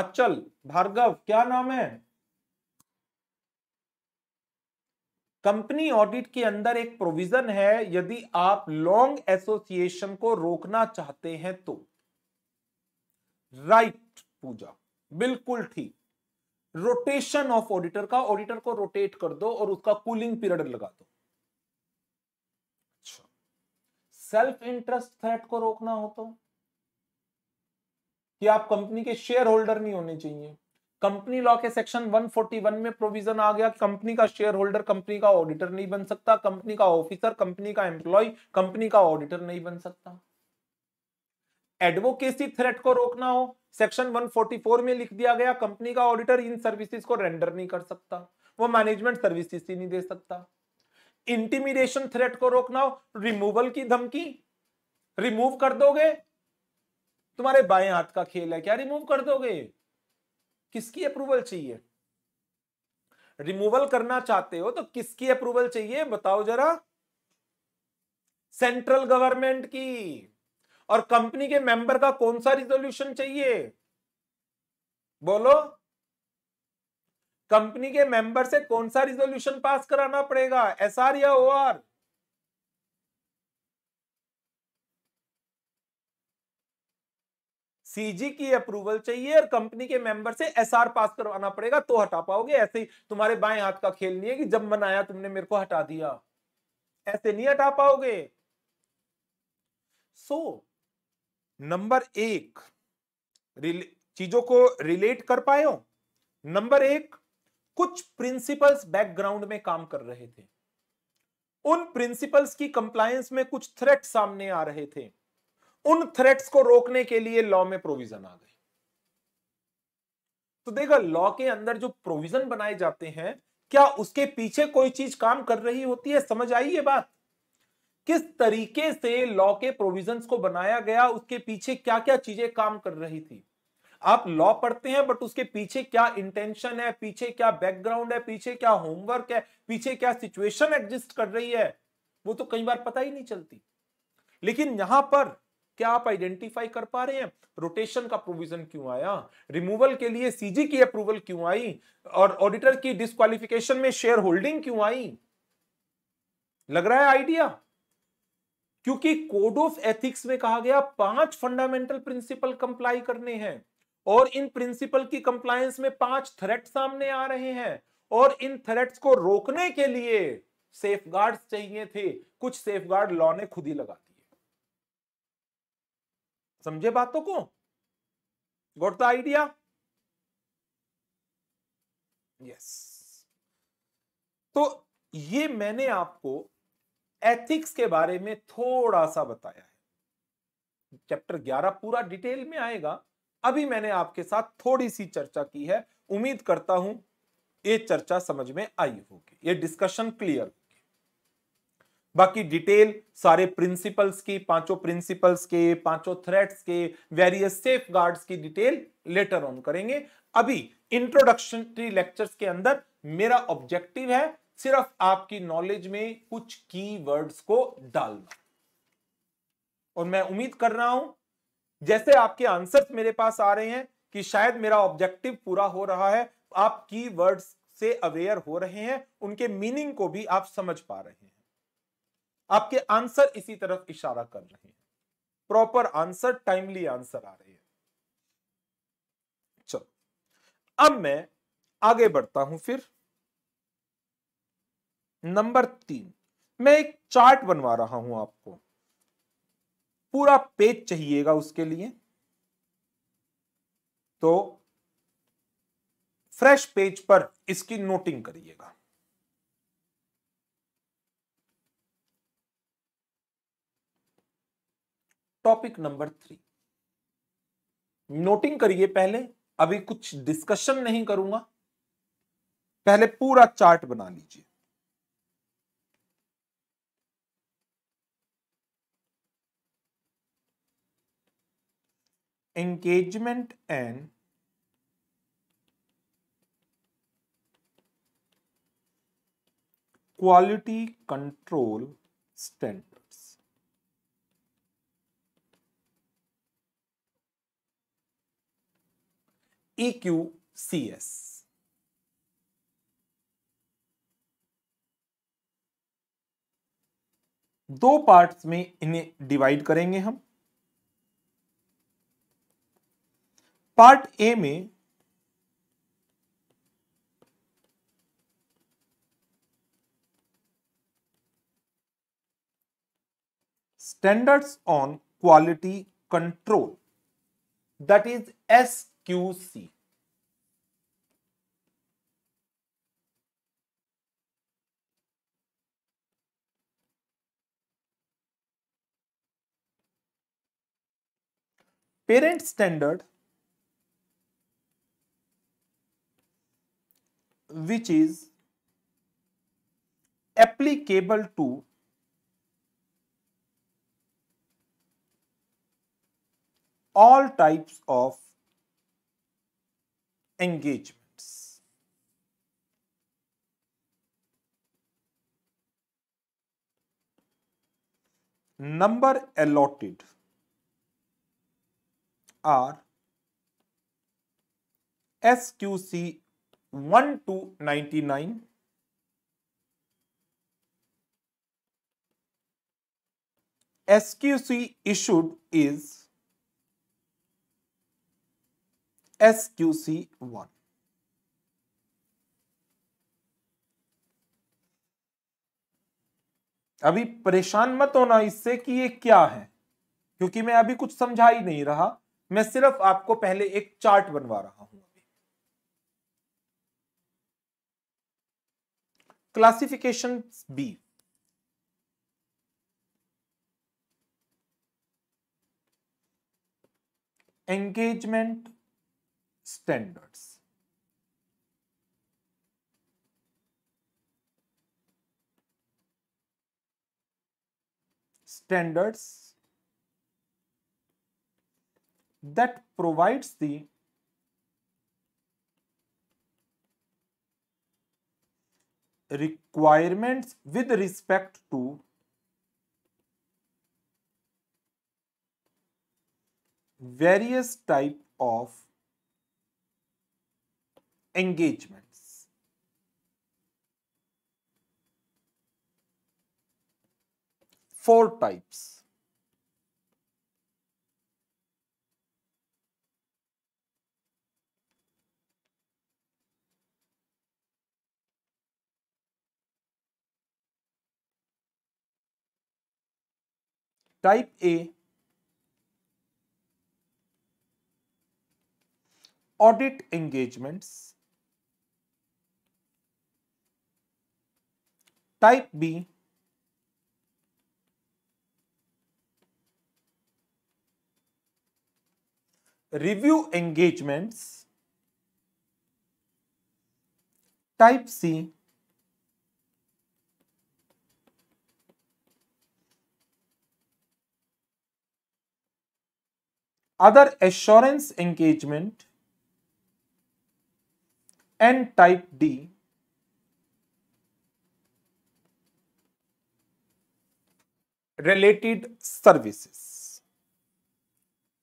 आचल भार्गव क्या नाम है कंपनी ऑडिट के अंदर एक प्रोविजन है यदि आप लॉन्ग एसोसिएशन को रोकना चाहते हैं तो राइट right, पूजा बिल्कुल ठीक रोटेशन ऑफ ऑडिटर का ऑडिटर को रोटेट कर दो और उसका कूलिंग पीरियड लगा दो अच्छा सेल्फ इंटरेस्ट थ्रेट को रोकना हो तो कि आप कंपनी के शेयर होल्डर नहीं होने चाहिए कंपनी लॉ के सेक्शन 141 में प्रोविजन आ गया कंपनी का शेयर होल्डर कंपनी का ऑडिटर नहीं बन सकता कंपनी का ऑफिसर कंपनी का एम्प्लॉय कंपनी का ऑडिटर नहीं बन सकता एडवोकेसी थ्रेट को रोकना हो सेक्शन 144 में लिख दिया गया कंपनी का ऑडिटर इन सर्विसेज को रेंडर नहीं कर सकता वो मैनेजमेंट सर्विसेज ही नहीं दे सकता इंटीमिडेशन थ्रेट को रोकना हो रिमूवल की धमकी रिमूव कर दोगे तुम्हारे बाएं हाथ का खेल है क्या रिमूव कर दोगे किसकी अप्रूवल चाहिए रिमूवल करना चाहते हो तो किसकी अप्रूवल चाहिए बताओ जरा सेंट्रल गवर्नमेंट की और कंपनी के मेंबर का कौन सा रिजोल्यूशन चाहिए बोलो कंपनी के मेंबर से कौन सा रिजोल्यूशन पास कराना पड़ेगा एसआर या ओआर सीजी की अप्रूवल चाहिए और कंपनी के मेंबर से एसआर पास करवाना पड़ेगा तो हटा पाओगे ऐसे ही तुम्हारे बाएं हाथ का खेल नहीं है कि जब मनाया तुमने मेरे को हटा दिया ऐसे नहीं हटा पाओगे सो so, नंबर एक चीजों को रिलेट कर पाए हो नंबर एक कुछ प्रिंसिपल्स बैकग्राउंड में काम कर रहे थे उन प्रिंसिपल्स की कंप्लायंस में कुछ थ्रेट सामने आ रहे थे उन थ्रेट्स को रोकने के लिए लॉ में प्रोविजन आ गई तो देखा लॉ के अंदर जो प्रोविजन बनाए जाते हैं क्या उसके पीछे कोई चीज काम कर रही होती है समझ आई ये बात किस तरीके से लॉ के प्रोविजंस को बनाया गया उसके पीछे क्या क्या चीजें काम कर रही थी आप लॉ पढ़ते हैं बट उसके पीछे क्या इंटेंशन है पीछे क्या बैकग्राउंड है पीछे क्या होमवर्क है पीछे क्या सिचुएशन एग्जिस्ट कर रही है वो तो कई बार पता ही नहीं चलती लेकिन यहां पर क्या आप आइडेंटिफाई कर पा रहे हैं रोटेशन का प्रोविजन क्यों आया रिमूवल के लिए सीजी की अप्रूवल क्यों आई और ऑडिटर की डिस्कालिफिकेशन में शेयर होल्डिंग क्यों आई लग रहा है आइडिया क्योंकि कोड ऑफ एथिक्स में कहा गया पांच फंडामेंटल प्रिंसिपल कंप्लाई करने हैं और इन प्रिंसिपल की कंप्लायंस में पांच थ्रेट सामने आ रहे हैं और इन थ्रेट्स को रोकने के लिए सेफगार्ड्स चाहिए थे कुछ सेफगार्ड लॉ ने खुद ही लगा समझे बातों को गोट द आइडिया यस तो ये मैंने आपको एथिक्स के बारे में थोड़ा सा बताया है चैप्टर 11 पूरा डिटेल में आएगा अभी मैंने आपके साथ थोड़ी सी चर्चा की है उम्मीद करता हूं ये चर्चा समझ में आई होगी ये डिस्कशन क्लियर बाकी डिटेल सारे प्रिंसिपल्स की पांचों प्रिंसिपल्स के पांचों थ्रेट्स के वेरियस सेफ गार्ड्स की डिटेल लेटर ऑन करेंगे अभी इंट्रोडक्शन लेक्चर्स के अंदर मेरा ऑब्जेक्टिव है सिर्फ आपकी नॉलेज में कुछ की वर्ड्स को डालना और मैं उम्मीद कर रहा हूं जैसे आपके आंसर्स मेरे पास आ रहे हैं कि शायद मेरा ऑब्जेक्टिव पूरा हो रहा है आप की वर्ड्स से अवेयर हो रहे हैं उनके मीनिंग को भी आप समझ पा रहे हैं आपके आंसर इसी तरफ इशारा कर रहे हैं प्रॉपर आंसर टाइमली आंसर आ रहे हैं चलो अब मैं आगे बढ़ता हूं फिर नंबर तीन मैं एक चार्ट बनवा रहा हूं आपको पूरा पेज चाहिएगा उसके लिए तो फ्रेश पेज पर इसकी नोटिंग करिएगा टॉपिक नंबर थ्री नोटिंग करिए पहले अभी कुछ डिस्कशन नहीं करूंगा पहले पूरा चार्ट बना लीजिए engagement and quality control stand EQCS. दो पार्ट्स में इन्हें डिवाइड करेंगे हम पार्ट ए में standards on quality control that is S QC. Parent standard which is applicable to all types of engagements. Number allotted are SQC 1 to 99 SQC issued is S Q C one अभी परेशान मत होना इससे कि ये क्या है क्योंकि मैं अभी कुछ समझा ही नहीं रहा मैं सिर्फ आपको पहले एक चार्ट बनवा रहा हूं classification B engagement standards. Standards that provides the requirements with respect to various type of engagements. Four types. Type A audit engagements type B review engagements type C other assurance engagement and type D related services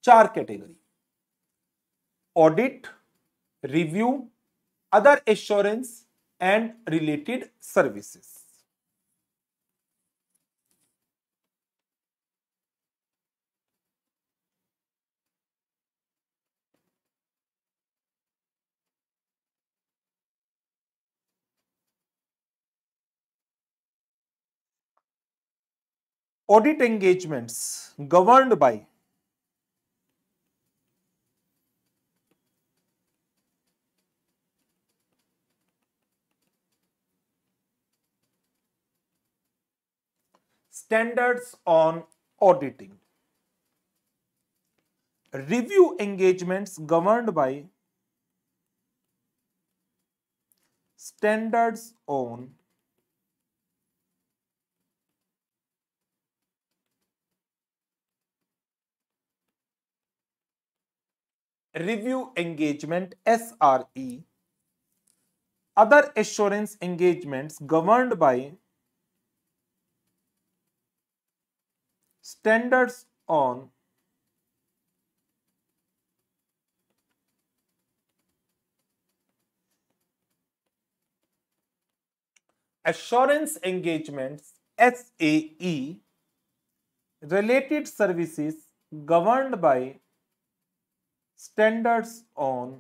चार category audit review other assurance and related services audit engagements governed by standards on auditing. Review engagements governed by standards on review engagement SRE, other assurance engagements governed by standards on assurance engagements SAE related services governed by standards on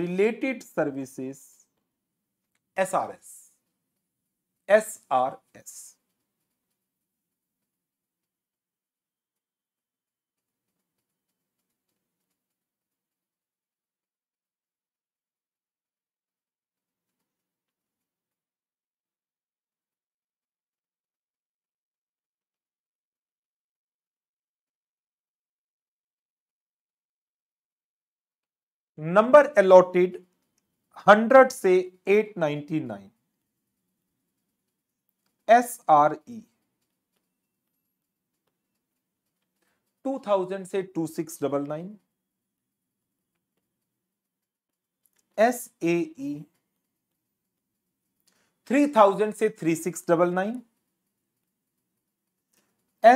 related services SRS SRS number allotted 100 से 899 S R E two thousand से two six double nine S A three thousand से three six double nine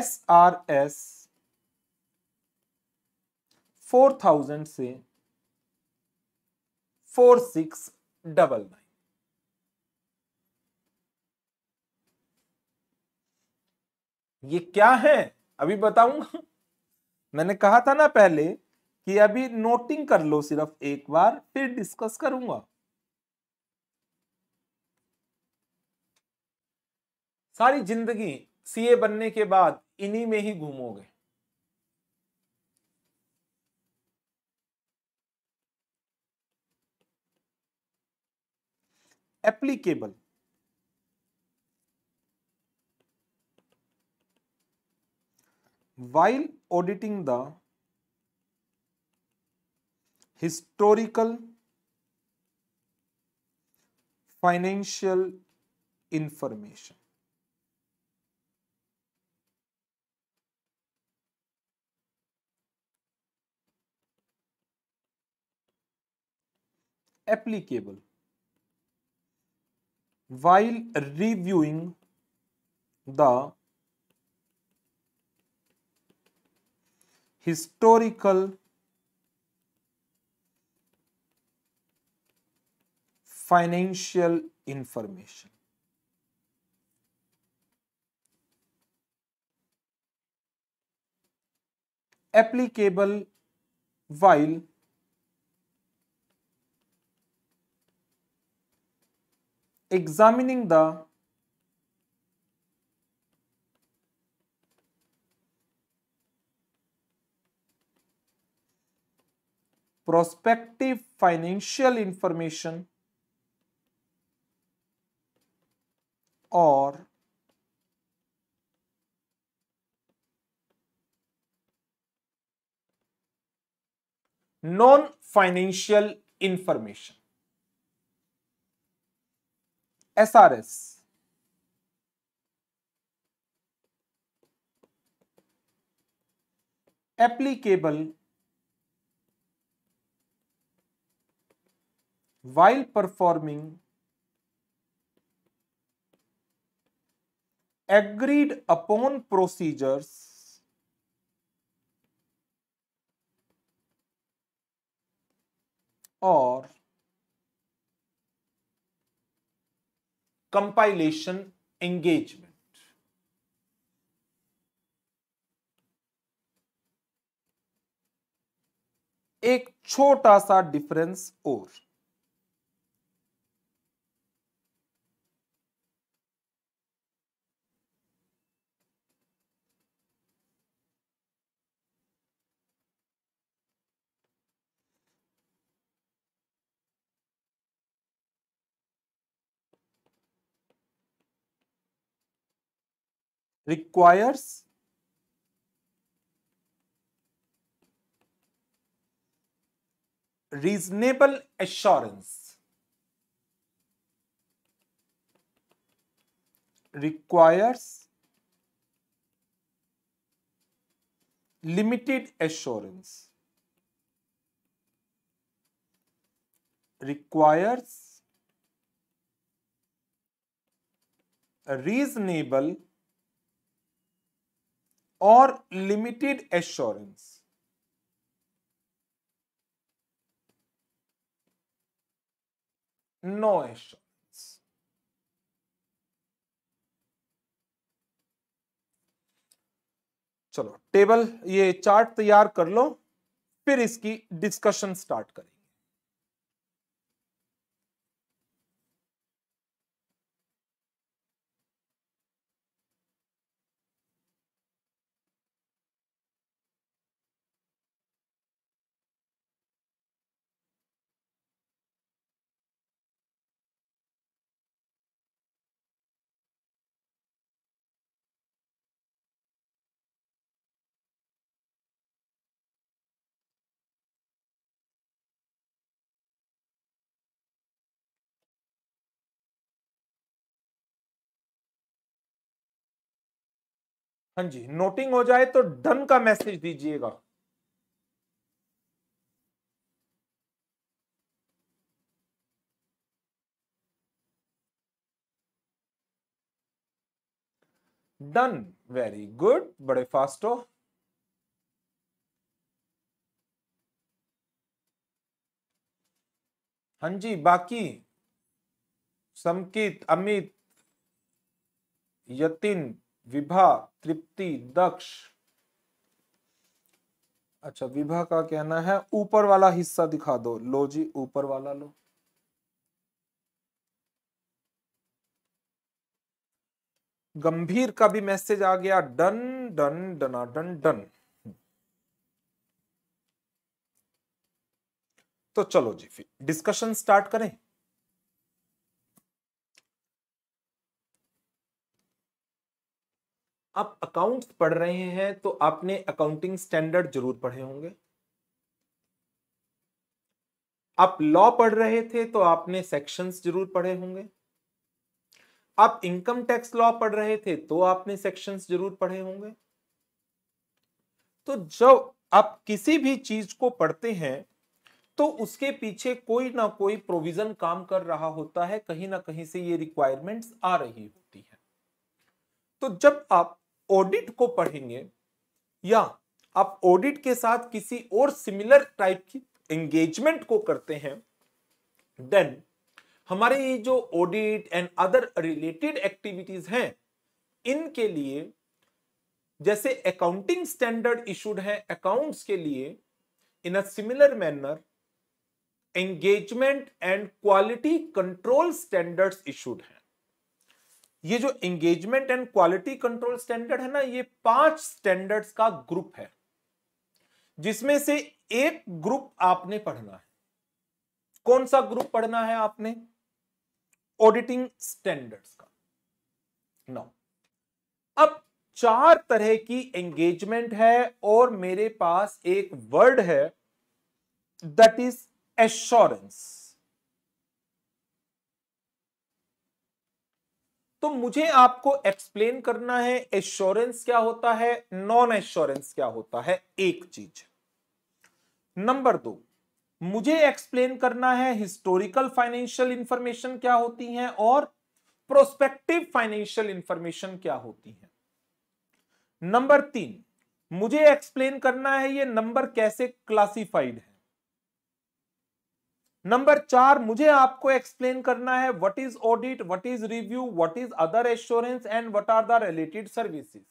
S R S four thousand से four six double nine ये क्या है अभी बताऊंगा मैंने कहा था ना पहले कि अभी नोटिंग कर लो सिर्फ एक बार फिर डिस्कस करूंगा सारी जिंदगी सीए बनने के बाद इन्हीं में ही घूमोगे applicable while auditing the historical financial information. applicable while reviewing the historical financial information. applicable while examining the prospective financial information or non-financial information. SRS applicable while performing agreed upon procedures और compilation engagement एक छोटा सा difference और requires reasonable assurance requires limited assurance requires a reasonable और limited assurance no assurance चलो table ये chart तैयार कर लो फिर इसकी डिस्कशन स्टार्ट करें हाँ जी नोटिंग हो जाए तो डन का मैसेज दीजिएगा डन वेरी गुड बड़े फास्ट हो हाँ जी बाकी समकित अमित यतिन विभा तृप्ति दक्ष अच्छा विभा का कहना है ऊपर वाला हिस्सा दिखा दो लो जी ऊपर वाला लो गंभीर का भी मैसेज आ गया डन डन डना डन डन तो चलो जी फिर डिस्कशन स्टार्ट करें आप अकाउंट्स पढ़ रहे हैं तो आपने अकाउंटिंग स्टैंडर्ड जरूर पढ़े होंगे आप लॉ पढ़ रहे थे तो आपने सेक्शंस जरूर पढ़े होंगे आप इनकम टैक्स लॉ पढ़ रहे थे तो आपने सेक्शंस जरूर पढ़े होंगे तो जब आप किसी भी चीज को पढ़ते हैं तो उसके पीछे कोई ना कोई प्रोविजन काम कर रहा होता है कहीं ना कहीं से ये रिक्वायरमेंट्स आ रही होती है तो जब आप ऑडिट को पढ़ेंगे या आप ऑडिट के साथ किसी और सिमिलर टाइप की एंगेजमेंट को करते हैं देन हमारे ये जो audit and other related activities हैं इनके लिए जैसे अकाउंटिंग स्टैंडर्ड इशूड है अकाउंट्स के लिए in a similar manner engagement and quality control standards issued हैं ये जो engagement and quality control standard है ना ये पांच स्टैंडर्ड्स का ग्रुप है जिसमें से एक ग्रुप आपने पढ़ना है कौन सा ग्रुप पढ़ना है आपने ऑडिटिंग स्टैंडर्ड्स का नौ अब चार तरह की एंगेजमेंट है और मेरे पास एक वर्ड है दैट इज एश्योरेंस तो मुझे आपको एक्सप्लेन करना है एश्योरेंस क्या होता है नॉन एश्योरेंस क्या होता है एक चीज नंबर दो मुझे एक्सप्लेन करना है हिस्टोरिकल फाइनेंशियल इंफॉर्मेशन क्या होती है और प्रोस्पेक्टिव फाइनेंशियल इंफॉर्मेशन क्या होती है नंबर तीन मुझे एक्सप्लेन करना है ये नंबर कैसे क्लासिफाइड है नंबर चार मुझे आपको एक्सप्लेन करना है what is audit what is review what is other assurance and what are the related services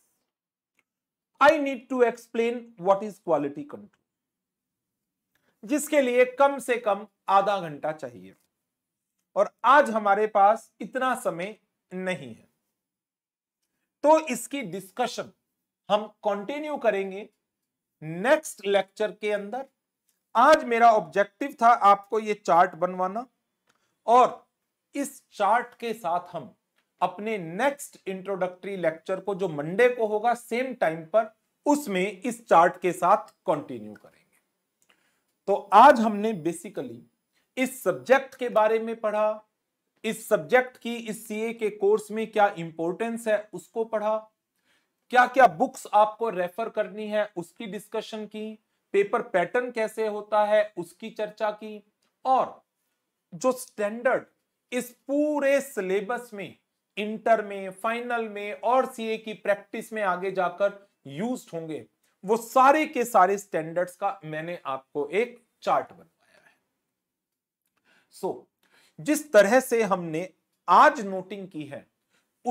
I need to explain what is quality control जिसके लिए कम से कम आधा घंटा चाहिए और आज हमारे पास इतना समय नहीं है तो इसकी डिस्कशन हम कंटिन्यू करेंगे नेक्स्ट लेक्चर के अंदर आज मेरा ऑब्जेक्टिव था आपको ये चार्ट बनवाना और इस चार्ट के साथ हम अपने नेक्स्ट इंट्रोडक्टरी लेक्चर को जो मंडे को होगा सेम टाइम पर उसमें इस चार्ट के साथ कंटिन्यू करेंगे तो आज हमने बेसिकली इस सब्जेक्ट के बारे में पढ़ा इस सब्जेक्ट की इस सीए के कोर्स में क्या इंपॉर्टेंस है उसको पढ़ा क्या क्या बुक्स आपको रेफर करनी है उसकी डिस्कशन की पेपर पैटर्न कैसे होता है उसकी चर्चा की और जो स्टैंडर्ड इस पूरे सिलेबस में इंटर में फाइनल में और सीए की प्रैक्टिस में आगे जाकर यूज होंगे वो सारे के सारे स्टैंडर्ड्स का मैंने आपको एक चार्ट बनवाया है सो so, जिस तरह से हमने आज नोटिंग की है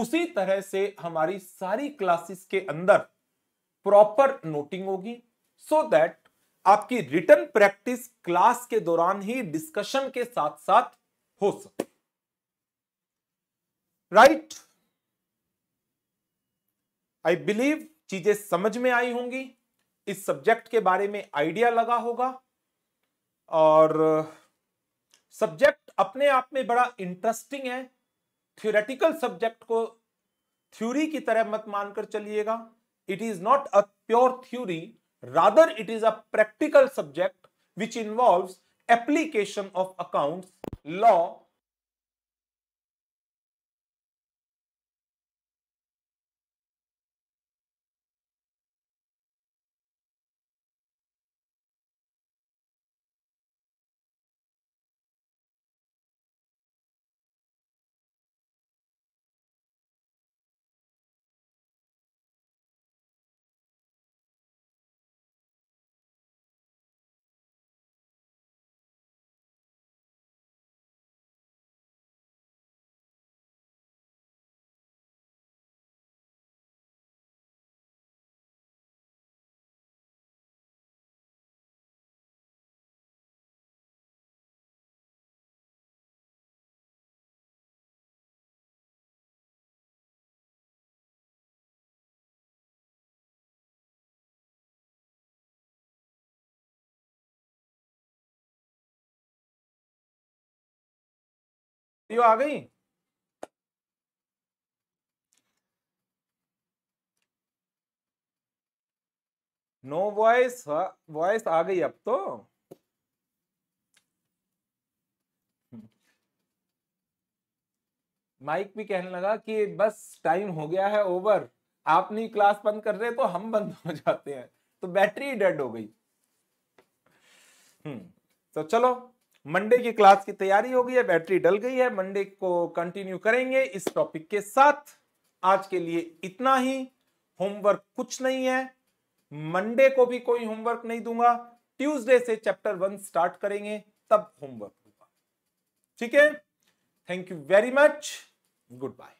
उसी तरह से हमारी सारी क्लासेस के अंदर प्रॉपर नोटिंग होगी सो so दैट आपकी रिटर्न प्रैक्टिस क्लास के दौरान ही डिस्कशन के साथ साथ हो सके राइट आई बिलीव चीजें समझ में आई होंगी इस सब्जेक्ट के बारे में आइडिया लगा होगा और सब्जेक्ट अपने आप में बड़ा इंटरेस्टिंग है थ्योरेटिकल सब्जेक्ट को थ्योरी की तरह मत मानकर चलिएगा it is not a pure theory Rather, it is a practical subject which involves application of accounts, law यो तो आ गई नो वॉइस वॉइस आ गई अब तो माइक भी कहने लगा कि बस टाइम हो गया है ओवर आप नहीं क्लास बंद कर रहे तो हम बंद हो जाते हैं तो बैटरी डेड हो गई हम्म तो चलो मंडे की क्लास की तैयारी हो गई है बैटरी डल गई है मंडे को कंटिन्यू करेंगे इस टॉपिक के साथ आज के लिए इतना ही होमवर्क कुछ नहीं है मंडे को भी कोई होमवर्क नहीं दूंगा ट्यूसडे से चैप्टर वन स्टार्ट करेंगे तब होमवर्क होगा ठीक है thank you very much good bye